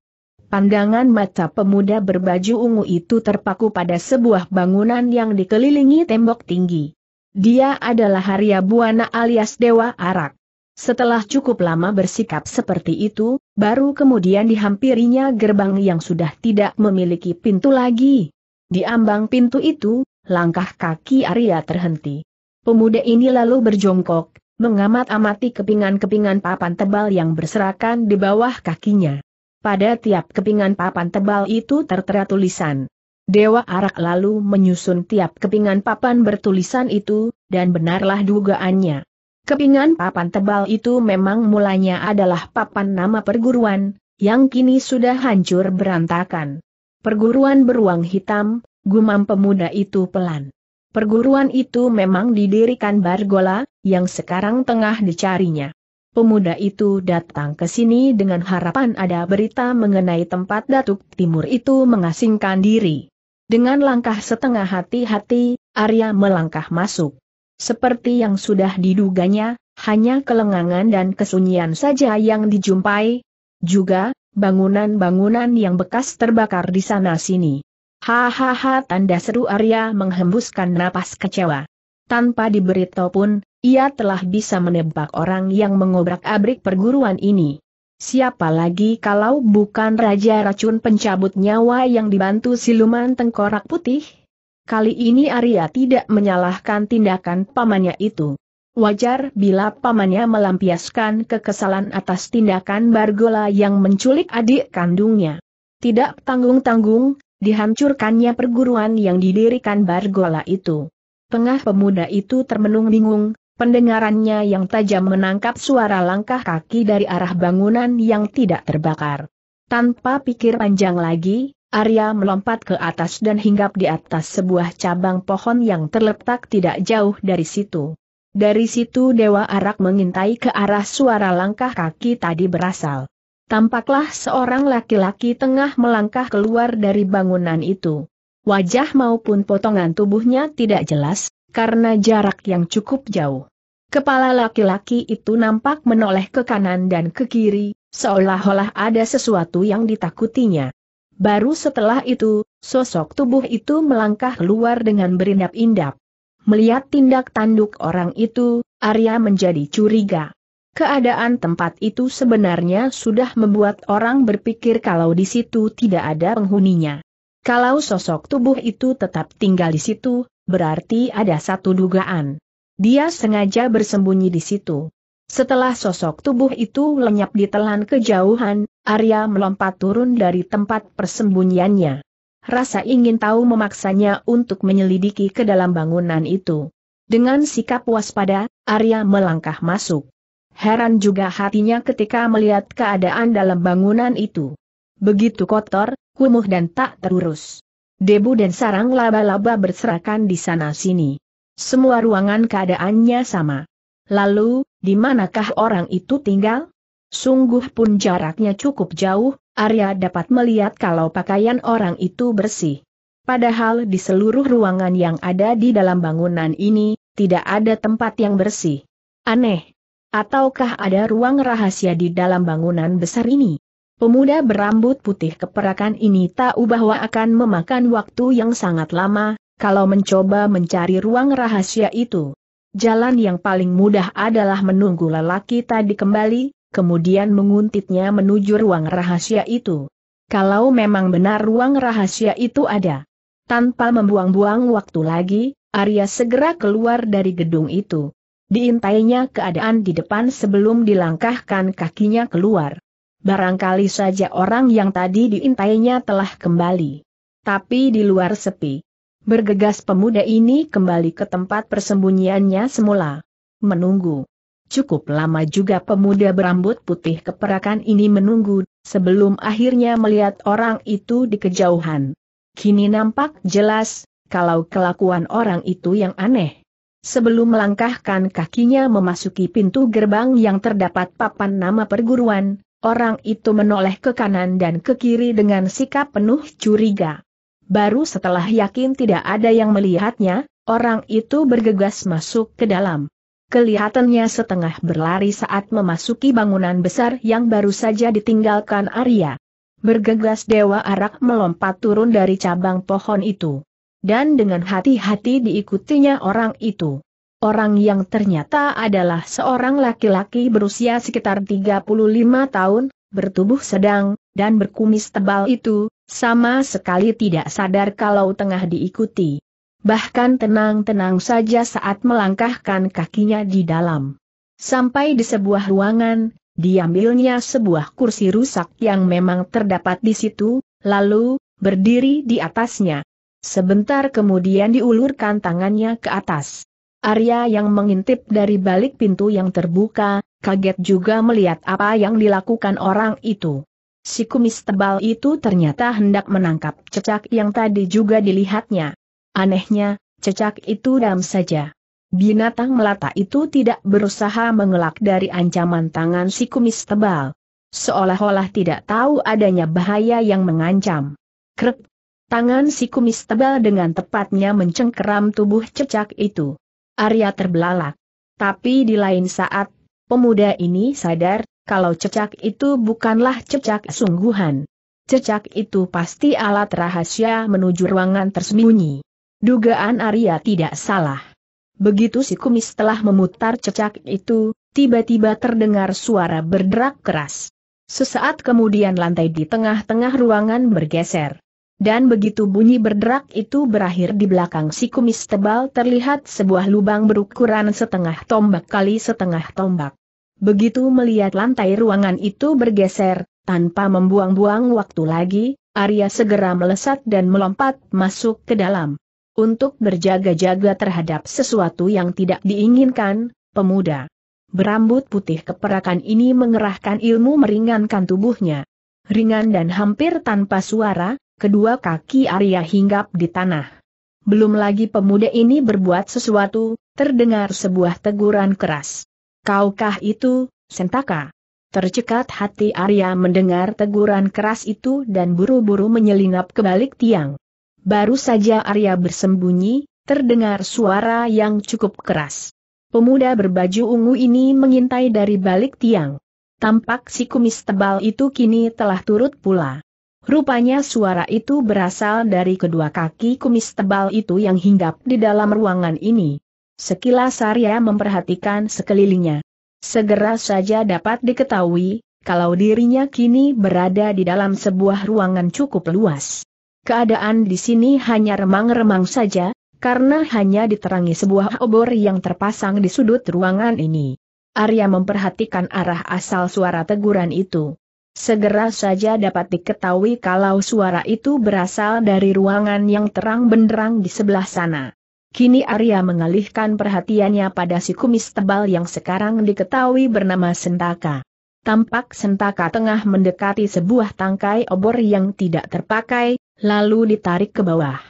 Pandangan mata pemuda berbaju ungu itu terpaku pada sebuah bangunan yang dikelilingi tembok tinggi. Dia adalah Arya Buana alias Dewa Arak. Setelah cukup lama bersikap seperti itu, baru kemudian dihampirinya gerbang yang sudah tidak memiliki pintu lagi. Di ambang pintu itu, langkah kaki Arya terhenti. Pemuda ini lalu berjongkok, mengamat-amati kepingan-kepingan papan tebal yang berserakan di bawah kakinya. Pada tiap kepingan papan tebal itu tertera tulisan. Dewa Arak lalu menyusun tiap kepingan papan bertulisan itu, dan benarlah dugaannya. Kepingan papan tebal itu memang mulanya adalah papan nama perguruan, yang kini sudah hancur berantakan. Perguruan beruang hitam, gumam pemuda itu pelan. Perguruan itu memang didirikan Bargola, yang sekarang tengah dicarinya. Pemuda itu datang ke sini dengan harapan ada berita mengenai tempat Datuk Timur itu mengasingkan diri. Dengan langkah setengah hati-hati, Arya melangkah masuk. Seperti yang sudah diduganya, hanya kelengangan dan kesunyian saja yang dijumpai. Juga, bangunan-bangunan yang bekas terbakar di sana-sini. Hahaha tanda seru Arya menghembuskan napas kecewa. Tanpa diberitahu pun, ia telah bisa menebak orang yang mengobrak-abrik perguruan ini. Siapa lagi kalau bukan Raja Racun Pencabut Nyawa yang dibantu siluman tengkorak putih? Kali ini Arya tidak menyalahkan tindakan pamannya itu. Wajar bila pamannya melampiaskan kekesalan atas tindakan Bargola yang menculik adik kandungnya. Tidak tanggung-tanggung, Dihancurkannya perguruan yang didirikan Bargola itu. Tengah pemuda itu termenung bingung, pendengarannya yang tajam menangkap suara langkah kaki dari arah bangunan yang tidak terbakar. Tanpa pikir panjang lagi, Arya melompat ke atas dan hinggap di atas sebuah cabang pohon yang terletak tidak jauh dari situ. Dari situ Dewa Arak mengintai ke arah suara langkah kaki tadi berasal tampaklah seorang laki-laki tengah melangkah keluar dari bangunan itu. Wajah maupun potongan tubuhnya tidak jelas, karena jarak yang cukup jauh. Kepala laki-laki itu nampak menoleh ke kanan dan ke kiri, seolah-olah ada sesuatu yang ditakutinya. Baru setelah itu, sosok tubuh itu melangkah keluar dengan berindap-indap. Melihat tindak tanduk orang itu, Arya menjadi curiga. Keadaan tempat itu sebenarnya sudah membuat orang berpikir kalau di situ tidak ada penghuninya. Kalau sosok tubuh itu tetap tinggal di situ, berarti ada satu dugaan. Dia sengaja bersembunyi di situ. Setelah sosok tubuh itu lenyap ditelan kejauhan, Arya melompat turun dari tempat persembunyiannya. Rasa ingin tahu memaksanya untuk menyelidiki ke dalam bangunan itu. Dengan sikap waspada, Arya melangkah masuk. Heran juga hatinya ketika melihat keadaan dalam bangunan itu. Begitu kotor, kumuh dan tak terurus. Debu dan sarang laba-laba berserakan di sana-sini. Semua ruangan keadaannya sama. Lalu, di manakah orang itu tinggal? Sungguh pun jaraknya cukup jauh, Arya dapat melihat kalau pakaian orang itu bersih. Padahal di seluruh ruangan yang ada di dalam bangunan ini, tidak ada tempat yang bersih. Aneh, Ataukah ada ruang rahasia di dalam bangunan besar ini? Pemuda berambut putih keperakan ini tahu bahwa akan memakan waktu yang sangat lama, kalau mencoba mencari ruang rahasia itu. Jalan yang paling mudah adalah menunggu lelaki tadi kembali, kemudian menguntitnya menuju ruang rahasia itu. Kalau memang benar ruang rahasia itu ada. Tanpa membuang-buang waktu lagi, Arya segera keluar dari gedung itu. Diintainya keadaan di depan sebelum dilangkahkan kakinya keluar. Barangkali saja orang yang tadi diintainya telah kembali. Tapi di luar sepi. Bergegas pemuda ini kembali ke tempat persembunyiannya semula. Menunggu. Cukup lama juga pemuda berambut putih keperakan ini menunggu, sebelum akhirnya melihat orang itu di kejauhan. Kini nampak jelas, kalau kelakuan orang itu yang aneh. Sebelum melangkahkan kakinya memasuki pintu gerbang yang terdapat papan nama perguruan, orang itu menoleh ke kanan dan ke kiri dengan sikap penuh curiga. Baru setelah yakin tidak ada yang melihatnya, orang itu bergegas masuk ke dalam. Kelihatannya setengah berlari saat memasuki bangunan besar yang baru saja ditinggalkan Arya. Bergegas Dewa Arak melompat turun dari cabang pohon itu dan dengan hati-hati diikutinya orang itu. Orang yang ternyata adalah seorang laki-laki berusia sekitar 35 tahun, bertubuh sedang, dan berkumis tebal itu, sama sekali tidak sadar kalau tengah diikuti. Bahkan tenang-tenang saja saat melangkahkan kakinya di dalam. Sampai di sebuah ruangan, diambilnya sebuah kursi rusak yang memang terdapat di situ, lalu, berdiri di atasnya. Sebentar kemudian diulurkan tangannya ke atas. Arya yang mengintip dari balik pintu yang terbuka, kaget juga melihat apa yang dilakukan orang itu. Si kumis tebal itu ternyata hendak menangkap cecak yang tadi juga dilihatnya. Anehnya, cecak itu dam saja. Binatang melata itu tidak berusaha mengelak dari ancaman tangan si kumis tebal. Seolah-olah tidak tahu adanya bahaya yang mengancam. Krep, Tangan si kumis tebal dengan tepatnya mencengkeram tubuh cecak itu. Arya terbelalak. Tapi di lain saat, pemuda ini sadar, kalau cecak itu bukanlah cecak sungguhan. Cecak itu pasti alat rahasia menuju ruangan tersembunyi. Dugaan Arya tidak salah. Begitu si kumis telah memutar cecak itu, tiba-tiba terdengar suara berderak keras. Sesaat kemudian lantai di tengah-tengah ruangan bergeser. Dan begitu bunyi berderak itu berakhir di belakang si kumis tebal terlihat sebuah lubang berukuran setengah tombak kali setengah tombak. Begitu melihat lantai ruangan itu bergeser, tanpa membuang-buang waktu lagi, Arya segera melesat dan melompat masuk ke dalam. Untuk berjaga-jaga terhadap sesuatu yang tidak diinginkan, pemuda berambut putih keperakan ini mengerahkan ilmu meringankan tubuhnya. Ringan dan hampir tanpa suara, kedua kaki Arya hinggap di tanah. Belum lagi pemuda ini berbuat sesuatu, terdengar sebuah teguran keras. Kaukah itu, Sentaka? Tercekat hati Arya mendengar teguran keras itu dan buru-buru menyelinap ke balik tiang. Baru saja Arya bersembunyi, terdengar suara yang cukup keras. Pemuda berbaju ungu ini mengintai dari balik tiang. Tampak si kumis tebal itu kini telah turut pula. Rupanya suara itu berasal dari kedua kaki kumis tebal itu yang hinggap di dalam ruangan ini. Sekilas Arya memperhatikan sekelilingnya. Segera saja dapat diketahui, kalau dirinya kini berada di dalam sebuah ruangan cukup luas. Keadaan di sini hanya remang-remang saja, karena hanya diterangi sebuah obor yang terpasang di sudut ruangan ini. Arya memperhatikan arah asal suara teguran itu. Segera saja dapat diketahui kalau suara itu berasal dari ruangan yang terang benderang di sebelah sana. Kini Arya mengalihkan perhatiannya pada si kumis tebal yang sekarang diketahui bernama Sentaka. Tampak Sentaka tengah mendekati sebuah tangkai obor yang tidak terpakai, lalu ditarik ke bawah.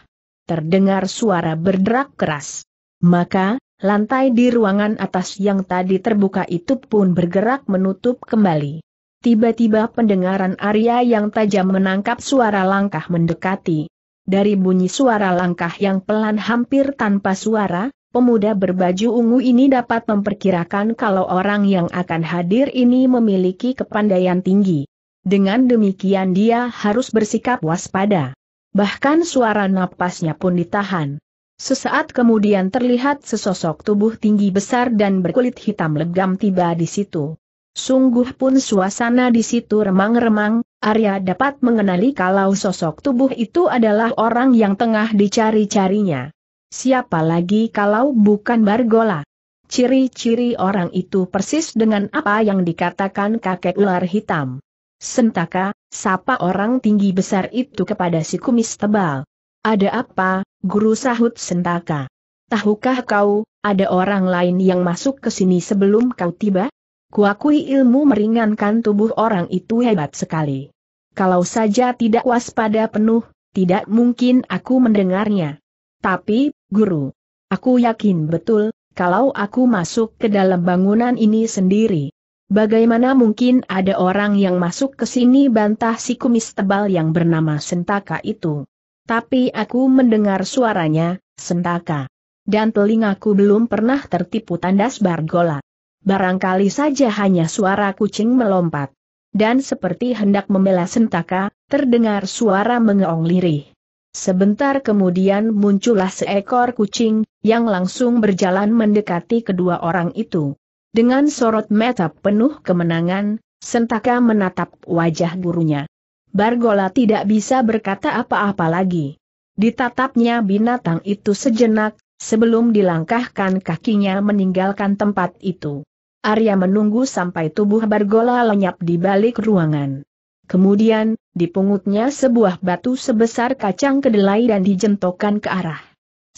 Terdengar suara berderak keras. Maka, lantai di ruangan atas yang tadi terbuka itu pun bergerak menutup kembali. Tiba-tiba pendengaran Arya yang tajam menangkap suara langkah mendekati. Dari bunyi suara langkah yang pelan hampir tanpa suara, pemuda berbaju ungu ini dapat memperkirakan kalau orang yang akan hadir ini memiliki kepandaian tinggi. Dengan demikian dia harus bersikap waspada. Bahkan suara napasnya pun ditahan. Sesaat kemudian terlihat sesosok tubuh tinggi besar dan berkulit hitam legam tiba di situ. Sungguh pun suasana di situ remang-remang, Arya dapat mengenali kalau sosok tubuh itu adalah orang yang tengah dicari-carinya. Siapa lagi kalau bukan Bargola? Ciri-ciri orang itu persis dengan apa yang dikatakan kakek ular hitam. Sentaka, sapa orang tinggi besar itu kepada si kumis tebal. Ada apa, guru sahut Sentaka? Tahukah kau, ada orang lain yang masuk ke sini sebelum kau tiba? Kuakui ilmu meringankan tubuh orang itu hebat sekali. Kalau saja tidak waspada penuh, tidak mungkin aku mendengarnya. Tapi, guru, aku yakin betul, kalau aku masuk ke dalam bangunan ini sendiri. Bagaimana mungkin ada orang yang masuk ke sini bantah si kumis tebal yang bernama Sentaka itu. Tapi aku mendengar suaranya, Sentaka. Dan telingaku belum pernah tertipu tandas Bargola barangkali saja hanya suara kucing melompat. Dan seperti hendak membela sentaka, terdengar suara mengeong lirih. Sebentar kemudian muncullah seekor kucing, yang langsung berjalan mendekati kedua orang itu. Dengan sorot mata penuh kemenangan, Sentaka menatap wajah gurunya. Bargola tidak bisa berkata apa-apa lagi. Ditatapnya binatang itu sejenak, sebelum dilangkahkan kakinya meninggalkan tempat itu. Arya menunggu sampai tubuh Bargola lenyap di balik ruangan. Kemudian, dipungutnya sebuah batu sebesar kacang kedelai dan dijentokkan ke arah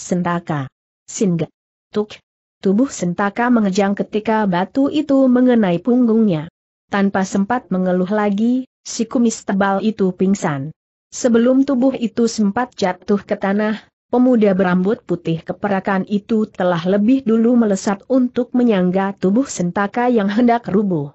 Sentaka. Singa. Tuk. Tubuh Sentaka mengejang ketika batu itu mengenai punggungnya. Tanpa sempat mengeluh lagi, si kumis tebal itu pingsan. Sebelum tubuh itu sempat jatuh ke tanah, Pemuda berambut putih keperakan itu telah lebih dulu melesat untuk menyangga tubuh sentaka yang hendak rubuh.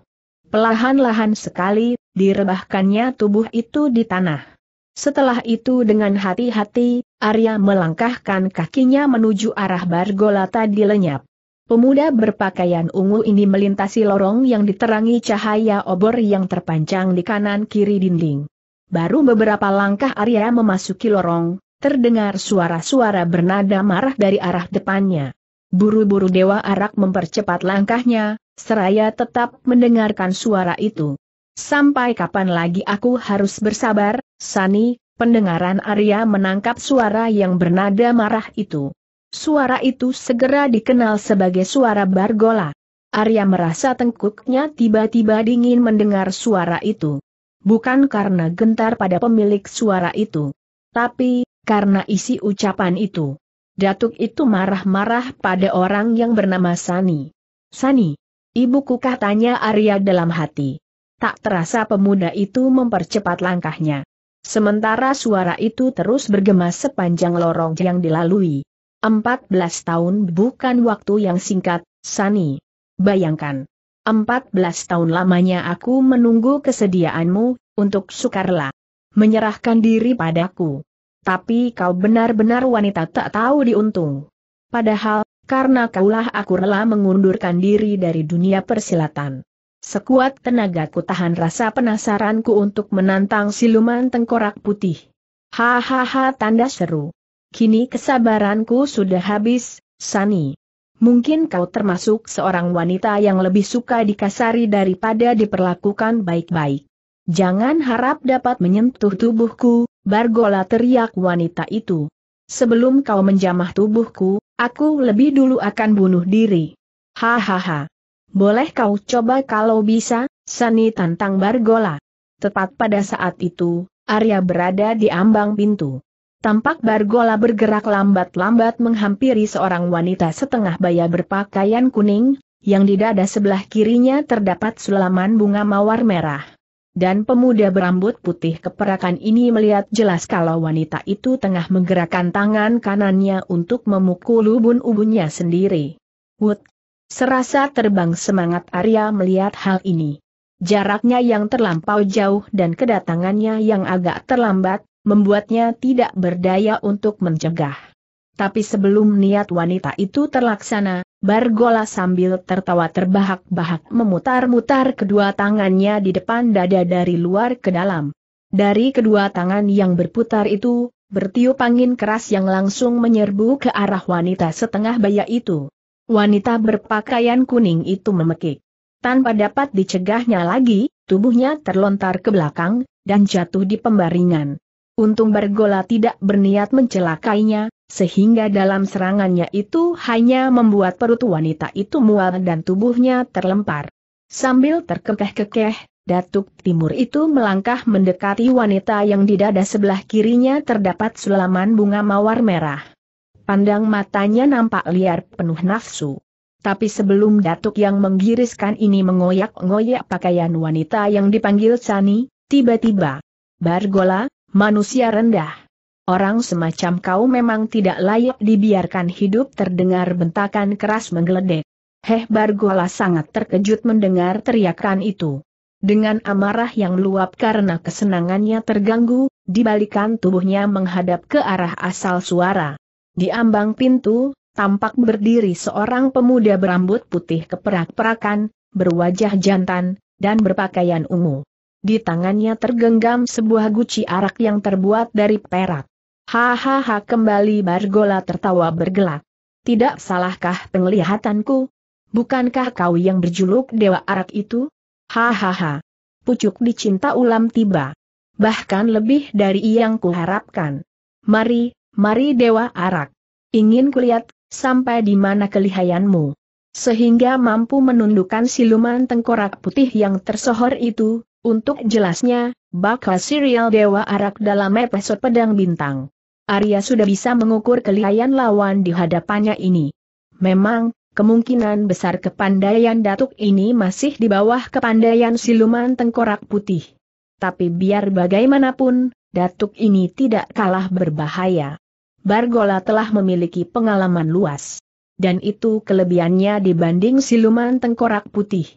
Pelahan-lahan sekali, direbahkannya tubuh itu di tanah. Setelah itu dengan hati-hati, Arya melangkahkan kakinya menuju arah Bargola tadi lenyap. Pemuda berpakaian ungu ini melintasi lorong yang diterangi cahaya obor yang terpanjang di kanan-kiri dinding. Baru beberapa langkah Arya memasuki lorong, terdengar suara-suara bernada marah dari arah depannya. Buru-buru Dewa Arak mempercepat langkahnya, seraya tetap mendengarkan suara itu. Sampai kapan lagi aku harus bersabar, Sani, pendengaran Arya menangkap suara yang bernada marah itu. Suara itu segera dikenal sebagai suara Bargola. Arya merasa tengkuknya tiba-tiba dingin mendengar suara itu. Bukan karena gentar pada pemilik suara itu. Tapi, karena isi ucapan itu. Datuk itu marah-marah pada orang yang bernama Sani. Sani, ibuku katanya Arya dalam hati. Tak terasa pemuda itu mempercepat langkahnya. Sementara suara itu terus bergema sepanjang lorong yang dilalui. Empat belas tahun bukan waktu yang singkat, Sani. Bayangkan. empat belas tahun lamanya aku menunggu kesediaanmu, untuk sukarlah Menyerahkan diri padaku tapi kau benar-benar wanita tak tahu diuntung. Padahal, karena kaulah aku rela mengundurkan diri dari dunia persilatan. Sekuat tenagaku tahan rasa penasaranku untuk menantang siluman tengkorak putih. Hahaha tanda seru. Kini kesabaranku sudah habis, Sani. Mungkin kau termasuk seorang wanita yang lebih suka dikasari daripada diperlakukan baik-baik. Jangan harap dapat menyentuh tubuhku, Bargola teriak wanita itu. Sebelum kau menjamah tubuhku, aku lebih dulu akan bunuh diri. Hahaha. Boleh kau coba kalau bisa, Sani tantang Bargola. Tepat pada saat itu, Arya berada di ambang pintu. Tampak Bargola bergerak lambat-lambat menghampiri seorang wanita setengah baya berpakaian kuning, yang di dada sebelah kirinya terdapat sulaman bunga mawar merah dan pemuda berambut putih keperakan ini melihat jelas kalau wanita itu tengah menggerakkan tangan kanannya untuk memukul ubun-ubunnya sendiri. Wood! Serasa terbang semangat Arya melihat hal ini. Jaraknya yang terlampau jauh dan kedatangannya yang agak terlambat, membuatnya tidak berdaya untuk mencegah. Tapi sebelum niat wanita itu terlaksana, Bargola sambil tertawa terbahak-bahak memutar-mutar kedua tangannya di depan dada dari luar ke dalam. Dari kedua tangan yang berputar itu, bertiup angin keras yang langsung menyerbu ke arah wanita setengah baya itu. Wanita berpakaian kuning itu memekik. Tanpa dapat dicegahnya lagi, tubuhnya terlontar ke belakang, dan jatuh di pembaringan. Untung Bergola tidak berniat mencelakainya, sehingga dalam serangannya itu hanya membuat perut wanita itu mual dan tubuhnya terlempar. Sambil terkekeh-kekeh, Datuk Timur itu melangkah mendekati wanita yang di dada sebelah kirinya terdapat sulaman bunga mawar merah. Pandang matanya nampak liar penuh nafsu. Tapi sebelum Datuk yang menggiriskan ini mengoyak-ngoyak pakaian wanita yang dipanggil Sani, tiba-tiba. Bargola, manusia rendah. Orang semacam kau memang tidak layak dibiarkan hidup terdengar bentakan keras menggeledek. Heh Bargola sangat terkejut mendengar teriakan itu. Dengan amarah yang luap karena kesenangannya terganggu, dibalikan tubuhnya menghadap ke arah asal suara. Di ambang pintu, tampak berdiri seorang pemuda berambut putih keperak-perakan, berwajah jantan, dan berpakaian ungu. Di tangannya tergenggam sebuah guci arak yang terbuat dari perak. Hahaha kembali Bargola tertawa bergelak. Tidak salahkah penglihatanku? Bukankah kau yang berjuluk Dewa Arak itu? Hahaha. Pucuk dicinta ulam tiba. Bahkan lebih dari yang kuharapkan. Mari, mari Dewa Arak. Ingin kulihat, sampai di mana kelihayanmu. Sehingga mampu menundukkan siluman tengkorak putih yang tersohor itu, untuk jelasnya, bakal serial Dewa Arak dalam episode Pedang Bintang. Arya sudah bisa mengukur kelihayan lawan di hadapannya ini. Memang, kemungkinan besar kepandaian Datuk ini masih di bawah kepandaian siluman tengkorak putih. Tapi biar bagaimanapun, Datuk ini tidak kalah berbahaya. Bargola telah memiliki pengalaman luas. Dan itu kelebihannya dibanding siluman tengkorak putih.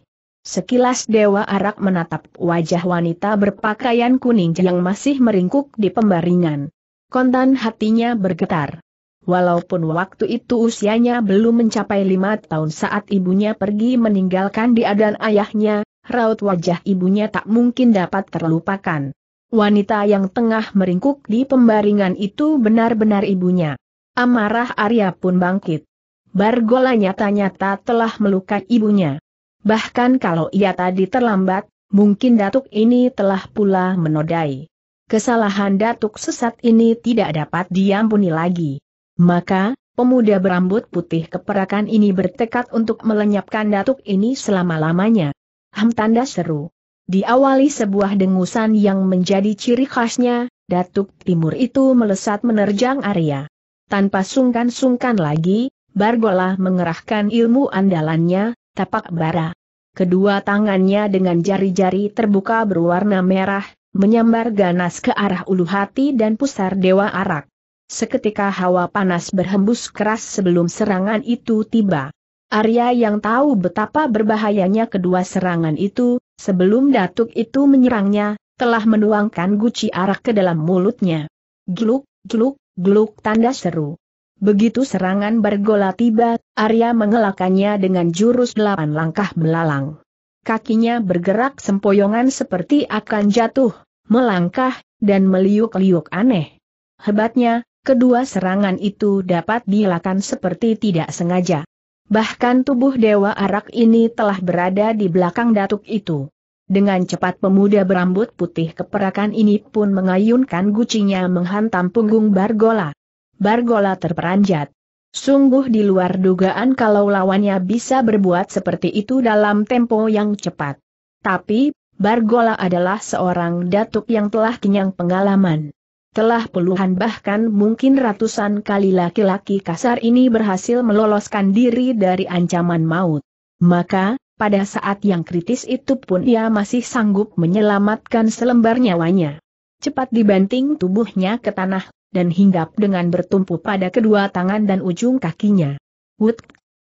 Sekilas Dewa Arak menatap wajah wanita berpakaian kuning yang masih meringkuk di pembaringan kontan hatinya bergetar. Walaupun waktu itu usianya belum mencapai lima tahun saat ibunya pergi meninggalkan dia dan ayahnya, raut wajah ibunya tak mungkin dapat terlupakan. Wanita yang tengah meringkuk di pembaringan itu benar-benar ibunya. Amarah Arya pun bangkit. Bargola nyata-nyata telah melukai ibunya. Bahkan kalau ia tadi terlambat, mungkin datuk ini telah pula menodai kesalahan Datuk Sesat ini tidak dapat diampuni lagi. Maka, pemuda berambut putih keperakan ini bertekad untuk melenyapkan Datuk ini selama-lamanya. Ham tanda seru. Diawali sebuah dengusan yang menjadi ciri khasnya, Datuk Timur itu melesat menerjang area. Tanpa sungkan-sungkan lagi, Bargola mengerahkan ilmu andalannya, tapak bara. Kedua tangannya dengan jari-jari terbuka berwarna merah, menyambar ganas ke arah ulu hati dan pusar Dewa Arak. Seketika hawa panas berhembus keras sebelum serangan itu tiba. Arya yang tahu betapa berbahayanya kedua serangan itu, sebelum datuk itu menyerangnya, telah menuangkan guci arak ke dalam mulutnya. Gluk, gluk, gluk tanda seru. Begitu serangan bergola tiba, Arya mengelakannya dengan jurus delapan langkah belalang. Kakinya bergerak sempoyongan seperti akan jatuh, melangkah, dan meliuk-liuk aneh. Hebatnya, kedua serangan itu dapat dilakukan seperti tidak sengaja. Bahkan tubuh Dewa Arak ini telah berada di belakang datuk itu. Dengan cepat pemuda berambut putih keperakan ini pun mengayunkan gucinya menghantam punggung Bargola. Bargola terperanjat. Sungguh di luar dugaan kalau lawannya bisa berbuat seperti itu dalam tempo yang cepat. Tapi, Bargola adalah seorang datuk yang telah kenyang pengalaman. Telah puluhan bahkan mungkin ratusan kali laki-laki kasar ini berhasil meloloskan diri dari ancaman maut. Maka, pada saat yang kritis itu pun ia masih sanggup menyelamatkan selembar nyawanya. Cepat dibanting tubuhnya ke tanah, dan hinggap dengan bertumpu pada kedua tangan dan ujung kakinya. Wood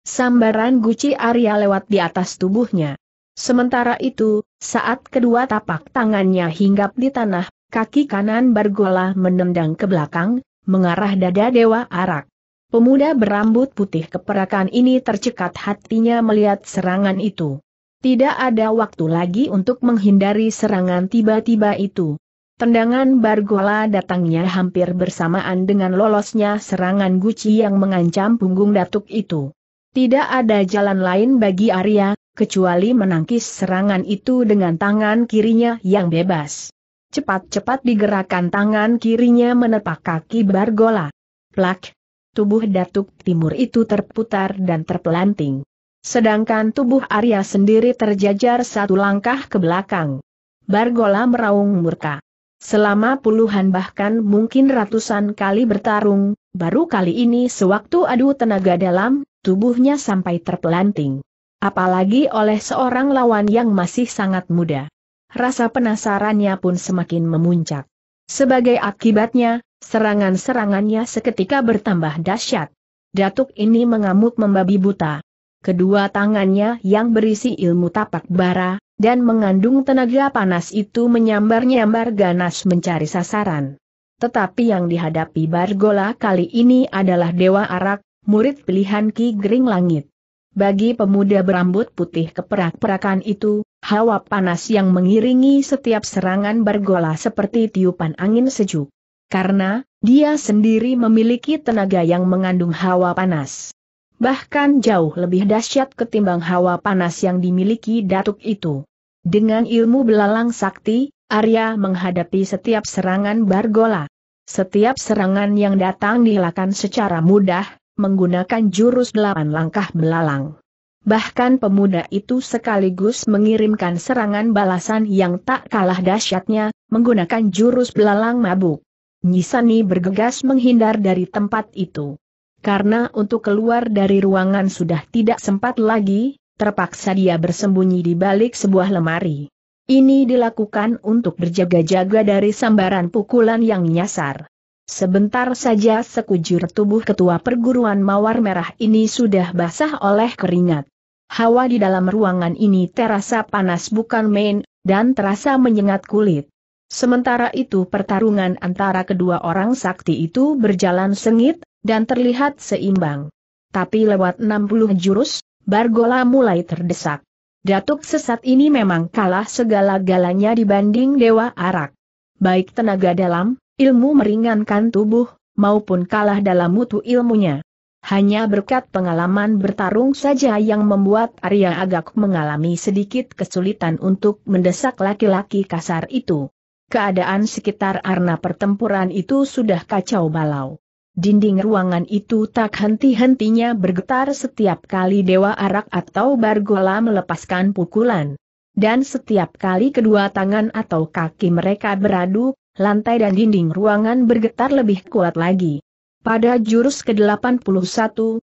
Sambaran guci Arya lewat di atas tubuhnya. Sementara itu, saat kedua tapak tangannya hinggap di tanah, kaki kanan bergola menendang ke belakang, mengarah dada Dewa Arak. Pemuda berambut putih keperakan ini tercekat hatinya melihat serangan itu. Tidak ada waktu lagi untuk menghindari serangan tiba-tiba itu. Tendangan Bargola datangnya hampir bersamaan dengan lolosnya serangan Guci yang mengancam punggung datuk itu. Tidak ada jalan lain bagi Arya, kecuali menangkis serangan itu dengan tangan kirinya yang bebas. Cepat-cepat digerakkan tangan kirinya menepak kaki Bargola. Plak! Tubuh Datuk Timur itu terputar dan terpelanting. Sedangkan tubuh Arya sendiri terjajar satu langkah ke belakang. Bargola meraung murka. Selama puluhan bahkan mungkin ratusan kali bertarung, baru kali ini sewaktu adu tenaga dalam, tubuhnya sampai terpelanting. Apalagi oleh seorang lawan yang masih sangat muda. Rasa penasarannya pun semakin memuncak. Sebagai akibatnya, serangan-serangannya seketika bertambah dahsyat. Datuk ini mengamuk membabi buta. Kedua tangannya yang berisi ilmu tapak bara, dan mengandung tenaga panas itu menyambar-nyambar ganas mencari sasaran. Tetapi yang dihadapi Bargola kali ini adalah Dewa Arak, murid pilihan Ki Gering Langit. Bagi pemuda berambut putih keperak-perakan itu, hawa panas yang mengiringi setiap serangan bergola seperti tiupan angin sejuk. Karena, dia sendiri memiliki tenaga yang mengandung hawa panas. Bahkan jauh lebih dahsyat ketimbang hawa panas yang dimiliki datuk itu. Dengan ilmu belalang sakti, Arya menghadapi setiap serangan bargola. Setiap serangan yang datang dilakukan secara mudah, menggunakan jurus delapan langkah belalang. Bahkan pemuda itu sekaligus mengirimkan serangan balasan yang tak kalah dahsyatnya, menggunakan jurus belalang mabuk. Nyisani bergegas menghindar dari tempat itu. Karena untuk keluar dari ruangan sudah tidak sempat lagi, terpaksa dia bersembunyi di balik sebuah lemari. Ini dilakukan untuk berjaga-jaga dari sambaran pukulan yang nyasar. Sebentar saja sekujur tubuh ketua perguruan mawar merah ini sudah basah oleh keringat. Hawa di dalam ruangan ini terasa panas bukan main, dan terasa menyengat kulit. Sementara itu pertarungan antara kedua orang sakti itu berjalan sengit, dan terlihat seimbang. Tapi lewat 60 jurus, Bargola mulai terdesak. Datuk sesat ini memang kalah segala-galanya dibanding Dewa Arak. Baik tenaga dalam, Ilmu meringankan tubuh, maupun kalah dalam mutu ilmunya. Hanya berkat pengalaman bertarung saja yang membuat Arya agak mengalami sedikit kesulitan untuk mendesak laki-laki kasar itu. Keadaan sekitar arena pertempuran itu sudah kacau balau. Dinding ruangan itu tak henti-hentinya bergetar setiap kali Dewa Arak atau Bargola melepaskan pukulan. Dan setiap kali kedua tangan atau kaki mereka beradu, lantai dan dinding ruangan bergetar lebih kuat lagi. Pada jurus ke-81,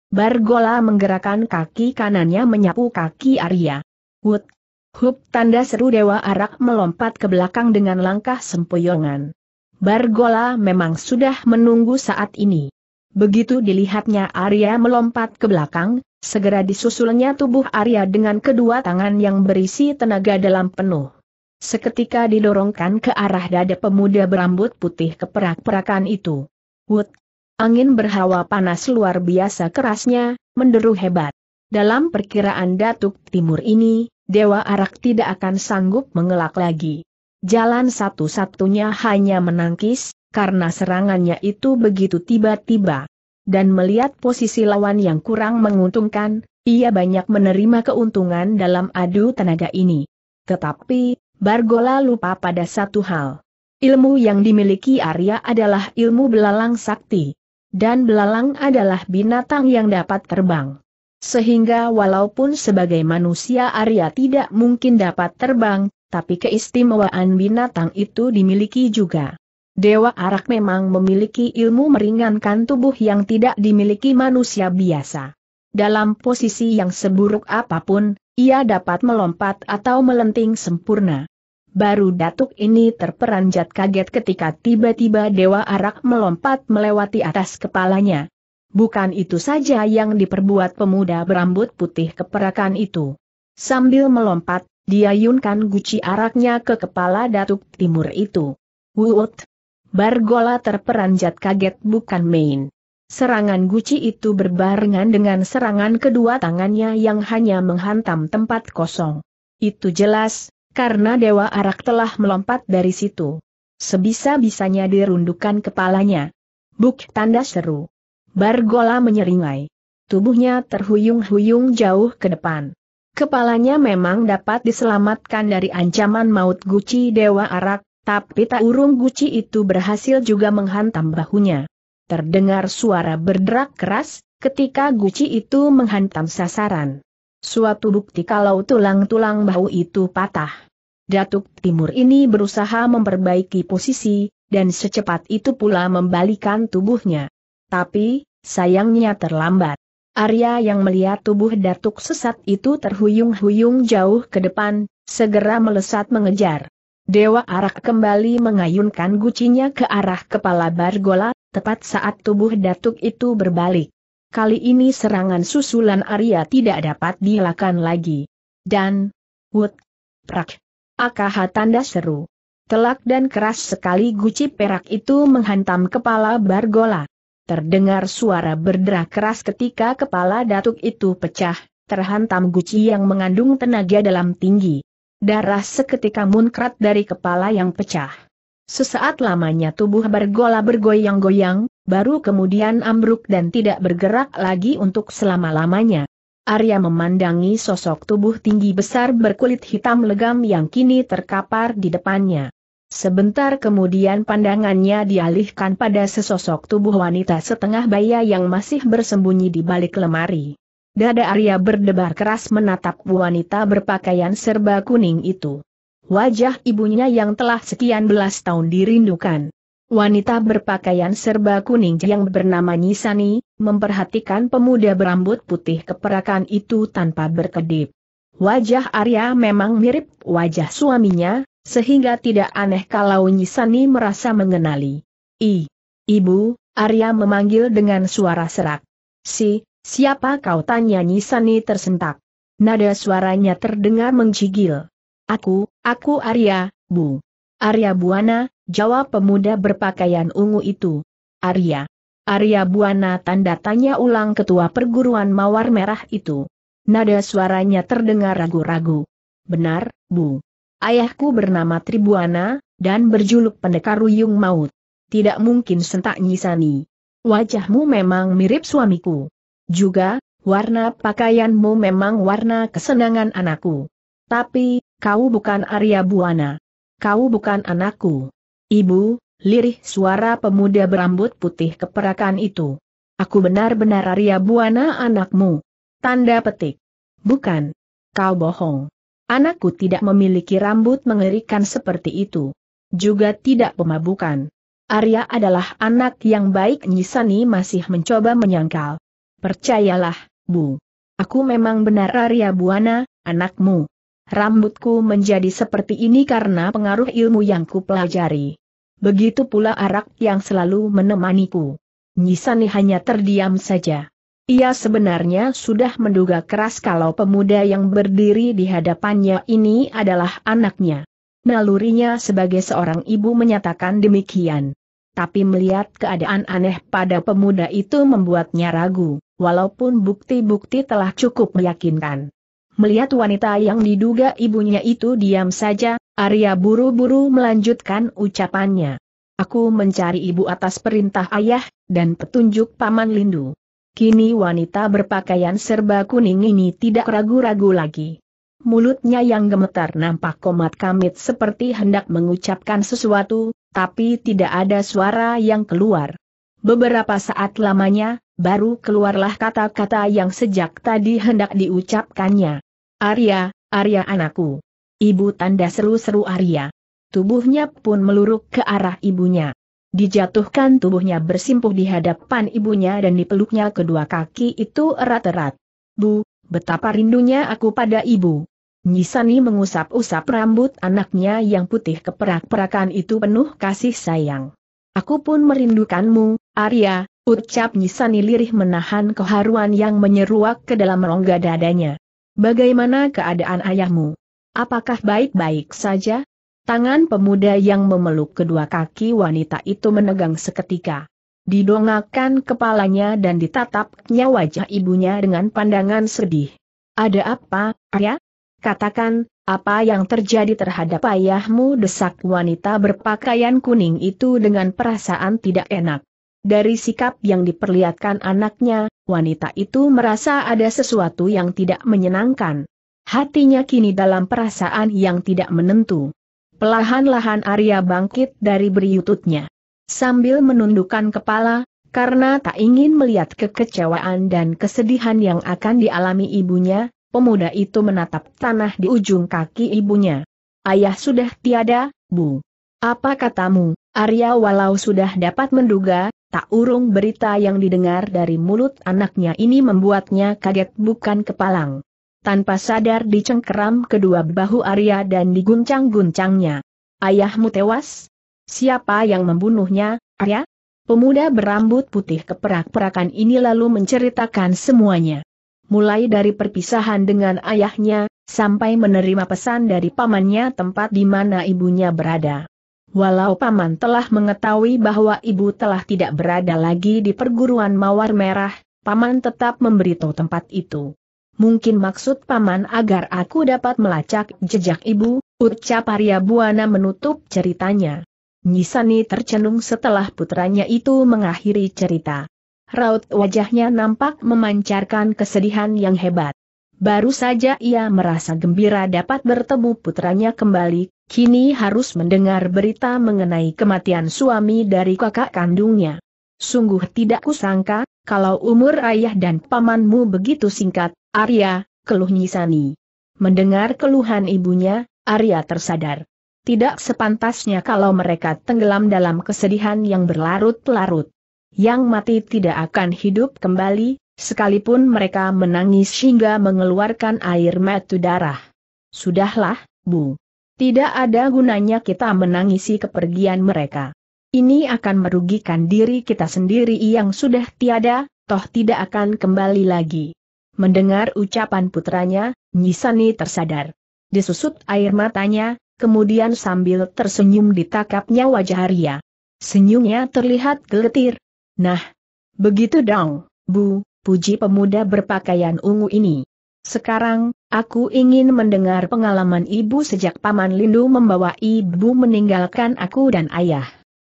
Bargola menggerakkan kaki kanannya menyapu kaki Arya. Wut! Hup tanda seru Dewa Arak melompat ke belakang dengan langkah sempoyongan. Bargola memang sudah menunggu saat ini. Begitu dilihatnya Arya melompat ke belakang, segera disusulnya tubuh Arya dengan kedua tangan yang berisi tenaga dalam penuh seketika didorongkan ke arah dada pemuda berambut putih keperak-perakan itu. Wut! Angin berhawa panas luar biasa kerasnya, menderu hebat. Dalam perkiraan Datuk Timur ini, Dewa Arak tidak akan sanggup mengelak lagi. Jalan satu-satunya hanya menangkis, karena serangannya itu begitu tiba-tiba. Dan melihat posisi lawan yang kurang menguntungkan, ia banyak menerima keuntungan dalam adu tenaga ini. Tetapi, Bargola lupa pada satu hal. Ilmu yang dimiliki Arya adalah ilmu belalang sakti. Dan belalang adalah binatang yang dapat terbang. Sehingga walaupun sebagai manusia Arya tidak mungkin dapat terbang, tapi keistimewaan binatang itu dimiliki juga. Dewa Arak memang memiliki ilmu meringankan tubuh yang tidak dimiliki manusia biasa. Dalam posisi yang seburuk apapun, ia dapat melompat atau melenting sempurna. Baru datuk ini terperanjat kaget ketika tiba-tiba Dewa Arak melompat melewati atas kepalanya. Bukan itu saja yang diperbuat pemuda berambut putih keperakan itu. Sambil melompat, dia yunkan guci araknya ke kepala datuk timur itu. Wut! Bargola terperanjat kaget bukan main. Serangan guci itu berbarengan dengan serangan kedua tangannya yang hanya menghantam tempat kosong. Itu jelas, karena Dewa Arak telah melompat dari situ. Sebisa-bisanya dirundukan kepalanya. Buk tanda seru. Bargola menyeringai. Tubuhnya terhuyung-huyung jauh ke depan. Kepalanya memang dapat diselamatkan dari ancaman maut Guci Dewa Arak, tapi tak urung Guci itu berhasil juga menghantam bahunya terdengar suara berderak keras, ketika guci itu menghantam sasaran. Suatu bukti kalau tulang-tulang bahu itu patah. Datuk Timur ini berusaha memperbaiki posisi, dan secepat itu pula membalikan tubuhnya. Tapi, sayangnya terlambat. Arya yang melihat tubuh Datuk sesat itu terhuyung-huyung jauh ke depan, segera melesat mengejar. Dewa Arak kembali mengayunkan gucinya ke arah kepala Bargola, tepat saat tubuh Datuk itu berbalik. Kali ini serangan susulan Arya tidak dapat dilakukan lagi. Dan, wut, prak, akaha tanda seru. Telak dan keras sekali guci perak itu menghantam kepala Bargola. Terdengar suara berderah keras ketika kepala Datuk itu pecah, terhantam guci yang mengandung tenaga dalam tinggi. Darah seketika munkrat dari kepala yang pecah. Sesaat lamanya tubuh bergola bergoyang-goyang, baru kemudian ambruk dan tidak bergerak lagi untuk selama-lamanya. Arya memandangi sosok tubuh tinggi besar berkulit hitam legam yang kini terkapar di depannya. Sebentar kemudian pandangannya dialihkan pada sesosok tubuh wanita setengah baya yang masih bersembunyi di balik lemari. Dada Arya berdebar keras menatap wanita berpakaian serba kuning itu. Wajah ibunya yang telah sekian belas tahun dirindukan. Wanita berpakaian serba kuning yang bernama Nisani, memperhatikan pemuda berambut putih keperakan itu tanpa berkedip. Wajah Arya memang mirip wajah suaminya, sehingga tidak aneh kalau Nisani merasa mengenali. I. Ibu, Arya memanggil dengan suara serak. Si, siapa kau tanya Nisani tersentak. Nada suaranya terdengar menggigil. Aku, aku Arya, Bu. Arya Buana, jawab pemuda berpakaian ungu itu. Arya. Arya Buana tanda tanya ulang ketua perguruan mawar merah itu. Nada suaranya terdengar ragu-ragu. Benar, Bu. Ayahku bernama Tribuana, dan berjuluk pendekar Ruyung Maut. Tidak mungkin sentak nyisani. Wajahmu memang mirip suamiku. Juga, warna pakaianmu memang warna kesenangan anakku. Tapi, Kau bukan Arya Buana. Kau bukan anakku. Ibu, lirih suara pemuda berambut putih keperakan itu. Aku benar-benar Arya Buana anakmu. Tanda petik. Bukan. Kau bohong. Anakku tidak memiliki rambut mengerikan seperti itu. Juga tidak pemabukan. Arya adalah anak yang baik Nyisani masih mencoba menyangkal. Percayalah, Bu. Aku memang benar Arya Buana, anakmu rambutku menjadi seperti ini karena pengaruh ilmu yang kupelajari. Begitu pula arak yang selalu menemaniku. Nyisani hanya terdiam saja. Ia sebenarnya sudah menduga keras kalau pemuda yang berdiri di hadapannya ini adalah anaknya. Nalurinya sebagai seorang ibu menyatakan demikian. Tapi melihat keadaan aneh pada pemuda itu membuatnya ragu, walaupun bukti-bukti telah cukup meyakinkan. Melihat wanita yang diduga ibunya itu diam saja, Arya buru-buru melanjutkan ucapannya. Aku mencari ibu atas perintah ayah, dan petunjuk paman Lindu. Kini wanita berpakaian serba kuning ini tidak ragu-ragu lagi. Mulutnya yang gemetar nampak komat kamit seperti hendak mengucapkan sesuatu, tapi tidak ada suara yang keluar. Beberapa saat lamanya, baru keluarlah kata-kata yang sejak tadi hendak diucapkannya. Arya, Arya anakku. Ibu tanda seru-seru Arya. Tubuhnya pun meluruk ke arah ibunya. Dijatuhkan tubuhnya bersimpuh di hadapan ibunya dan dipeluknya kedua kaki itu erat-erat. Bu, betapa rindunya aku pada ibu. Nyisani mengusap-usap rambut anaknya yang putih keperak-perakan itu penuh kasih sayang. Aku pun merindukanmu, Arya, ucap Nyisani lirih menahan keharuan yang menyeruak ke dalam rongga dadanya. Bagaimana keadaan ayahmu? Apakah baik-baik saja? Tangan pemuda yang memeluk kedua kaki wanita itu menegang seketika. Didongakkan kepalanya dan ditatapnya wajah ibunya dengan pandangan sedih. Ada apa, ayah? Katakan, apa yang terjadi terhadap ayahmu desak wanita berpakaian kuning itu dengan perasaan tidak enak. Dari sikap yang diperlihatkan anaknya, wanita itu merasa ada sesuatu yang tidak menyenangkan. Hatinya kini dalam perasaan yang tidak menentu. Pelahan-lahan Arya bangkit dari beriututnya. Sambil menundukkan kepala, karena tak ingin melihat kekecewaan dan kesedihan yang akan dialami ibunya, pemuda itu menatap tanah di ujung kaki ibunya. Ayah sudah tiada, Bu. Apa katamu, Arya walau sudah dapat menduga, Tak urung berita yang didengar dari mulut anaknya ini membuatnya kaget bukan kepalang. Tanpa sadar dicengkeram kedua bahu Arya dan diguncang-guncangnya. Ayahmu tewas? Siapa yang membunuhnya, Arya? Pemuda berambut putih keperak-perakan ini lalu menceritakan semuanya. Mulai dari perpisahan dengan ayahnya, sampai menerima pesan dari pamannya tempat di mana ibunya berada. Walau Paman telah mengetahui bahwa ibu telah tidak berada lagi di perguruan Mawar Merah, Paman tetap memberitahu tempat itu. Mungkin maksud Paman agar aku dapat melacak jejak ibu, ucap Arya Buana menutup ceritanya. Nyisani tercenung setelah putranya itu mengakhiri cerita. Raut wajahnya nampak memancarkan kesedihan yang hebat. Baru saja ia merasa gembira dapat bertemu putranya kembali, kini harus mendengar berita mengenai kematian suami dari kakak kandungnya. Sungguh tidak kusangka, kalau umur ayah dan pamanmu begitu singkat, Arya, keluh Nyisani. Mendengar keluhan ibunya, Arya tersadar. Tidak sepantasnya kalau mereka tenggelam dalam kesedihan yang berlarut-larut. Yang mati tidak akan hidup kembali, Sekalipun mereka menangis hingga mengeluarkan air mata darah. Sudahlah, Bu. Tidak ada gunanya kita menangisi kepergian mereka. Ini akan merugikan diri kita sendiri yang sudah tiada, toh tidak akan kembali lagi. Mendengar ucapan putranya, Nyisani tersadar. Disusut air matanya, kemudian sambil tersenyum ditakapnya wajah Arya. Senyumnya terlihat geletir. Nah, begitu dong, Bu, puji pemuda berpakaian ungu ini. Sekarang, aku ingin mendengar pengalaman ibu sejak Paman Lindu membawa ibu meninggalkan aku dan ayah.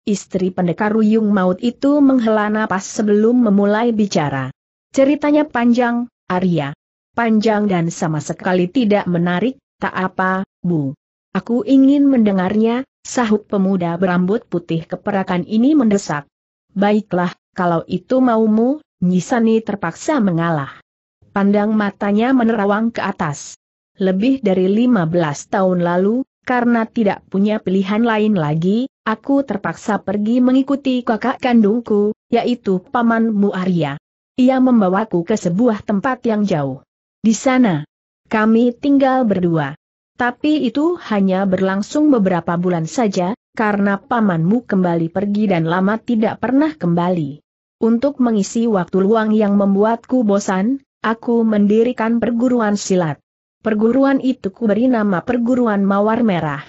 Istri pendekar Ruyung Maut itu menghela napas sebelum memulai bicara. Ceritanya panjang, Arya. Panjang dan sama sekali tidak menarik, tak apa, Bu. Aku ingin mendengarnya, sahut pemuda berambut putih keperakan ini mendesak. Baiklah, kalau itu maumu, Nyisani terpaksa mengalah. Pandang matanya menerawang ke atas. Lebih dari 15 tahun lalu, karena tidak punya pilihan lain lagi, aku terpaksa pergi mengikuti kakak kandungku, yaitu pamanmu Arya. Ia membawaku ke sebuah tempat yang jauh. Di sana, kami tinggal berdua. Tapi itu hanya berlangsung beberapa bulan saja, karena pamanmu kembali pergi dan lama tidak pernah kembali. Untuk mengisi waktu luang yang membuatku bosan, aku mendirikan perguruan silat. Perguruan itu ku beri nama Perguruan Mawar Merah.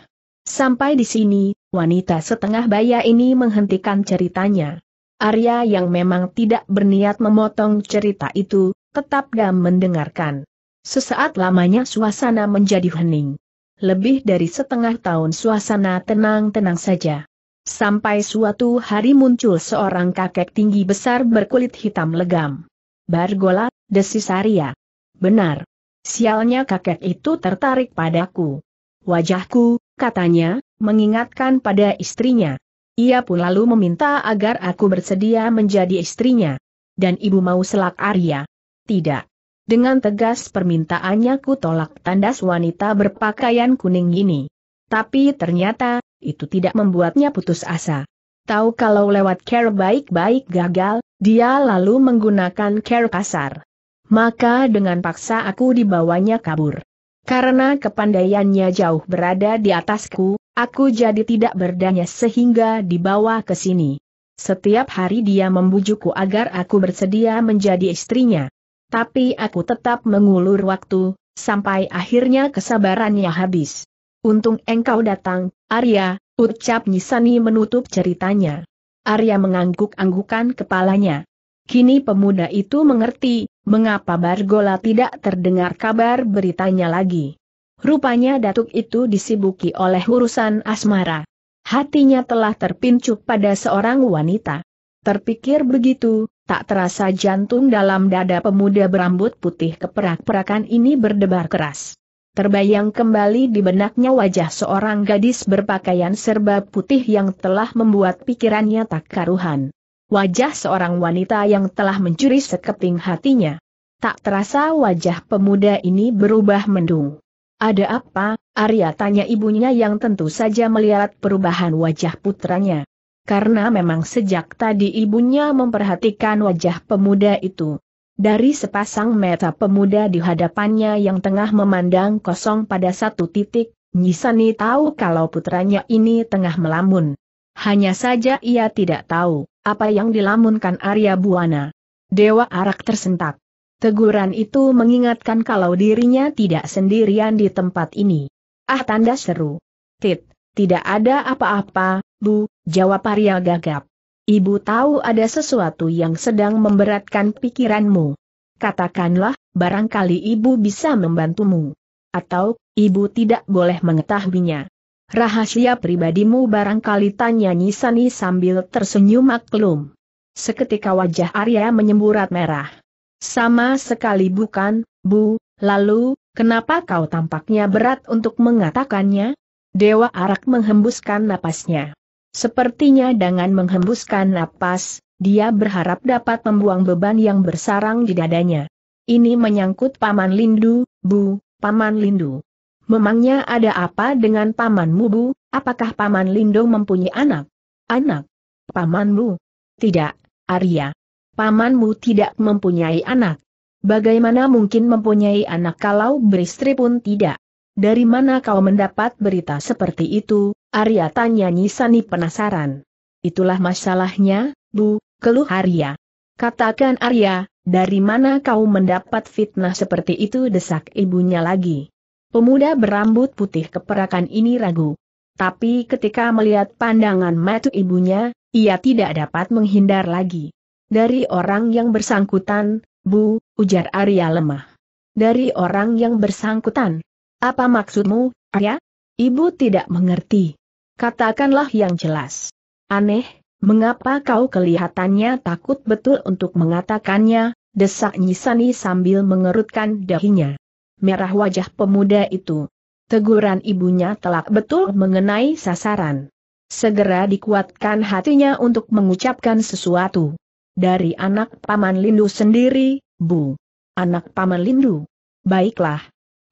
Sampai di sini, wanita setengah baya ini menghentikan ceritanya. Arya yang memang tidak berniat memotong cerita itu, tetap dan mendengarkan. Sesaat lamanya suasana menjadi hening. Lebih dari setengah tahun suasana tenang-tenang saja. Sampai suatu hari muncul seorang kakek tinggi besar berkulit hitam legam. Bargola, desisaria. Benar. Sialnya kakek itu tertarik padaku. Wajahku, katanya, mengingatkan pada istrinya. Ia pun lalu meminta agar aku bersedia menjadi istrinya. Dan ibu mau selak Arya. Tidak. Dengan tegas permintaannya ku tolak tandas wanita berpakaian kuning ini. Tapi ternyata, itu tidak membuatnya putus asa. Tahu kalau lewat care baik-baik gagal, dia lalu menggunakan care kasar. Maka dengan paksa aku dibawanya kabur. Karena kepandaiannya jauh berada di atasku, aku jadi tidak berdaya sehingga dibawa ke sini. Setiap hari dia membujukku agar aku bersedia menjadi istrinya. Tapi aku tetap mengulur waktu, sampai akhirnya kesabarannya habis. Untung engkau datang, Arya, ucap Nisani menutup ceritanya. Arya mengangguk-anggukan kepalanya. Kini pemuda itu mengerti, mengapa Bargola tidak terdengar kabar beritanya lagi. Rupanya datuk itu disibuki oleh urusan asmara. Hatinya telah terpincuk pada seorang wanita. Terpikir begitu, tak terasa jantung dalam dada pemuda berambut putih keperak-perakan ini berdebar keras. Terbayang kembali di benaknya wajah seorang gadis berpakaian serba putih yang telah membuat pikirannya tak karuhan. Wajah seorang wanita yang telah mencuri sekeping hatinya. Tak terasa wajah pemuda ini berubah mendung. Ada apa, Arya tanya ibunya yang tentu saja melihat perubahan wajah putranya. Karena memang sejak tadi ibunya memperhatikan wajah pemuda itu. Dari sepasang mata pemuda di hadapannya yang tengah memandang kosong pada satu titik, Nyisani tahu kalau putranya ini tengah melamun. Hanya saja ia tidak tahu, apa yang dilamunkan Arya Buana. Dewa Arak tersentak. Teguran itu mengingatkan kalau dirinya tidak sendirian di tempat ini. Ah tanda seru. Tit, tidak ada apa-apa, Bu, jawab Arya gagap. Ibu tahu ada sesuatu yang sedang memberatkan pikiranmu. Katakanlah, barangkali ibu bisa membantumu. Atau, ibu tidak boleh mengetahuinya. Rahasia pribadimu barangkali tanya Nisani sambil tersenyum maklum. Seketika wajah Arya menyemburat merah. Sama sekali bukan, Bu, lalu, kenapa kau tampaknya berat untuk mengatakannya? Dewa Arak menghembuskan napasnya. Sepertinya dengan menghembuskan napas, dia berharap dapat membuang beban yang bersarang di dadanya. Ini menyangkut Paman Lindu, Bu, Paman Lindu. Memangnya ada apa dengan Pamanmu Bu, apakah Paman Lindu mempunyai anak? Anak? Pamanmu? Tidak, Arya. Pamanmu tidak mempunyai anak. Bagaimana mungkin mempunyai anak kalau beristri pun tidak? dari mana kau mendapat berita seperti itu, Arya tanya Nyisani penasaran. Itulah masalahnya, Bu, keluh Arya. Katakan Arya, dari mana kau mendapat fitnah seperti itu desak ibunya lagi. Pemuda berambut putih keperakan ini ragu. Tapi ketika melihat pandangan mata ibunya, ia tidak dapat menghindar lagi. Dari orang yang bersangkutan, Bu, ujar Arya lemah. Dari orang yang bersangkutan. Apa maksudmu, Arya? Ibu tidak mengerti. Katakanlah yang jelas. Aneh, mengapa kau kelihatannya takut betul untuk mengatakannya, desak Nyisani sambil mengerutkan dahinya. Merah wajah pemuda itu. Teguran ibunya telah betul mengenai sasaran. Segera dikuatkan hatinya untuk mengucapkan sesuatu. Dari anak Paman Lindu sendiri, Bu. Anak Paman Lindu. Baiklah,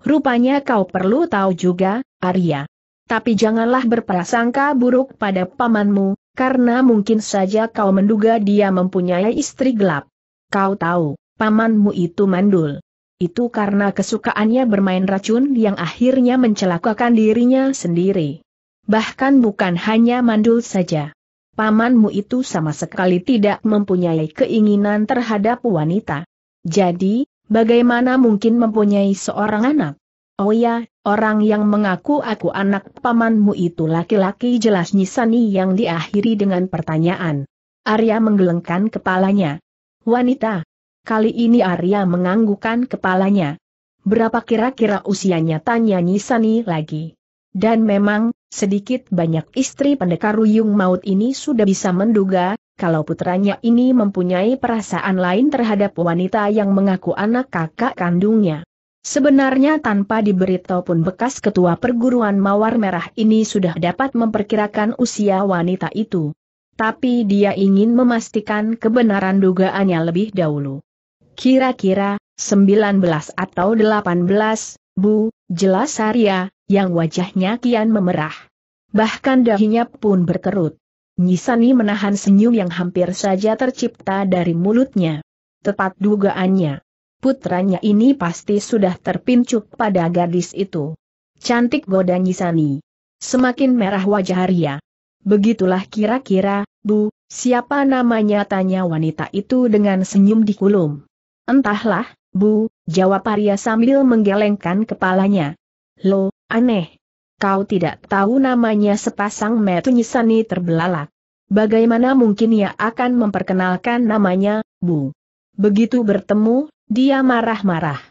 Rupanya kau perlu tahu juga, Arya. Tapi janganlah berprasangka buruk pada pamanmu, karena mungkin saja kau menduga dia mempunyai istri gelap. Kau tahu, pamanmu itu mandul. Itu karena kesukaannya bermain racun yang akhirnya mencelakakan dirinya sendiri. Bahkan bukan hanya mandul saja. Pamanmu itu sama sekali tidak mempunyai keinginan terhadap wanita. Jadi, Bagaimana mungkin mempunyai seorang anak? Oh ya, orang yang mengaku aku anak pamanmu itu laki-laki jelas Nisani yang diakhiri dengan pertanyaan. Arya menggelengkan kepalanya. Wanita. Kali ini Arya menganggukan kepalanya. Berapa kira-kira usianya tanya Nisani lagi. Dan memang, sedikit banyak istri pendekar Ruyung Maut ini sudah bisa menduga, kalau putranya ini mempunyai perasaan lain terhadap wanita yang mengaku anak kakak kandungnya. Sebenarnya tanpa diberitahu pun bekas ketua perguruan Mawar Merah ini sudah dapat memperkirakan usia wanita itu. Tapi dia ingin memastikan kebenaran dugaannya lebih dahulu. Kira-kira, 19 atau 18, Bu, jelas Arya, yang wajahnya kian memerah. Bahkan dahinya pun berkerut. Nyisani menahan senyum yang hampir saja tercipta dari mulutnya. Tepat dugaannya. Putranya ini pasti sudah terpincuk pada gadis itu. Cantik goda Nyisani. Semakin merah wajah Arya. Begitulah kira-kira, Bu, siapa namanya tanya wanita itu dengan senyum di kulum. Entahlah, Bu, jawab Arya sambil menggelengkan kepalanya. Lo, aneh, Kau tidak tahu namanya sepasang metunyisani terbelalak. Bagaimana mungkin ia akan memperkenalkan namanya, Bu? Begitu bertemu, dia marah-marah.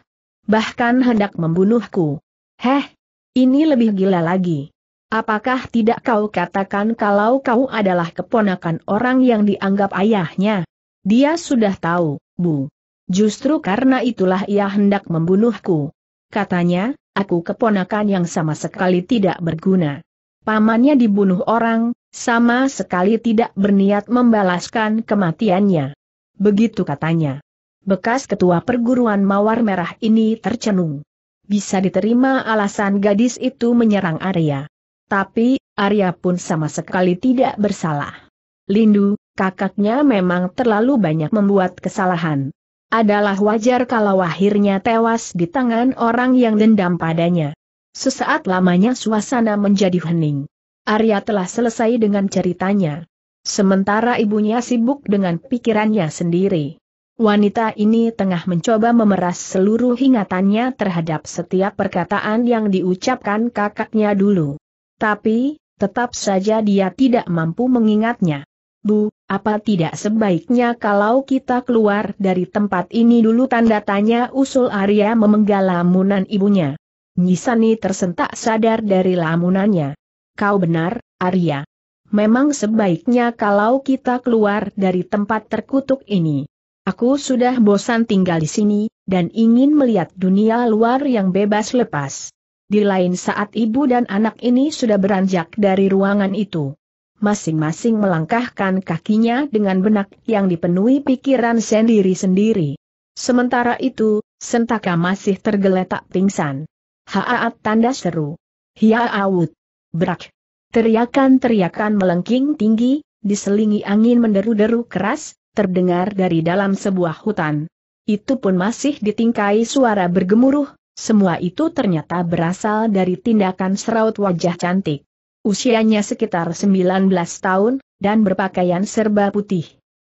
Bahkan hendak membunuhku. Heh, ini lebih gila lagi. Apakah tidak kau katakan kalau kau adalah keponakan orang yang dianggap ayahnya? Dia sudah tahu, Bu. Justru karena itulah ia hendak membunuhku. Katanya, aku keponakan yang sama sekali tidak berguna. Pamannya dibunuh orang, sama sekali tidak berniat membalaskan kematiannya. Begitu katanya. Bekas ketua perguruan Mawar Merah ini tercenung. Bisa diterima alasan gadis itu menyerang Arya. Tapi, Arya pun sama sekali tidak bersalah. Lindu, kakaknya memang terlalu banyak membuat kesalahan. Adalah wajar kalau akhirnya tewas di tangan orang yang dendam padanya. Sesaat lamanya suasana menjadi hening. Arya telah selesai dengan ceritanya. Sementara ibunya sibuk dengan pikirannya sendiri. Wanita ini tengah mencoba memeras seluruh ingatannya terhadap setiap perkataan yang diucapkan kakaknya dulu. Tapi, tetap saja dia tidak mampu mengingatnya. Bu, apa tidak sebaiknya kalau kita keluar dari tempat ini dulu tanda tanya usul Arya memenggal lamunan ibunya. Nyisani tersentak sadar dari lamunannya. Kau benar, Arya. Memang sebaiknya kalau kita keluar dari tempat terkutuk ini. Aku sudah bosan tinggal di sini, dan ingin melihat dunia luar yang bebas lepas. Di lain saat ibu dan anak ini sudah beranjak dari ruangan itu masing-masing melangkahkan kakinya dengan benak yang dipenuhi pikiran sendiri-sendiri. Sementara itu, Sentaka masih tergeletak pingsan. Haat tanda seru. Hiaawut. Brak. Teriakan-teriakan melengking tinggi, diselingi angin menderu-deru keras, terdengar dari dalam sebuah hutan. Itu pun masih ditingkai suara bergemuruh, semua itu ternyata berasal dari tindakan seraut wajah cantik. Usianya sekitar 19 tahun, dan berpakaian serba putih.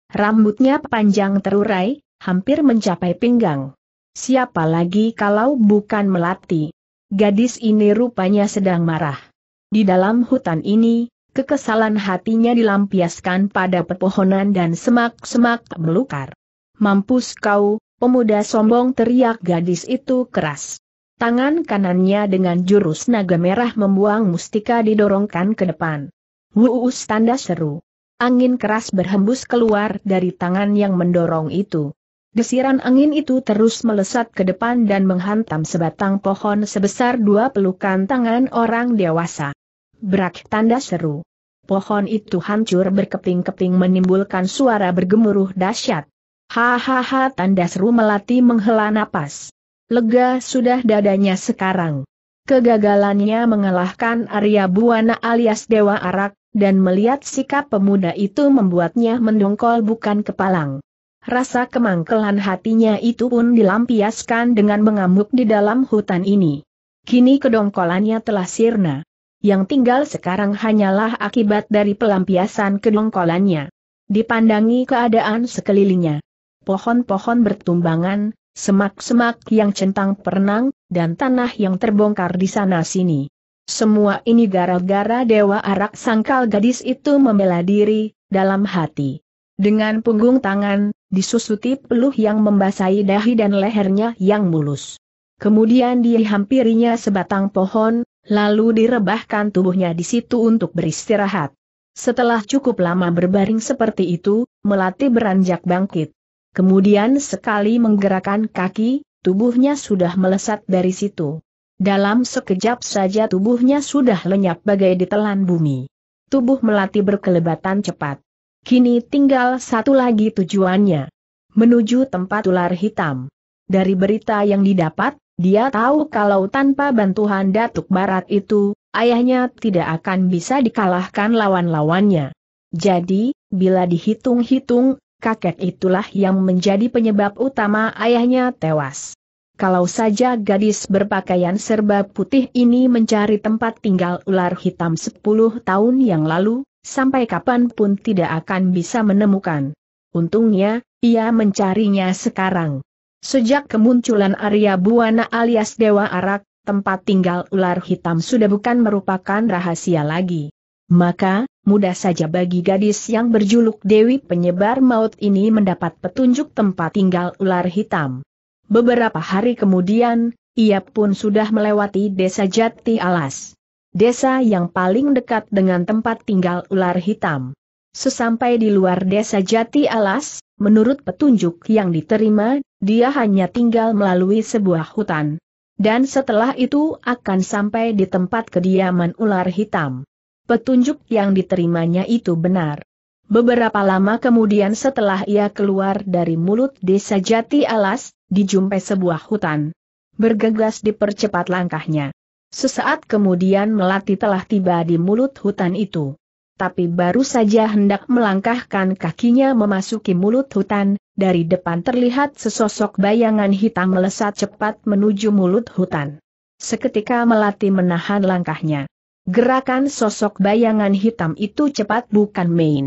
Rambutnya panjang terurai, hampir mencapai pinggang. Siapa lagi kalau bukan Melati? Gadis ini rupanya sedang marah. Di dalam hutan ini, kekesalan hatinya dilampiaskan pada pepohonan dan semak-semak melukar. Mampus kau, pemuda sombong teriak gadis itu keras. Tangan kanannya dengan jurus naga merah membuang mustika didorongkan ke depan. Wuus tanda seru. Angin keras berhembus keluar dari tangan yang mendorong itu. Desiran angin itu terus melesat ke depan dan menghantam sebatang pohon sebesar dua pelukan tangan orang dewasa. Berak tanda seru. Pohon itu hancur berkeping-keping menimbulkan suara bergemuruh dahsyat. Hahaha tanda seru melati menghela napas. Lega sudah dadanya sekarang. Kegagalannya mengalahkan Arya Buana alias Dewa Arak, dan melihat sikap pemuda itu membuatnya mendongkol bukan kepalang. Rasa kemangkelan hatinya itu pun dilampiaskan dengan mengamuk di dalam hutan ini. Kini kedongkolannya telah sirna. Yang tinggal sekarang hanyalah akibat dari pelampiasan kedongkolannya. Dipandangi keadaan sekelilingnya. Pohon-pohon bertumbangan, semak-semak yang centang perenang, dan tanah yang terbongkar di sana-sini. Semua ini gara-gara Dewa Arak sangkal gadis itu membela diri, dalam hati. Dengan punggung tangan, disusuti peluh yang membasahi dahi dan lehernya yang mulus. Kemudian dihampirinya sebatang pohon, lalu direbahkan tubuhnya di situ untuk beristirahat. Setelah cukup lama berbaring seperti itu, Melati beranjak bangkit. Kemudian sekali menggerakkan kaki, tubuhnya sudah melesat dari situ. Dalam sekejap saja tubuhnya sudah lenyap bagai ditelan bumi. Tubuh melati berkelebatan cepat. Kini tinggal satu lagi tujuannya. Menuju tempat ular hitam. Dari berita yang didapat, dia tahu kalau tanpa bantuan Datuk Barat itu, ayahnya tidak akan bisa dikalahkan lawan-lawannya. Jadi, bila dihitung-hitung, kakek itulah yang menjadi penyebab utama ayahnya tewas. Kalau saja gadis berpakaian serba putih ini mencari tempat tinggal ular hitam 10 tahun yang lalu, sampai kapanpun tidak akan bisa menemukan. Untungnya, ia mencarinya sekarang. Sejak kemunculan Arya Buana alias Dewa Arak, tempat tinggal ular hitam sudah bukan merupakan rahasia lagi. Maka, mudah saja bagi gadis yang berjuluk Dewi Penyebar Maut ini mendapat petunjuk tempat tinggal ular hitam. Beberapa hari kemudian, ia pun sudah melewati desa Jati Alas. Desa yang paling dekat dengan tempat tinggal ular hitam. Sesampai di luar desa Jati Alas, menurut petunjuk yang diterima, dia hanya tinggal melalui sebuah hutan. Dan setelah itu akan sampai di tempat kediaman ular hitam petunjuk yang diterimanya itu benar. Beberapa lama kemudian setelah ia keluar dari mulut desa Jati Alas, dijumpai sebuah hutan. Bergegas dipercepat langkahnya. Sesaat kemudian Melati telah tiba di mulut hutan itu. Tapi baru saja hendak melangkahkan kakinya memasuki mulut hutan, dari depan terlihat sesosok bayangan hitam melesat cepat menuju mulut hutan. Seketika Melati menahan langkahnya. Gerakan sosok bayangan hitam itu cepat bukan main.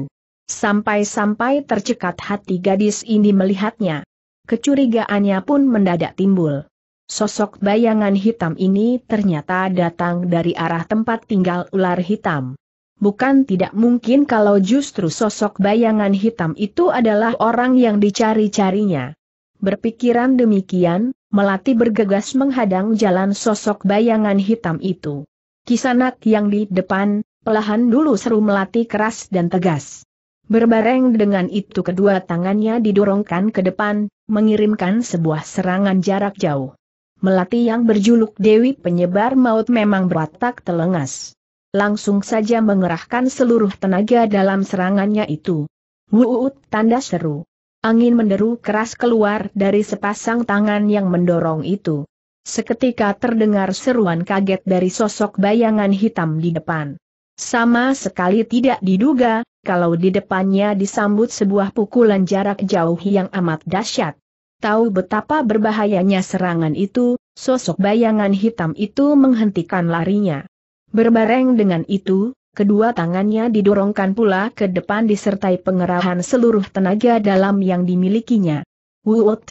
Sampai-sampai tercekat hati gadis ini melihatnya. Kecurigaannya pun mendadak timbul. Sosok bayangan hitam ini ternyata datang dari arah tempat tinggal ular hitam. Bukan tidak mungkin kalau justru sosok bayangan hitam itu adalah orang yang dicari-carinya. Berpikiran demikian, Melati bergegas menghadang jalan sosok bayangan hitam itu. Kisanak yang di depan, pelahan dulu seru melatih keras dan tegas. Berbareng dengan itu kedua tangannya didorongkan ke depan, mengirimkan sebuah serangan jarak jauh. Melati yang berjuluk Dewi Penyebar Maut memang beratak telengas. Langsung saja mengerahkan seluruh tenaga dalam serangannya itu. Wuut tanda seru. Angin menderu keras keluar dari sepasang tangan yang mendorong itu. Seketika terdengar seruan kaget dari sosok bayangan hitam di depan. Sama sekali tidak diduga, kalau di depannya disambut sebuah pukulan jarak jauh yang amat dahsyat. Tahu betapa berbahayanya serangan itu, sosok bayangan hitam itu menghentikan larinya. Berbareng dengan itu, kedua tangannya didorongkan pula ke depan disertai pengerahan seluruh tenaga dalam yang dimilikinya. Wut!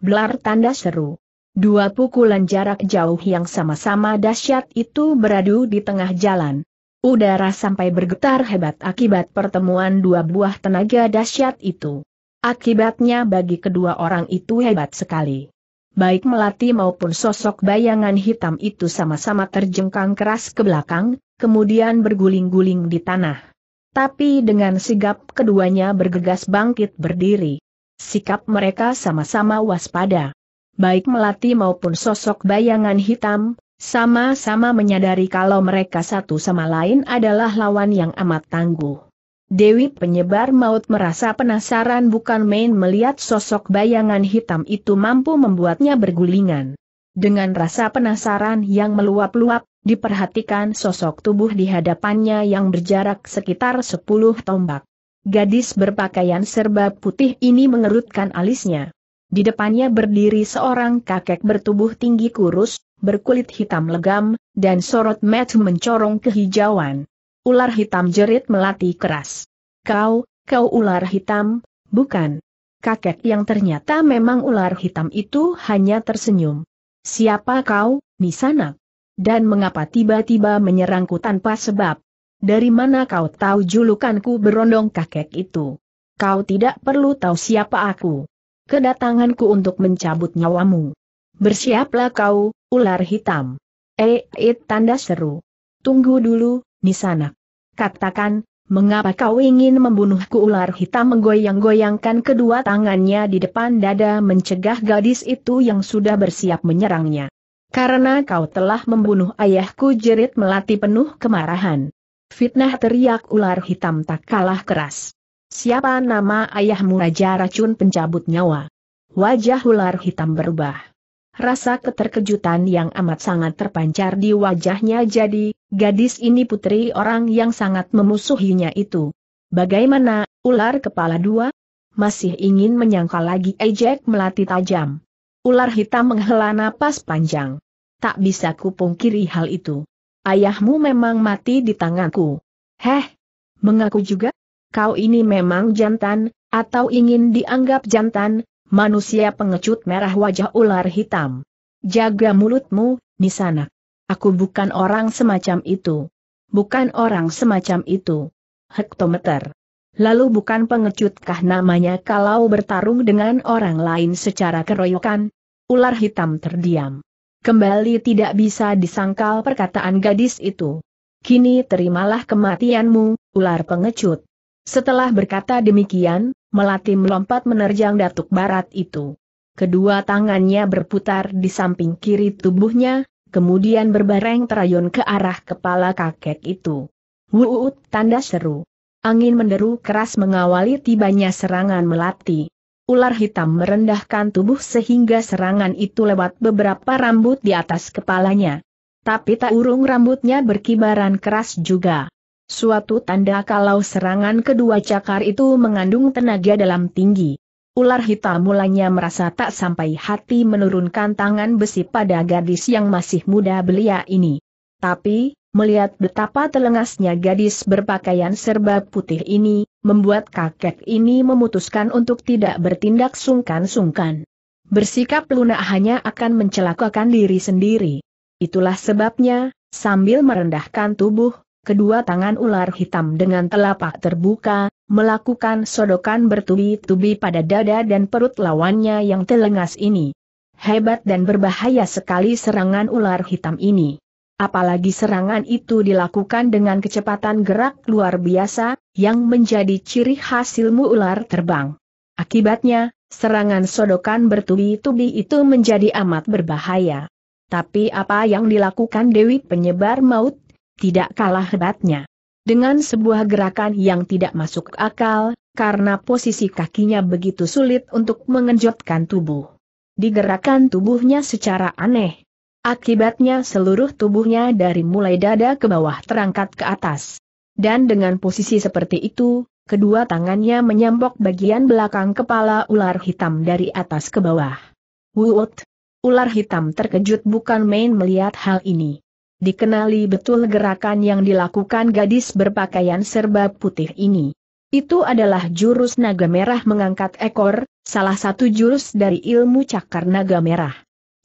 Blar tanda seru. Dua pukulan jarak jauh yang sama-sama dahsyat itu beradu di tengah jalan. Udara sampai bergetar hebat akibat pertemuan dua buah tenaga dahsyat itu. Akibatnya bagi kedua orang itu hebat sekali. Baik Melati maupun sosok bayangan hitam itu sama-sama terjengkang keras ke belakang, kemudian berguling-guling di tanah. Tapi dengan sigap keduanya bergegas bangkit berdiri. Sikap mereka sama-sama waspada baik melati maupun sosok bayangan hitam, sama-sama menyadari kalau mereka satu sama lain adalah lawan yang amat tangguh. Dewi penyebar maut merasa penasaran bukan main melihat sosok bayangan hitam itu mampu membuatnya bergulingan. Dengan rasa penasaran yang meluap-luap, diperhatikan sosok tubuh di hadapannya yang berjarak sekitar 10 tombak. Gadis berpakaian serba putih ini mengerutkan alisnya. Di depannya berdiri seorang kakek bertubuh tinggi kurus, berkulit hitam legam, dan sorot mata mencorong kehijauan. Ular hitam jerit melati keras. Kau, kau ular hitam, bukan? Kakek yang ternyata memang ular hitam itu hanya tersenyum. Siapa kau, Nisanak? Dan mengapa tiba-tiba menyerangku tanpa sebab? Dari mana kau tahu julukanku berondong kakek itu? Kau tidak perlu tahu siapa aku kedatanganku untuk mencabut nyawamu. Bersiaplah kau, ular hitam. Eh, eh tanda seru. Tunggu dulu, sana. Katakan, mengapa kau ingin membunuhku ular hitam menggoyang-goyangkan kedua tangannya di depan dada mencegah gadis itu yang sudah bersiap menyerangnya. Karena kau telah membunuh ayahku jerit melati penuh kemarahan. Fitnah teriak ular hitam tak kalah keras. Siapa nama ayahmu Raja Racun Pencabut Nyawa? Wajah ular hitam berubah. Rasa keterkejutan yang amat sangat terpancar di wajahnya jadi, gadis ini putri orang yang sangat memusuhinya itu. Bagaimana, ular kepala dua? Masih ingin menyangkal lagi ejek melati tajam. Ular hitam menghela napas panjang. Tak bisa kupungkiri hal itu. Ayahmu memang mati di tanganku. Heh, mengaku juga? kau ini memang jantan, atau ingin dianggap jantan, manusia pengecut merah wajah ular hitam. Jaga mulutmu, Nisana. Aku bukan orang semacam itu. Bukan orang semacam itu. Hektometer. Lalu bukan pengecutkah namanya kalau bertarung dengan orang lain secara keroyokan? Ular hitam terdiam. Kembali tidak bisa disangkal perkataan gadis itu. Kini terimalah kematianmu, ular pengecut. Setelah berkata demikian, Melati melompat menerjang datuk barat itu. Kedua tangannya berputar di samping kiri tubuhnya, kemudian berbareng terayun ke arah kepala kakek itu. Wuut tanda seru. Angin menderu keras mengawali tibanya serangan Melati. Ular hitam merendahkan tubuh sehingga serangan itu lewat beberapa rambut di atas kepalanya. Tapi tak urung rambutnya berkibaran keras juga. Suatu tanda kalau serangan kedua cakar itu mengandung tenaga dalam tinggi. Ular hitam mulanya merasa tak sampai hati menurunkan tangan besi pada gadis yang masih muda belia ini. Tapi, melihat betapa telengasnya gadis berpakaian serba putih ini, membuat kakek ini memutuskan untuk tidak bertindak sungkan-sungkan. Bersikap lunak hanya akan mencelakakan diri sendiri. Itulah sebabnya, sambil merendahkan tubuh, kedua tangan ular hitam dengan telapak terbuka, melakukan sodokan bertubi-tubi pada dada dan perut lawannya yang telengas ini. Hebat dan berbahaya sekali serangan ular hitam ini. Apalagi serangan itu dilakukan dengan kecepatan gerak luar biasa, yang menjadi ciri hasilmu ular terbang. Akibatnya, serangan sodokan bertubi-tubi itu menjadi amat berbahaya. Tapi apa yang dilakukan Dewi Penyebar Maut tidak kalah hebatnya. Dengan sebuah gerakan yang tidak masuk akal, karena posisi kakinya begitu sulit untuk mengenjotkan tubuh. Digerakkan tubuhnya secara aneh. Akibatnya seluruh tubuhnya dari mulai dada ke bawah terangkat ke atas. Dan dengan posisi seperti itu, kedua tangannya menyambok bagian belakang kepala ular hitam dari atas ke bawah. Wut! Ular hitam terkejut bukan main melihat hal ini dikenali betul gerakan yang dilakukan gadis berpakaian serba putih ini. Itu adalah jurus naga merah mengangkat ekor, salah satu jurus dari ilmu cakar naga merah.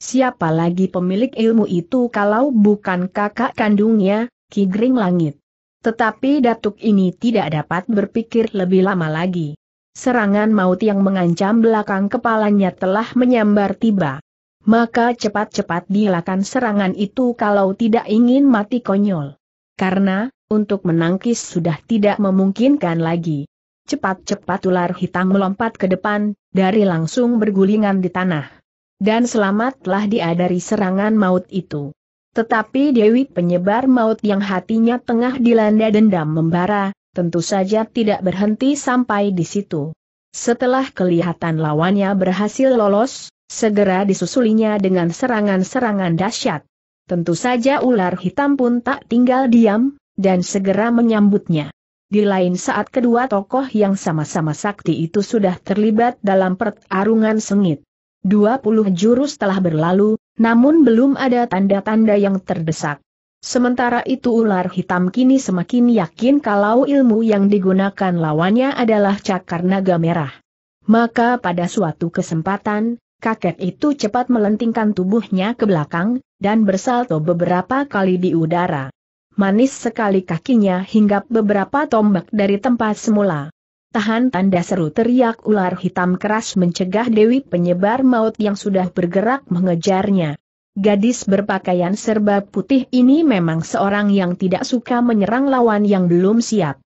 Siapa lagi pemilik ilmu itu kalau bukan kakak kandungnya, Ki Gring Langit. Tetapi Datuk ini tidak dapat berpikir lebih lama lagi. Serangan maut yang mengancam belakang kepalanya telah menyambar tiba maka cepat-cepat dilakukan serangan itu kalau tidak ingin mati konyol. Karena, untuk menangkis sudah tidak memungkinkan lagi. Cepat-cepat ular hitam melompat ke depan, dari langsung bergulingan di tanah. Dan selamatlah dia dari serangan maut itu. Tetapi Dewi penyebar maut yang hatinya tengah dilanda dendam membara, tentu saja tidak berhenti sampai di situ. Setelah kelihatan lawannya berhasil lolos, Segera disusulinya dengan serangan-serangan dahsyat. Tentu saja ular hitam pun tak tinggal diam, dan segera menyambutnya. Di lain saat kedua tokoh yang sama-sama sakti itu sudah terlibat dalam pertarungan sengit. 20 jurus telah berlalu, namun belum ada tanda-tanda yang terdesak. Sementara itu ular hitam kini semakin yakin kalau ilmu yang digunakan lawannya adalah cakar naga merah. Maka pada suatu kesempatan, kakek itu cepat melentingkan tubuhnya ke belakang, dan bersalto beberapa kali di udara. Manis sekali kakinya hinggap beberapa tombak dari tempat semula. Tahan tanda seru teriak ular hitam keras mencegah Dewi penyebar maut yang sudah bergerak mengejarnya. Gadis berpakaian serba putih ini memang seorang yang tidak suka menyerang lawan yang belum siap.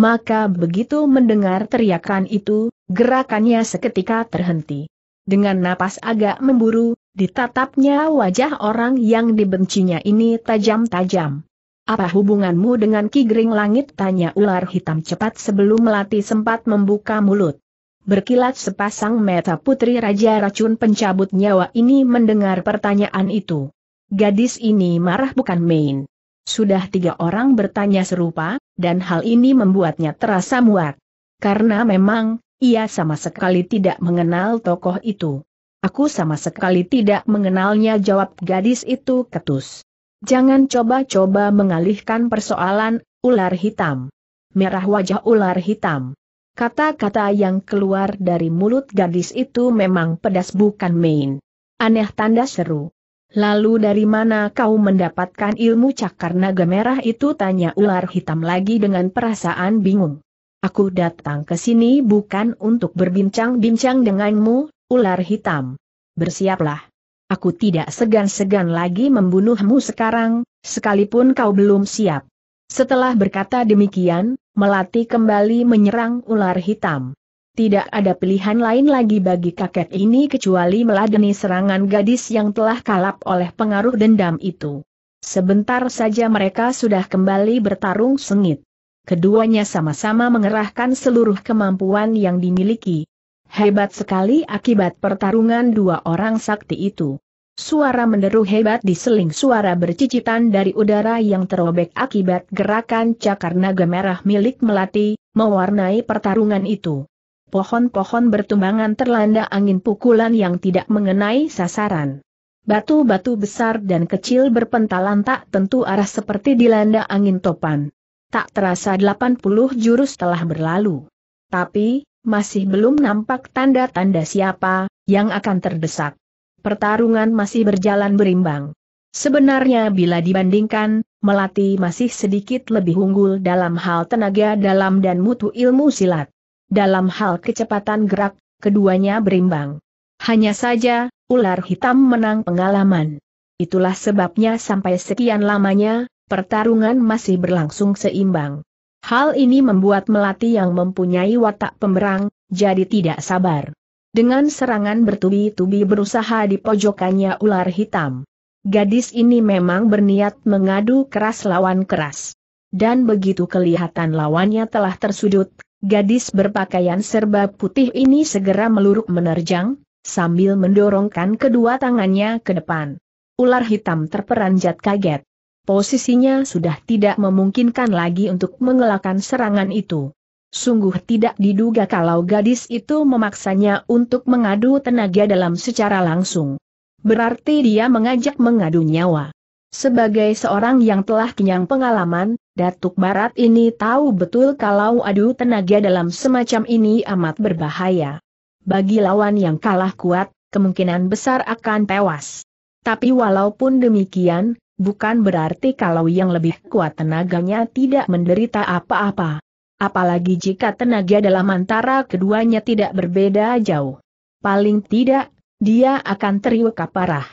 Maka begitu mendengar teriakan itu, gerakannya seketika terhenti. Dengan napas agak memburu, ditatapnya wajah orang yang dibencinya ini tajam-tajam. Apa hubunganmu dengan Ki Gering Langit? Tanya ular hitam cepat sebelum melati sempat membuka mulut. Berkilat sepasang mata putri Raja Racun pencabut nyawa ini mendengar pertanyaan itu. Gadis ini marah bukan main. Sudah tiga orang bertanya serupa, dan hal ini membuatnya terasa muak. Karena memang, ia sama sekali tidak mengenal tokoh itu. Aku sama sekali tidak mengenalnya jawab gadis itu ketus. Jangan coba-coba mengalihkan persoalan, ular hitam. Merah wajah ular hitam. Kata-kata yang keluar dari mulut gadis itu memang pedas bukan main. Aneh tanda seru. Lalu dari mana kau mendapatkan ilmu cakar naga merah itu tanya ular hitam lagi dengan perasaan bingung. Aku datang ke sini bukan untuk berbincang-bincang denganmu, ular hitam. Bersiaplah. Aku tidak segan-segan lagi membunuhmu sekarang, sekalipun kau belum siap. Setelah berkata demikian, Melati kembali menyerang ular hitam. Tidak ada pilihan lain lagi bagi kakek ini kecuali meladeni serangan gadis yang telah kalap oleh pengaruh dendam itu. Sebentar saja mereka sudah kembali bertarung sengit keduanya sama-sama mengerahkan seluruh kemampuan yang dimiliki. Hebat sekali akibat pertarungan dua orang sakti itu. Suara menderu hebat diseling suara bercicitan dari udara yang terobek akibat gerakan cakar naga merah milik Melati, mewarnai pertarungan itu. Pohon-pohon bertumbangan terlanda angin pukulan yang tidak mengenai sasaran. Batu-batu besar dan kecil berpentalan tak tentu arah seperti dilanda angin topan. Tak terasa 80 jurus telah berlalu. Tapi, masih belum nampak tanda-tanda siapa yang akan terdesak. Pertarungan masih berjalan berimbang. Sebenarnya bila dibandingkan, Melati masih sedikit lebih unggul dalam hal tenaga dalam dan mutu ilmu silat. Dalam hal kecepatan gerak, keduanya berimbang. Hanya saja, ular hitam menang pengalaman. Itulah sebabnya sampai sekian lamanya, pertarungan masih berlangsung seimbang. Hal ini membuat Melati yang mempunyai watak pemberang, jadi tidak sabar. Dengan serangan bertubi-tubi berusaha di pojokannya ular hitam. Gadis ini memang berniat mengadu keras lawan keras. Dan begitu kelihatan lawannya telah tersudut, gadis berpakaian serba putih ini segera meluruk menerjang, sambil mendorongkan kedua tangannya ke depan. Ular hitam terperanjat kaget posisinya sudah tidak memungkinkan lagi untuk mengelakkan serangan itu. Sungguh tidak diduga kalau gadis itu memaksanya untuk mengadu tenaga dalam secara langsung. Berarti dia mengajak mengadu nyawa. Sebagai seorang yang telah kenyang pengalaman, Datuk Barat ini tahu betul kalau adu tenaga dalam semacam ini amat berbahaya. Bagi lawan yang kalah kuat, kemungkinan besar akan tewas. Tapi walaupun demikian, bukan berarti kalau yang lebih kuat tenaganya tidak menderita apa-apa. Apalagi jika tenaga dalam antara keduanya tidak berbeda jauh. Paling tidak, dia akan teriuk parah.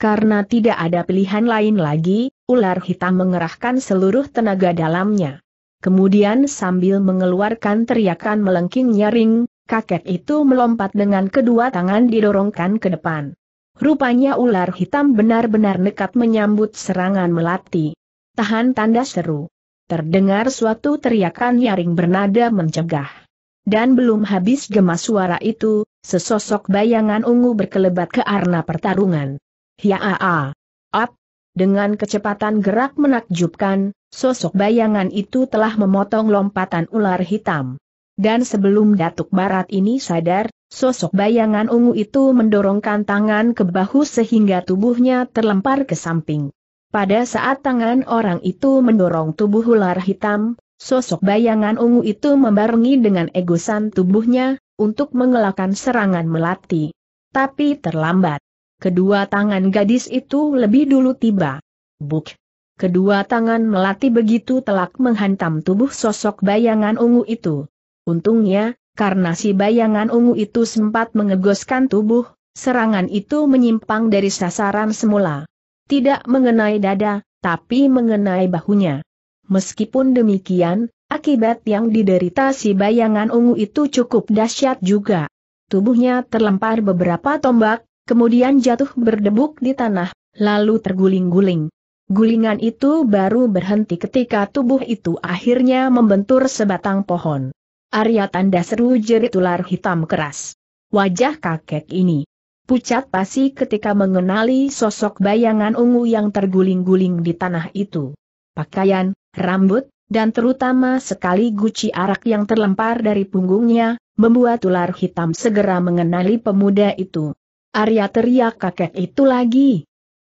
Karena tidak ada pilihan lain lagi, ular hitam mengerahkan seluruh tenaga dalamnya. Kemudian sambil mengeluarkan teriakan melengking nyaring, kakek itu melompat dengan kedua tangan didorongkan ke depan. Rupanya ular hitam benar-benar nekat menyambut serangan melati. Tahan tanda seru. Terdengar suatu teriakan nyaring bernada mencegah. Dan belum habis gemas suara itu, sesosok bayangan ungu berkelebat ke arena pertarungan. Hiaa! Up! Dengan kecepatan gerak menakjubkan, sosok bayangan itu telah memotong lompatan ular hitam. Dan sebelum Datuk Barat ini sadar, Sosok bayangan ungu itu mendorongkan tangan ke bahu sehingga tubuhnya terlempar ke samping. Pada saat tangan orang itu mendorong tubuh ular hitam, sosok bayangan ungu itu membarengi dengan egosan tubuhnya, untuk mengelakkan serangan melati. Tapi terlambat. Kedua tangan gadis itu lebih dulu tiba. Buk. Kedua tangan melati begitu telak menghantam tubuh sosok bayangan ungu itu. Untungnya, karena si bayangan ungu itu sempat mengegoskan tubuh, serangan itu menyimpang dari sasaran semula. Tidak mengenai dada, tapi mengenai bahunya. Meskipun demikian, akibat yang diderita si bayangan ungu itu cukup dahsyat juga. Tubuhnya terlempar beberapa tombak, kemudian jatuh berdebuk di tanah, lalu terguling-guling. Gulingan itu baru berhenti ketika tubuh itu akhirnya membentur sebatang pohon. Arya tanda seru jerit tular hitam keras. Wajah kakek ini pucat pasi ketika mengenali sosok bayangan ungu yang terguling-guling di tanah itu. Pakaian, rambut, dan terutama sekali guci arak yang terlempar dari punggungnya, membuat ular hitam segera mengenali pemuda itu. Arya teriak kakek itu lagi.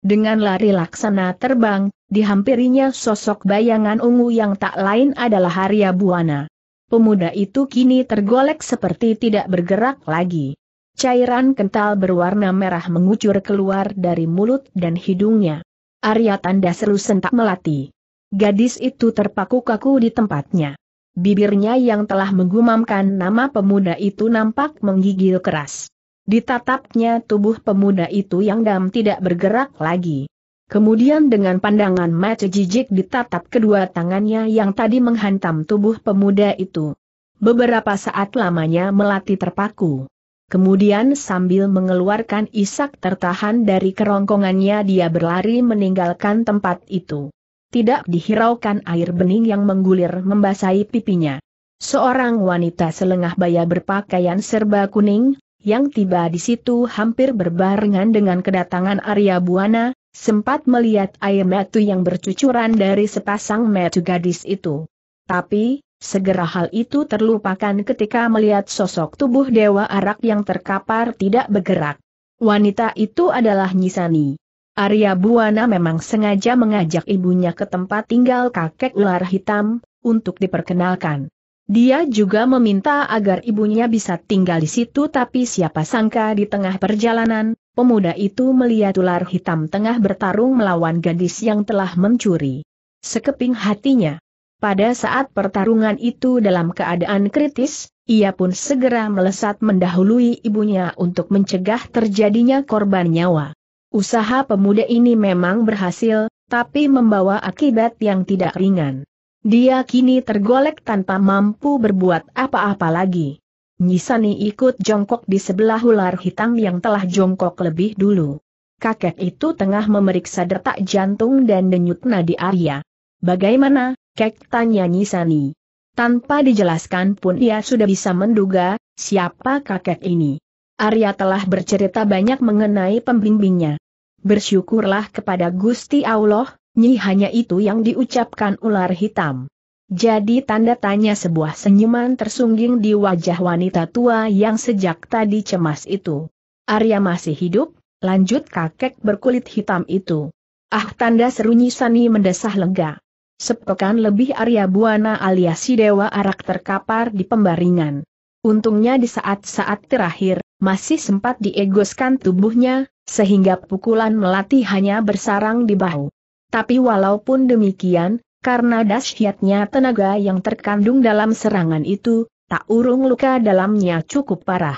Dengan lari laksana terbang, dihampirinya sosok bayangan ungu yang tak lain adalah Arya Buana. Pemuda itu kini tergolek seperti tidak bergerak lagi. Cairan kental berwarna merah mengucur keluar dari mulut dan hidungnya. Arya tanda seru sentak melati. Gadis itu terpaku kaku di tempatnya. Bibirnya yang telah menggumamkan nama pemuda itu nampak menggigil keras. Ditatapnya tubuh pemuda itu yang dam tidak bergerak lagi. Kemudian dengan pandangan mata jijik ditatap kedua tangannya yang tadi menghantam tubuh pemuda itu. Beberapa saat lamanya melati terpaku. Kemudian sambil mengeluarkan isak tertahan dari kerongkongannya dia berlari meninggalkan tempat itu. Tidak dihiraukan air bening yang menggulir membasahi pipinya. Seorang wanita selengah baya berpakaian serba kuning, yang tiba di situ hampir berbarengan dengan kedatangan Arya Buana, Sempat melihat air metu yang bercucuran dari sepasang metu gadis itu. Tapi, segera hal itu terlupakan ketika melihat sosok tubuh Dewa Arak yang terkapar tidak bergerak. Wanita itu adalah Nyisani. Arya Buana memang sengaja mengajak ibunya ke tempat tinggal kakek ular hitam, untuk diperkenalkan. Dia juga meminta agar ibunya bisa tinggal di situ tapi siapa sangka di tengah perjalanan, pemuda itu melihat ular hitam tengah bertarung melawan gadis yang telah mencuri. Sekeping hatinya. Pada saat pertarungan itu dalam keadaan kritis, ia pun segera melesat mendahului ibunya untuk mencegah terjadinya korban nyawa. Usaha pemuda ini memang berhasil, tapi membawa akibat yang tidak ringan. Dia kini tergolek tanpa mampu berbuat apa-apa lagi. Nyisani ikut jongkok di sebelah ular hitam yang telah jongkok lebih dulu. Kakek itu tengah memeriksa detak jantung dan denyut nadi Arya. Bagaimana, kek tanya Nyisani. Tanpa dijelaskan pun ia sudah bisa menduga, siapa kakek ini. Arya telah bercerita banyak mengenai pembimbingnya. Bersyukurlah kepada Gusti Allah, Nyi hanya itu yang diucapkan ular hitam. Jadi tanda tanya sebuah senyuman tersungging di wajah wanita tua yang sejak tadi cemas itu. Arya masih hidup, lanjut kakek berkulit hitam itu. Ah tanda seru Sani mendesah lega. Sepekan lebih Arya Buana alias Dewa Arak terkapar di pembaringan. Untungnya di saat-saat terakhir, masih sempat diegoskan tubuhnya, sehingga pukulan melati hanya bersarang di bahu. Tapi walaupun demikian, karena dahsyatnya tenaga yang terkandung dalam serangan itu, tak urung luka dalamnya cukup parah.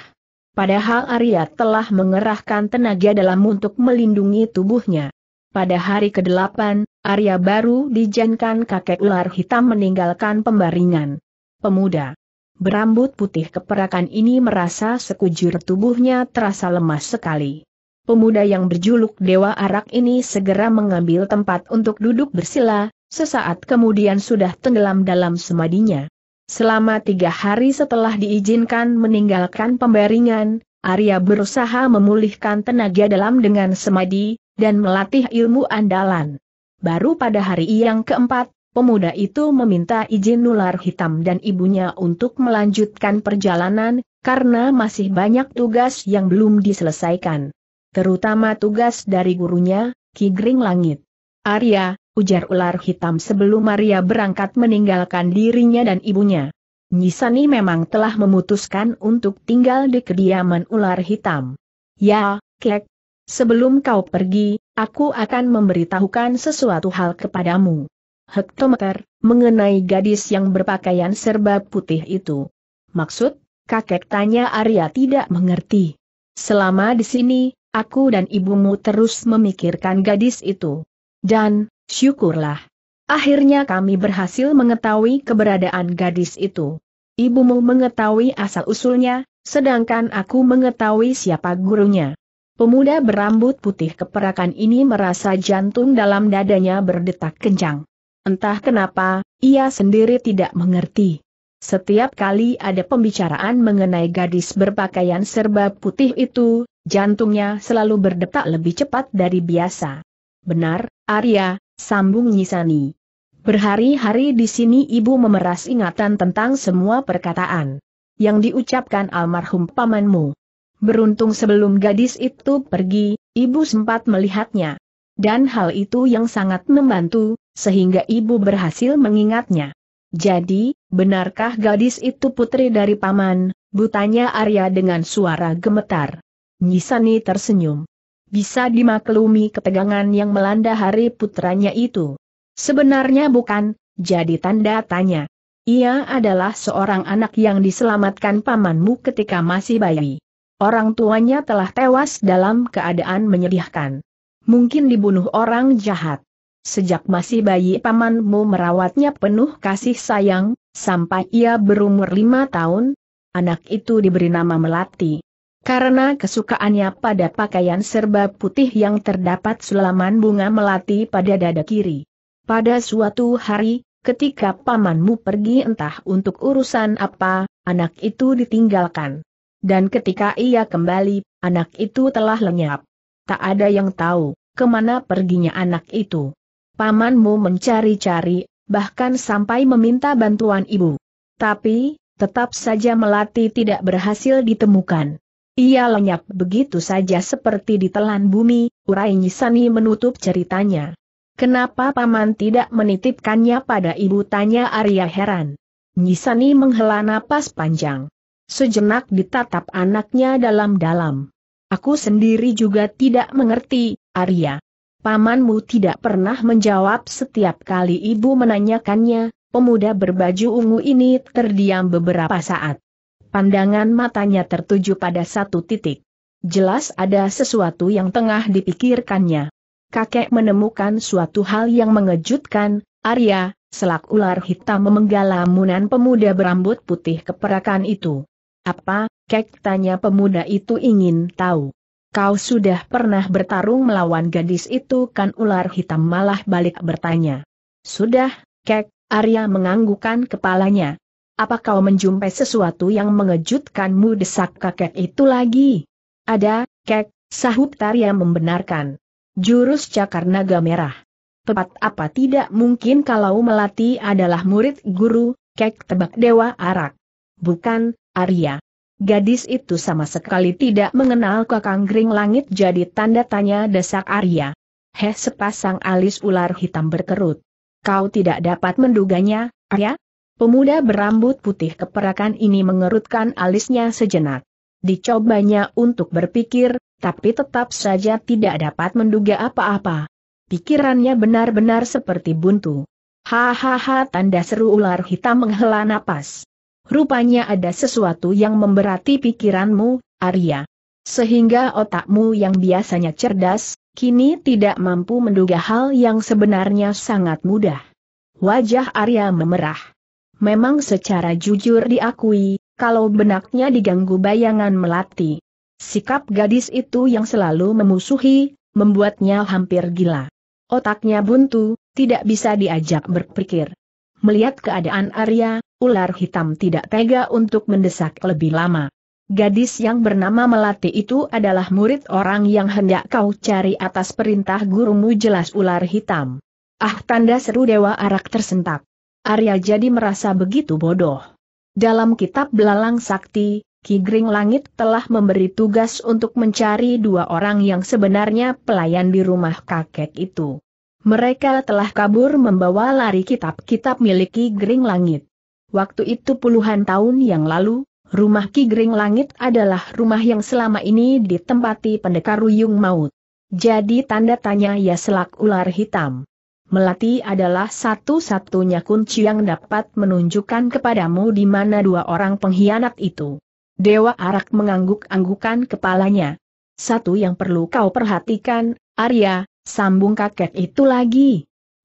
Padahal Arya telah mengerahkan tenaga dalam untuk melindungi tubuhnya. Pada hari ke-8, Arya baru dijankan kakek ular hitam meninggalkan pembaringan. Pemuda berambut putih keperakan ini merasa sekujur tubuhnya terasa lemas sekali pemuda yang berjuluk Dewa Arak ini segera mengambil tempat untuk duduk bersila, sesaat kemudian sudah tenggelam dalam semadinya. Selama tiga hari setelah diizinkan meninggalkan pembaringan, Arya berusaha memulihkan tenaga dalam dengan semadi, dan melatih ilmu andalan. Baru pada hari yang keempat, pemuda itu meminta izin nular hitam dan ibunya untuk melanjutkan perjalanan, karena masih banyak tugas yang belum diselesaikan terutama tugas dari gurunya, Ki Gring Langit. Arya, ujar ular hitam sebelum Maria berangkat meninggalkan dirinya dan ibunya. Nyisani memang telah memutuskan untuk tinggal di kediaman ular hitam. Ya, Klek. Sebelum kau pergi, aku akan memberitahukan sesuatu hal kepadamu. Hektometer, mengenai gadis yang berpakaian serba putih itu. Maksud, kakek tanya Arya tidak mengerti. Selama di sini, Aku dan ibumu terus memikirkan gadis itu. Dan, syukurlah. Akhirnya kami berhasil mengetahui keberadaan gadis itu. Ibumu mengetahui asal-usulnya, sedangkan aku mengetahui siapa gurunya. Pemuda berambut putih keperakan ini merasa jantung dalam dadanya berdetak kencang. Entah kenapa, ia sendiri tidak mengerti. Setiap kali ada pembicaraan mengenai gadis berpakaian serba putih itu, Jantungnya selalu berdetak lebih cepat dari biasa. Benar, Arya, sambung Nyisani. Berhari-hari di sini ibu memeras ingatan tentang semua perkataan yang diucapkan almarhum pamanmu. Beruntung sebelum gadis itu pergi, ibu sempat melihatnya. Dan hal itu yang sangat membantu, sehingga ibu berhasil mengingatnya. Jadi, benarkah gadis itu putri dari paman? Butanya Arya dengan suara gemetar. Nyisani tersenyum. Bisa dimaklumi ketegangan yang melanda hari putranya itu. Sebenarnya bukan, jadi tanda tanya. Ia adalah seorang anak yang diselamatkan pamanmu ketika masih bayi. Orang tuanya telah tewas dalam keadaan menyedihkan. Mungkin dibunuh orang jahat. Sejak masih bayi pamanmu merawatnya penuh kasih sayang, sampai ia berumur lima tahun, anak itu diberi nama Melati. Karena kesukaannya pada pakaian serba putih yang terdapat sulaman bunga melati pada dada kiri. Pada suatu hari, ketika pamanmu pergi entah untuk urusan apa, anak itu ditinggalkan. Dan ketika ia kembali, anak itu telah lenyap. Tak ada yang tahu, kemana perginya anak itu. Pamanmu mencari-cari, bahkan sampai meminta bantuan ibu. Tapi, tetap saja Melati tidak berhasil ditemukan. Ia lenyap begitu saja seperti ditelan bumi, urai Nyisani menutup ceritanya. Kenapa paman tidak menitipkannya pada ibu tanya Arya heran. Nyisani menghela napas panjang. Sejenak ditatap anaknya dalam-dalam. Aku sendiri juga tidak mengerti, Arya. Pamanmu tidak pernah menjawab setiap kali ibu menanyakannya, pemuda berbaju ungu ini terdiam beberapa saat. Pandangan matanya tertuju pada satu titik. Jelas ada sesuatu yang tengah dipikirkannya. Kakek menemukan suatu hal yang mengejutkan, Arya, selak ular hitam memenggal lamunan pemuda berambut putih keperakan itu. Apa, kek tanya pemuda itu ingin tahu. Kau sudah pernah bertarung melawan gadis itu kan ular hitam malah balik bertanya. Sudah, kek, Arya menganggukan kepalanya. Apa kau menjumpai sesuatu yang mengejutkanmu desak kakek itu lagi? Ada, kek, sahut Tarya membenarkan. Jurus cakar naga merah. Tepat apa tidak mungkin kalau Melati adalah murid guru, kek tebak dewa arak. Bukan, Arya. Gadis itu sama sekali tidak mengenal kakang gering langit jadi tanda tanya desak Arya. Heh sepasang alis ular hitam berkerut. Kau tidak dapat menduganya, Arya? Pemuda berambut putih keperakan ini mengerutkan alisnya sejenak. Dicobanya untuk berpikir, tapi tetap saja tidak dapat menduga apa-apa. Pikirannya benar-benar seperti buntu. Hahaha tanda seru ular hitam menghela napas. Rupanya ada sesuatu yang memberati pikiranmu, Arya. Sehingga otakmu yang biasanya cerdas, kini tidak mampu menduga hal yang sebenarnya sangat mudah. Wajah Arya memerah. Memang secara jujur diakui, kalau benaknya diganggu bayangan melati. Sikap gadis itu yang selalu memusuhi, membuatnya hampir gila. Otaknya buntu, tidak bisa diajak berpikir. Melihat keadaan Arya, ular hitam tidak tega untuk mendesak lebih lama. Gadis yang bernama Melati itu adalah murid orang yang hendak kau cari atas perintah gurumu jelas ular hitam. Ah tanda seru Dewa Arak tersentak. Arya jadi merasa begitu bodoh. Dalam kitab Belalang Sakti, Ki Gring Langit telah memberi tugas untuk mencari dua orang yang sebenarnya pelayan di rumah kakek itu. Mereka telah kabur membawa lari kitab-kitab milik Ki Gring Langit. Waktu itu puluhan tahun yang lalu, rumah Ki Gring Langit adalah rumah yang selama ini ditempati pendekar Ruyung Maut. Jadi tanda tanya ya selak ular hitam. Melati adalah satu-satunya kunci yang dapat menunjukkan kepadamu di mana dua orang pengkhianat itu. Dewa Arak mengangguk-anggukan kepalanya. Satu yang perlu kau perhatikan, Arya, sambung kakek itu lagi.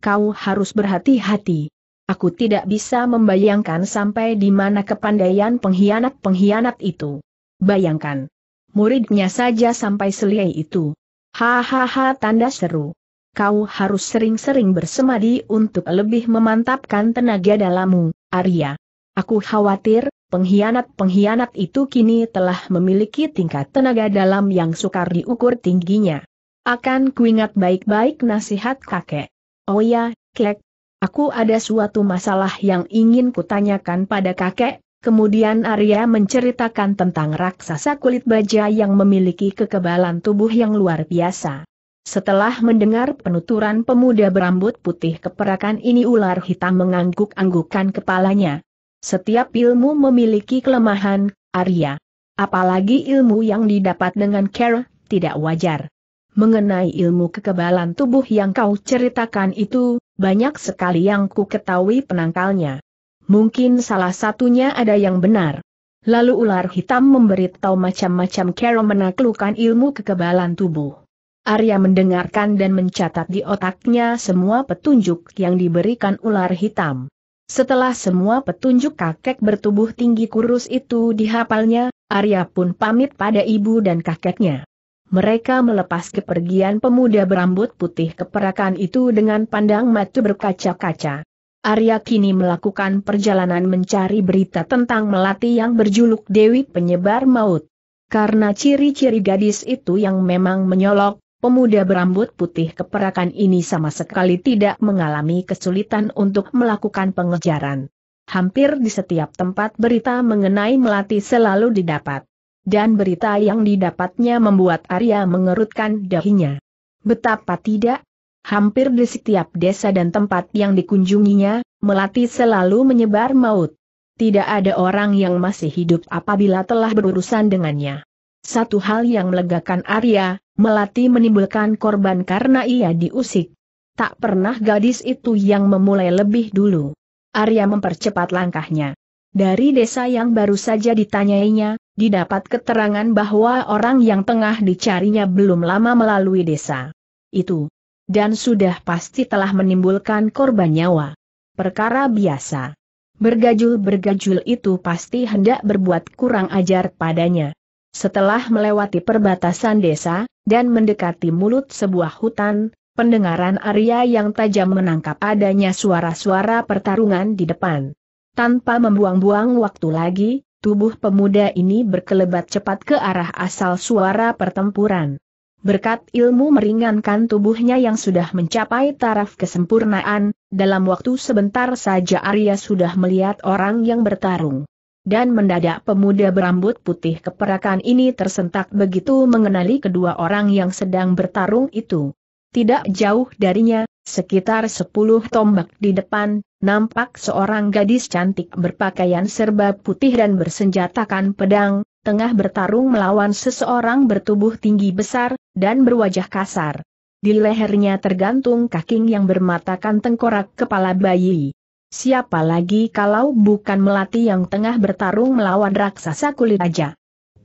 Kau harus berhati-hati. Aku tidak bisa membayangkan sampai di mana kepandaian pengkhianat-pengkhianat itu. Bayangkan. Muridnya saja sampai seliai itu. Hahaha tanda seru kau harus sering-sering bersemadi untuk lebih memantapkan tenaga dalammu, Arya. Aku khawatir, pengkhianat-pengkhianat itu kini telah memiliki tingkat tenaga dalam yang sukar diukur tingginya. Akan kuingat baik-baik nasihat kakek. Oh ya, Klek, aku ada suatu masalah yang ingin kutanyakan pada kakek, Kemudian Arya menceritakan tentang raksasa kulit baja yang memiliki kekebalan tubuh yang luar biasa. Setelah mendengar penuturan pemuda berambut putih keperakan ini ular hitam mengangguk anggukkan kepalanya. Setiap ilmu memiliki kelemahan, Arya. Apalagi ilmu yang didapat dengan care, tidak wajar. Mengenai ilmu kekebalan tubuh yang kau ceritakan itu, banyak sekali yang ku ketahui penangkalnya. Mungkin salah satunya ada yang benar. Lalu ular hitam memberitahu macam-macam cara menaklukkan ilmu kekebalan tubuh. Arya mendengarkan dan mencatat di otaknya semua petunjuk yang diberikan ular hitam. Setelah semua petunjuk kakek bertubuh tinggi kurus itu dihafalnya, Arya pun pamit pada ibu dan kakeknya. Mereka melepas kepergian pemuda berambut putih keperakan itu dengan pandang mata berkaca-kaca. Arya kini melakukan perjalanan mencari berita tentang Melati yang berjuluk Dewi Penyebar Maut. Karena ciri-ciri gadis itu yang memang menyolok, Pemuda berambut putih keperakan ini sama sekali tidak mengalami kesulitan untuk melakukan pengejaran. Hampir di setiap tempat berita mengenai Melati selalu didapat. Dan berita yang didapatnya membuat Arya mengerutkan dahinya. Betapa tidak? Hampir di setiap desa dan tempat yang dikunjunginya, Melati selalu menyebar maut. Tidak ada orang yang masih hidup apabila telah berurusan dengannya. Satu hal yang melegakan Arya, Melati menimbulkan korban karena ia diusik. Tak pernah gadis itu yang memulai lebih dulu. Arya mempercepat langkahnya. Dari desa yang baru saja ditanyainya, didapat keterangan bahwa orang yang tengah dicarinya belum lama melalui desa. Itu. Dan sudah pasti telah menimbulkan korban nyawa. Perkara biasa. Bergajul-bergajul itu pasti hendak berbuat kurang ajar padanya. Setelah melewati perbatasan desa, dan mendekati mulut sebuah hutan, pendengaran Arya yang tajam menangkap adanya suara-suara pertarungan di depan. Tanpa membuang-buang waktu lagi, tubuh pemuda ini berkelebat cepat ke arah asal suara pertempuran. Berkat ilmu meringankan tubuhnya yang sudah mencapai taraf kesempurnaan, dalam waktu sebentar saja Arya sudah melihat orang yang bertarung dan mendadak pemuda berambut putih keperakan ini tersentak begitu mengenali kedua orang yang sedang bertarung itu. Tidak jauh darinya, sekitar sepuluh tombak di depan, nampak seorang gadis cantik berpakaian serba putih dan bersenjatakan pedang, tengah bertarung melawan seseorang bertubuh tinggi besar, dan berwajah kasar. Di lehernya tergantung kaking yang bermatakan tengkorak kepala bayi. Siapa lagi kalau bukan Melati yang tengah bertarung melawan raksasa kulit aja.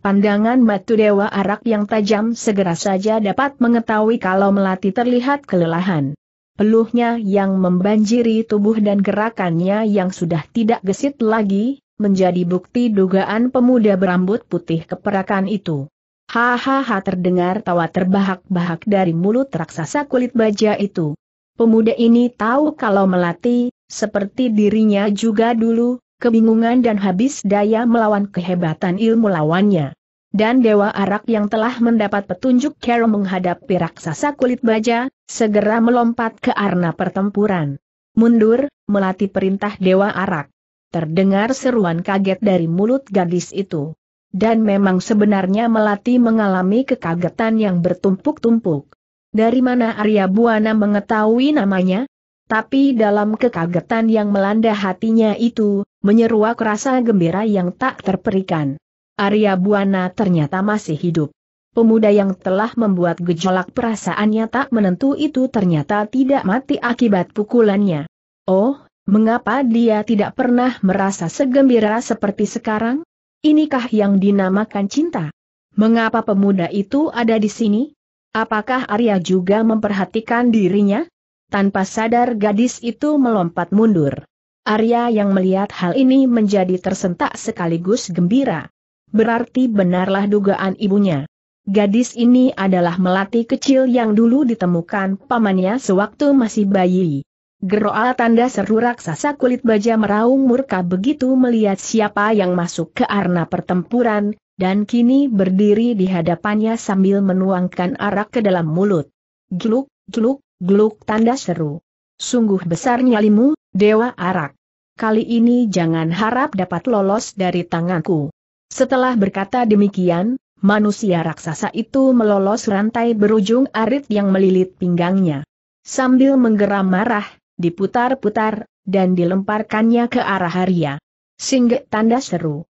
Pandangan Batu Dewa Arak yang tajam segera saja dapat mengetahui kalau Melati terlihat kelelahan. Peluhnya yang membanjiri tubuh dan gerakannya yang sudah tidak gesit lagi, menjadi bukti dugaan pemuda berambut putih keperakan itu. Hahaha terdengar tawa terbahak-bahak dari mulut raksasa kulit baja itu. Pemuda ini tahu kalau melati, seperti dirinya juga dulu, kebingungan dan habis daya melawan kehebatan ilmu lawannya. Dan Dewa Arak yang telah mendapat petunjuk Carol menghadapi raksasa kulit baja, segera melompat ke arena pertempuran. Mundur, melati perintah Dewa Arak. Terdengar seruan kaget dari mulut gadis itu. Dan memang sebenarnya Melati mengalami kekagetan yang bertumpuk-tumpuk. Dari mana Arya Buana mengetahui namanya? Tapi dalam kekagetan yang melanda hatinya itu, menyeruak rasa gembira yang tak terperikan. Arya Buana ternyata masih hidup. Pemuda yang telah membuat gejolak perasaannya tak menentu itu ternyata tidak mati akibat pukulannya. Oh, mengapa dia tidak pernah merasa segembira seperti sekarang? Inikah yang dinamakan cinta? Mengapa pemuda itu ada di sini? Apakah Arya juga memperhatikan dirinya? Tanpa sadar gadis itu melompat mundur. Arya yang melihat hal ini menjadi tersentak sekaligus gembira. Berarti benarlah dugaan ibunya. Gadis ini adalah melati kecil yang dulu ditemukan pamannya sewaktu masih bayi. Geroa tanda seru raksasa kulit baja meraung murka begitu melihat siapa yang masuk ke arena pertempuran, dan kini berdiri di hadapannya sambil menuangkan arak ke dalam mulut. Gluk, gluk, gluk tanda seru. Sungguh besar nyalimu, Dewa Arak. Kali ini jangan harap dapat lolos dari tanganku. Setelah berkata demikian, manusia raksasa itu melolos rantai berujung arit yang melilit pinggangnya. Sambil menggeram marah, diputar-putar, dan dilemparkannya ke arah Arya. Singgek tanda seru.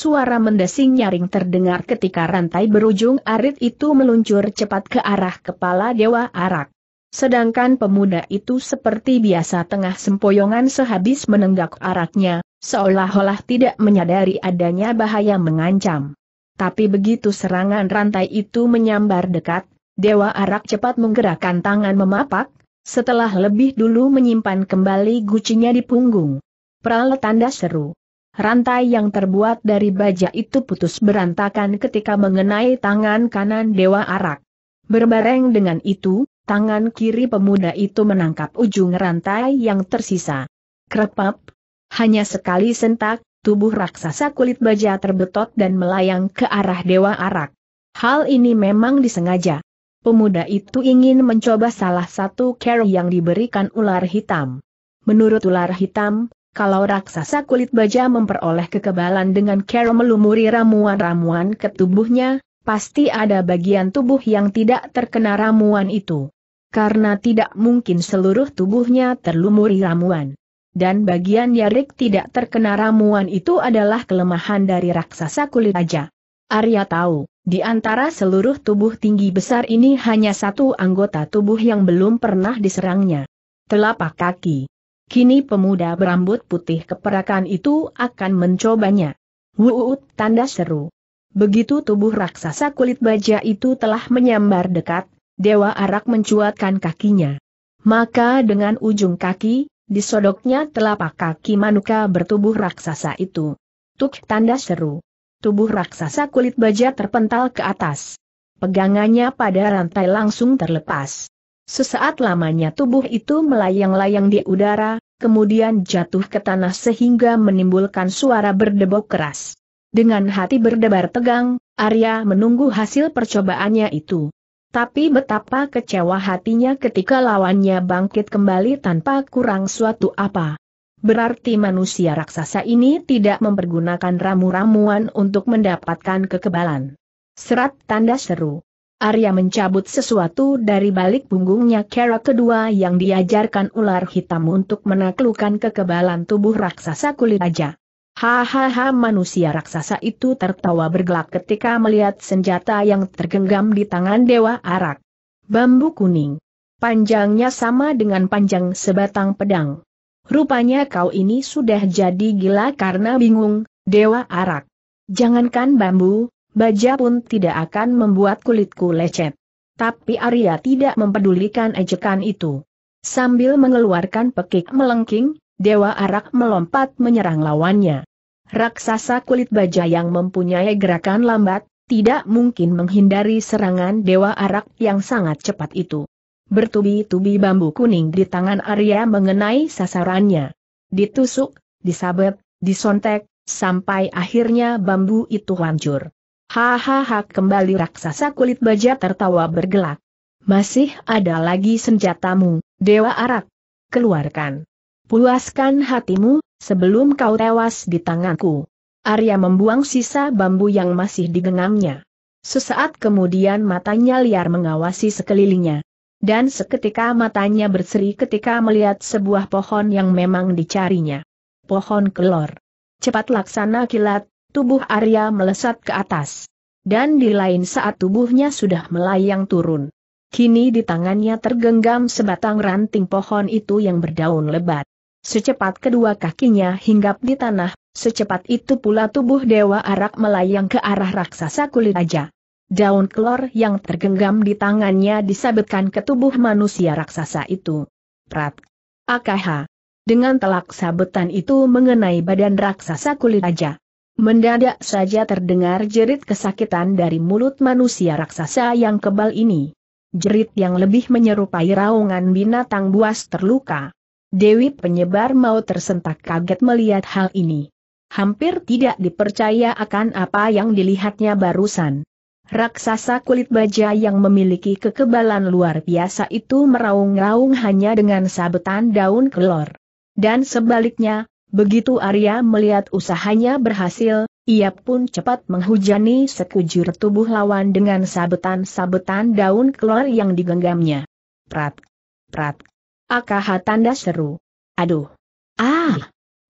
Suara mendesing nyaring terdengar ketika rantai berujung arit itu meluncur cepat ke arah kepala Dewa Arak. Sedangkan pemuda itu seperti biasa tengah sempoyongan sehabis menenggak araknya, seolah-olah tidak menyadari adanya bahaya mengancam. Tapi begitu serangan rantai itu menyambar dekat, Dewa Arak cepat menggerakkan tangan memapak, setelah lebih dulu menyimpan kembali gucinya di punggung. Peralat tanda seru. Rantai yang terbuat dari baja itu putus berantakan ketika mengenai tangan kanan Dewa Arak. Berbareng dengan itu, tangan kiri pemuda itu menangkap ujung rantai yang tersisa. Krepap. Hanya sekali sentak, tubuh raksasa kulit baja terbetot dan melayang ke arah Dewa Arak. Hal ini memang disengaja. Pemuda itu ingin mencoba salah satu care yang diberikan ular hitam. Menurut ular hitam, kalau raksasa kulit baja memperoleh kekebalan dengan cara melumuri ramuan-ramuan ke tubuhnya, pasti ada bagian tubuh yang tidak terkena ramuan itu. Karena tidak mungkin seluruh tubuhnya terlumuri ramuan. Dan bagian Yarik tidak terkena ramuan itu adalah kelemahan dari raksasa kulit baja. Arya tahu, di antara seluruh tubuh tinggi besar ini hanya satu anggota tubuh yang belum pernah diserangnya. Telapak kaki. Kini pemuda berambut putih keperakan itu akan mencobanya. Wuut tanda seru. Begitu tubuh raksasa kulit baja itu telah menyambar dekat, Dewa Arak mencuatkan kakinya. Maka dengan ujung kaki, disodoknya telapak kaki manuka bertubuh raksasa itu. Tuk tanda seru. Tubuh raksasa kulit baja terpental ke atas. Pegangannya pada rantai langsung terlepas. Sesaat lamanya tubuh itu melayang-layang di udara, kemudian jatuh ke tanah sehingga menimbulkan suara berdebok keras. Dengan hati berdebar tegang, Arya menunggu hasil percobaannya itu. Tapi betapa kecewa hatinya ketika lawannya bangkit kembali tanpa kurang suatu apa. Berarti manusia raksasa ini tidak mempergunakan ramu-ramuan untuk mendapatkan kekebalan. Serat tanda seru. Arya mencabut sesuatu dari balik punggungnya kera kedua yang diajarkan ular hitam untuk menaklukkan kekebalan tubuh raksasa kulit aja. Hahaha manusia raksasa itu tertawa bergelak ketika melihat senjata yang tergenggam di tangan Dewa Arak. Bambu kuning. Panjangnya sama dengan panjang sebatang pedang. Rupanya kau ini sudah jadi gila karena bingung, Dewa Arak. Jangankan bambu, baja pun tidak akan membuat kulitku lecet. Tapi Arya tidak mempedulikan ejekan itu. Sambil mengeluarkan pekik melengking, Dewa Arak melompat menyerang lawannya. Raksasa kulit baja yang mempunyai gerakan lambat, tidak mungkin menghindari serangan Dewa Arak yang sangat cepat itu. Bertubi-tubi bambu kuning di tangan Arya mengenai sasarannya. Ditusuk, disabet, disontek, sampai akhirnya bambu itu hancur. Hahaha kembali raksasa kulit baja tertawa bergelak. Masih ada lagi senjatamu, Dewa Arak. Keluarkan. Puaskan hatimu, sebelum kau tewas di tanganku. Arya membuang sisa bambu yang masih digenggamnya. Sesaat kemudian matanya liar mengawasi sekelilingnya. Dan seketika matanya berseri ketika melihat sebuah pohon yang memang dicarinya. Pohon kelor. Cepat laksana kilat, tubuh Arya melesat ke atas. Dan di lain saat tubuhnya sudah melayang turun. Kini di tangannya tergenggam sebatang ranting pohon itu yang berdaun lebat. Secepat kedua kakinya hinggap di tanah, secepat itu pula tubuh Dewa Arak melayang ke arah raksasa kulit aja. Daun kelor yang tergenggam di tangannya disabetkan ke tubuh manusia raksasa itu. Prat. Akaha. Dengan telak sabetan itu mengenai badan raksasa kulit aja. Mendadak saja terdengar jerit kesakitan dari mulut manusia raksasa yang kebal ini. Jerit yang lebih menyerupai raungan binatang buas terluka. Dewi penyebar mau tersentak kaget melihat hal ini. Hampir tidak dipercaya akan apa yang dilihatnya barusan. Raksasa kulit baja yang memiliki kekebalan luar biasa itu meraung-raung hanya dengan sabetan daun kelor. Dan sebaliknya, Begitu Arya melihat usahanya berhasil, ia pun cepat menghujani sekujur tubuh lawan dengan sabetan-sabetan daun kelor yang digenggamnya. Prat! Prat! Akah tanda seru. Aduh! Ah!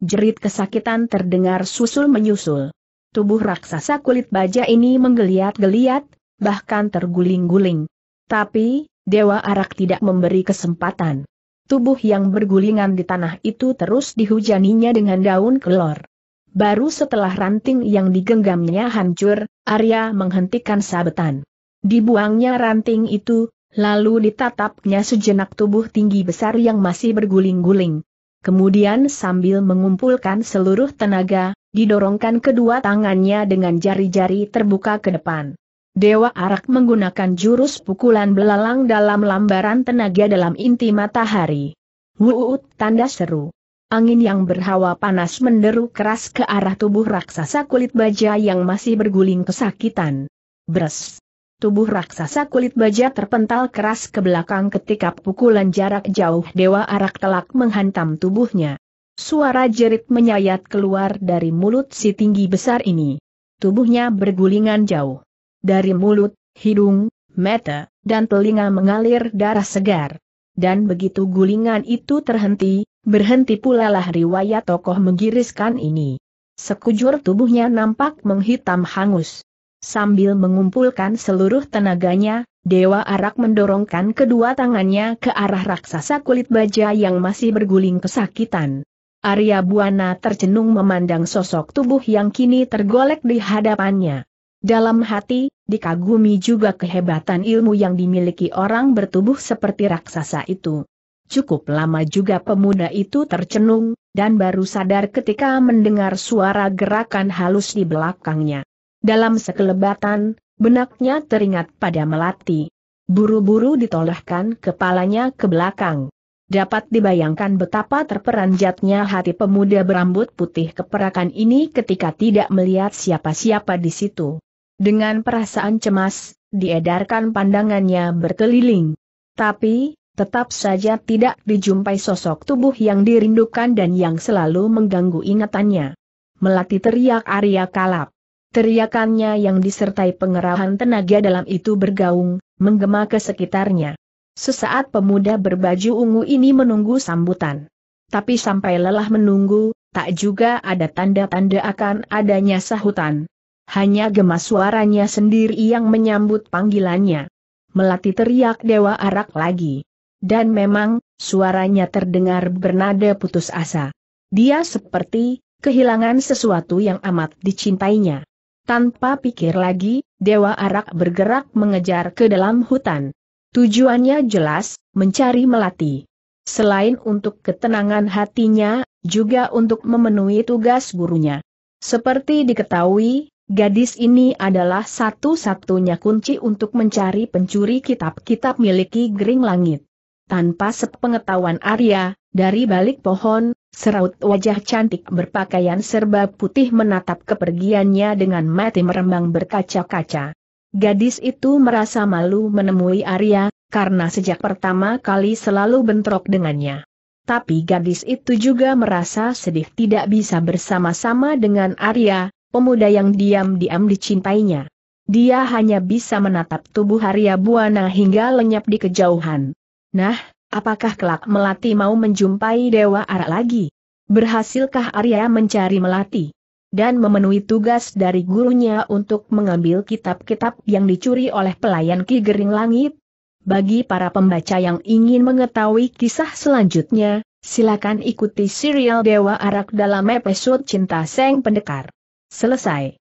Jerit kesakitan terdengar susul-menyusul. Tubuh raksasa kulit baja ini menggeliat-geliat, bahkan terguling-guling. Tapi, Dewa Arak tidak memberi kesempatan tubuh yang bergulingan di tanah itu terus dihujaninya dengan daun kelor. Baru setelah ranting yang digenggamnya hancur, Arya menghentikan sabetan. Dibuangnya ranting itu, lalu ditatapnya sejenak tubuh tinggi besar yang masih berguling-guling. Kemudian sambil mengumpulkan seluruh tenaga, didorongkan kedua tangannya dengan jari-jari terbuka ke depan. Dewa Arak menggunakan jurus pukulan belalang dalam lambaran tenaga dalam inti matahari. Wuut tanda seru. Angin yang berhawa panas menderu keras ke arah tubuh raksasa kulit baja yang masih berguling kesakitan. Bres. Tubuh raksasa kulit baja terpental keras ke belakang ketika pukulan jarak jauh Dewa Arak telak menghantam tubuhnya. Suara jerit menyayat keluar dari mulut si tinggi besar ini. Tubuhnya bergulingan jauh. Dari mulut, hidung, mata, dan telinga mengalir darah segar. Dan begitu gulingan itu terhenti, berhenti pula lah riwayat tokoh menggiriskan ini. Sekujur tubuhnya nampak menghitam hangus. Sambil mengumpulkan seluruh tenaganya, Dewa Arak mendorongkan kedua tangannya ke arah raksasa kulit baja yang masih berguling kesakitan. Arya Buana tercenung memandang sosok tubuh yang kini tergolek di hadapannya. Dalam hati, dikagumi juga kehebatan ilmu yang dimiliki orang bertubuh seperti raksasa itu. Cukup lama juga pemuda itu tercenung, dan baru sadar ketika mendengar suara gerakan halus di belakangnya. Dalam sekelebatan, benaknya teringat pada melati. Buru-buru ditolehkan kepalanya ke belakang. Dapat dibayangkan betapa terperanjatnya hati pemuda berambut putih keperakan ini ketika tidak melihat siapa-siapa di situ. Dengan perasaan cemas, diedarkan pandangannya berkeliling. Tapi, tetap saja tidak dijumpai sosok tubuh yang dirindukan dan yang selalu mengganggu ingatannya. Melati teriak Arya Kalap. Teriakannya yang disertai pengerahan tenaga dalam itu bergaung, menggema ke sekitarnya. Sesaat pemuda berbaju ungu ini menunggu sambutan. Tapi sampai lelah menunggu, tak juga ada tanda-tanda akan adanya sahutan. Hanya gemas suaranya sendiri yang menyambut panggilannya. Melati teriak Dewa Arak lagi. Dan memang, suaranya terdengar bernada putus asa. Dia seperti kehilangan sesuatu yang amat dicintainya. Tanpa pikir lagi, Dewa Arak bergerak mengejar ke dalam hutan. Tujuannya jelas, mencari Melati. Selain untuk ketenangan hatinya, juga untuk memenuhi tugas gurunya. Seperti diketahui, Gadis ini adalah satu-satunya kunci untuk mencari pencuri kitab-kitab miliki Gering Langit. Tanpa sepengetahuan Arya, dari balik pohon, seraut wajah cantik berpakaian serba putih menatap kepergiannya dengan mati merembang berkaca-kaca. Gadis itu merasa malu menemui Arya, karena sejak pertama kali selalu bentrok dengannya. Tapi gadis itu juga merasa sedih tidak bisa bersama-sama dengan Arya, pemuda yang diam-diam dicintainya. Dia hanya bisa menatap tubuh Arya Buana hingga lenyap di kejauhan. Nah, apakah kelak Melati mau menjumpai Dewa Ara lagi? Berhasilkah Arya mencari Melati? Dan memenuhi tugas dari gurunya untuk mengambil kitab-kitab yang dicuri oleh pelayan Ki Gering Langit? Bagi para pembaca yang ingin mengetahui kisah selanjutnya, silakan ikuti serial Dewa Arak dalam episode Cinta Seng Pendekar. Selesai.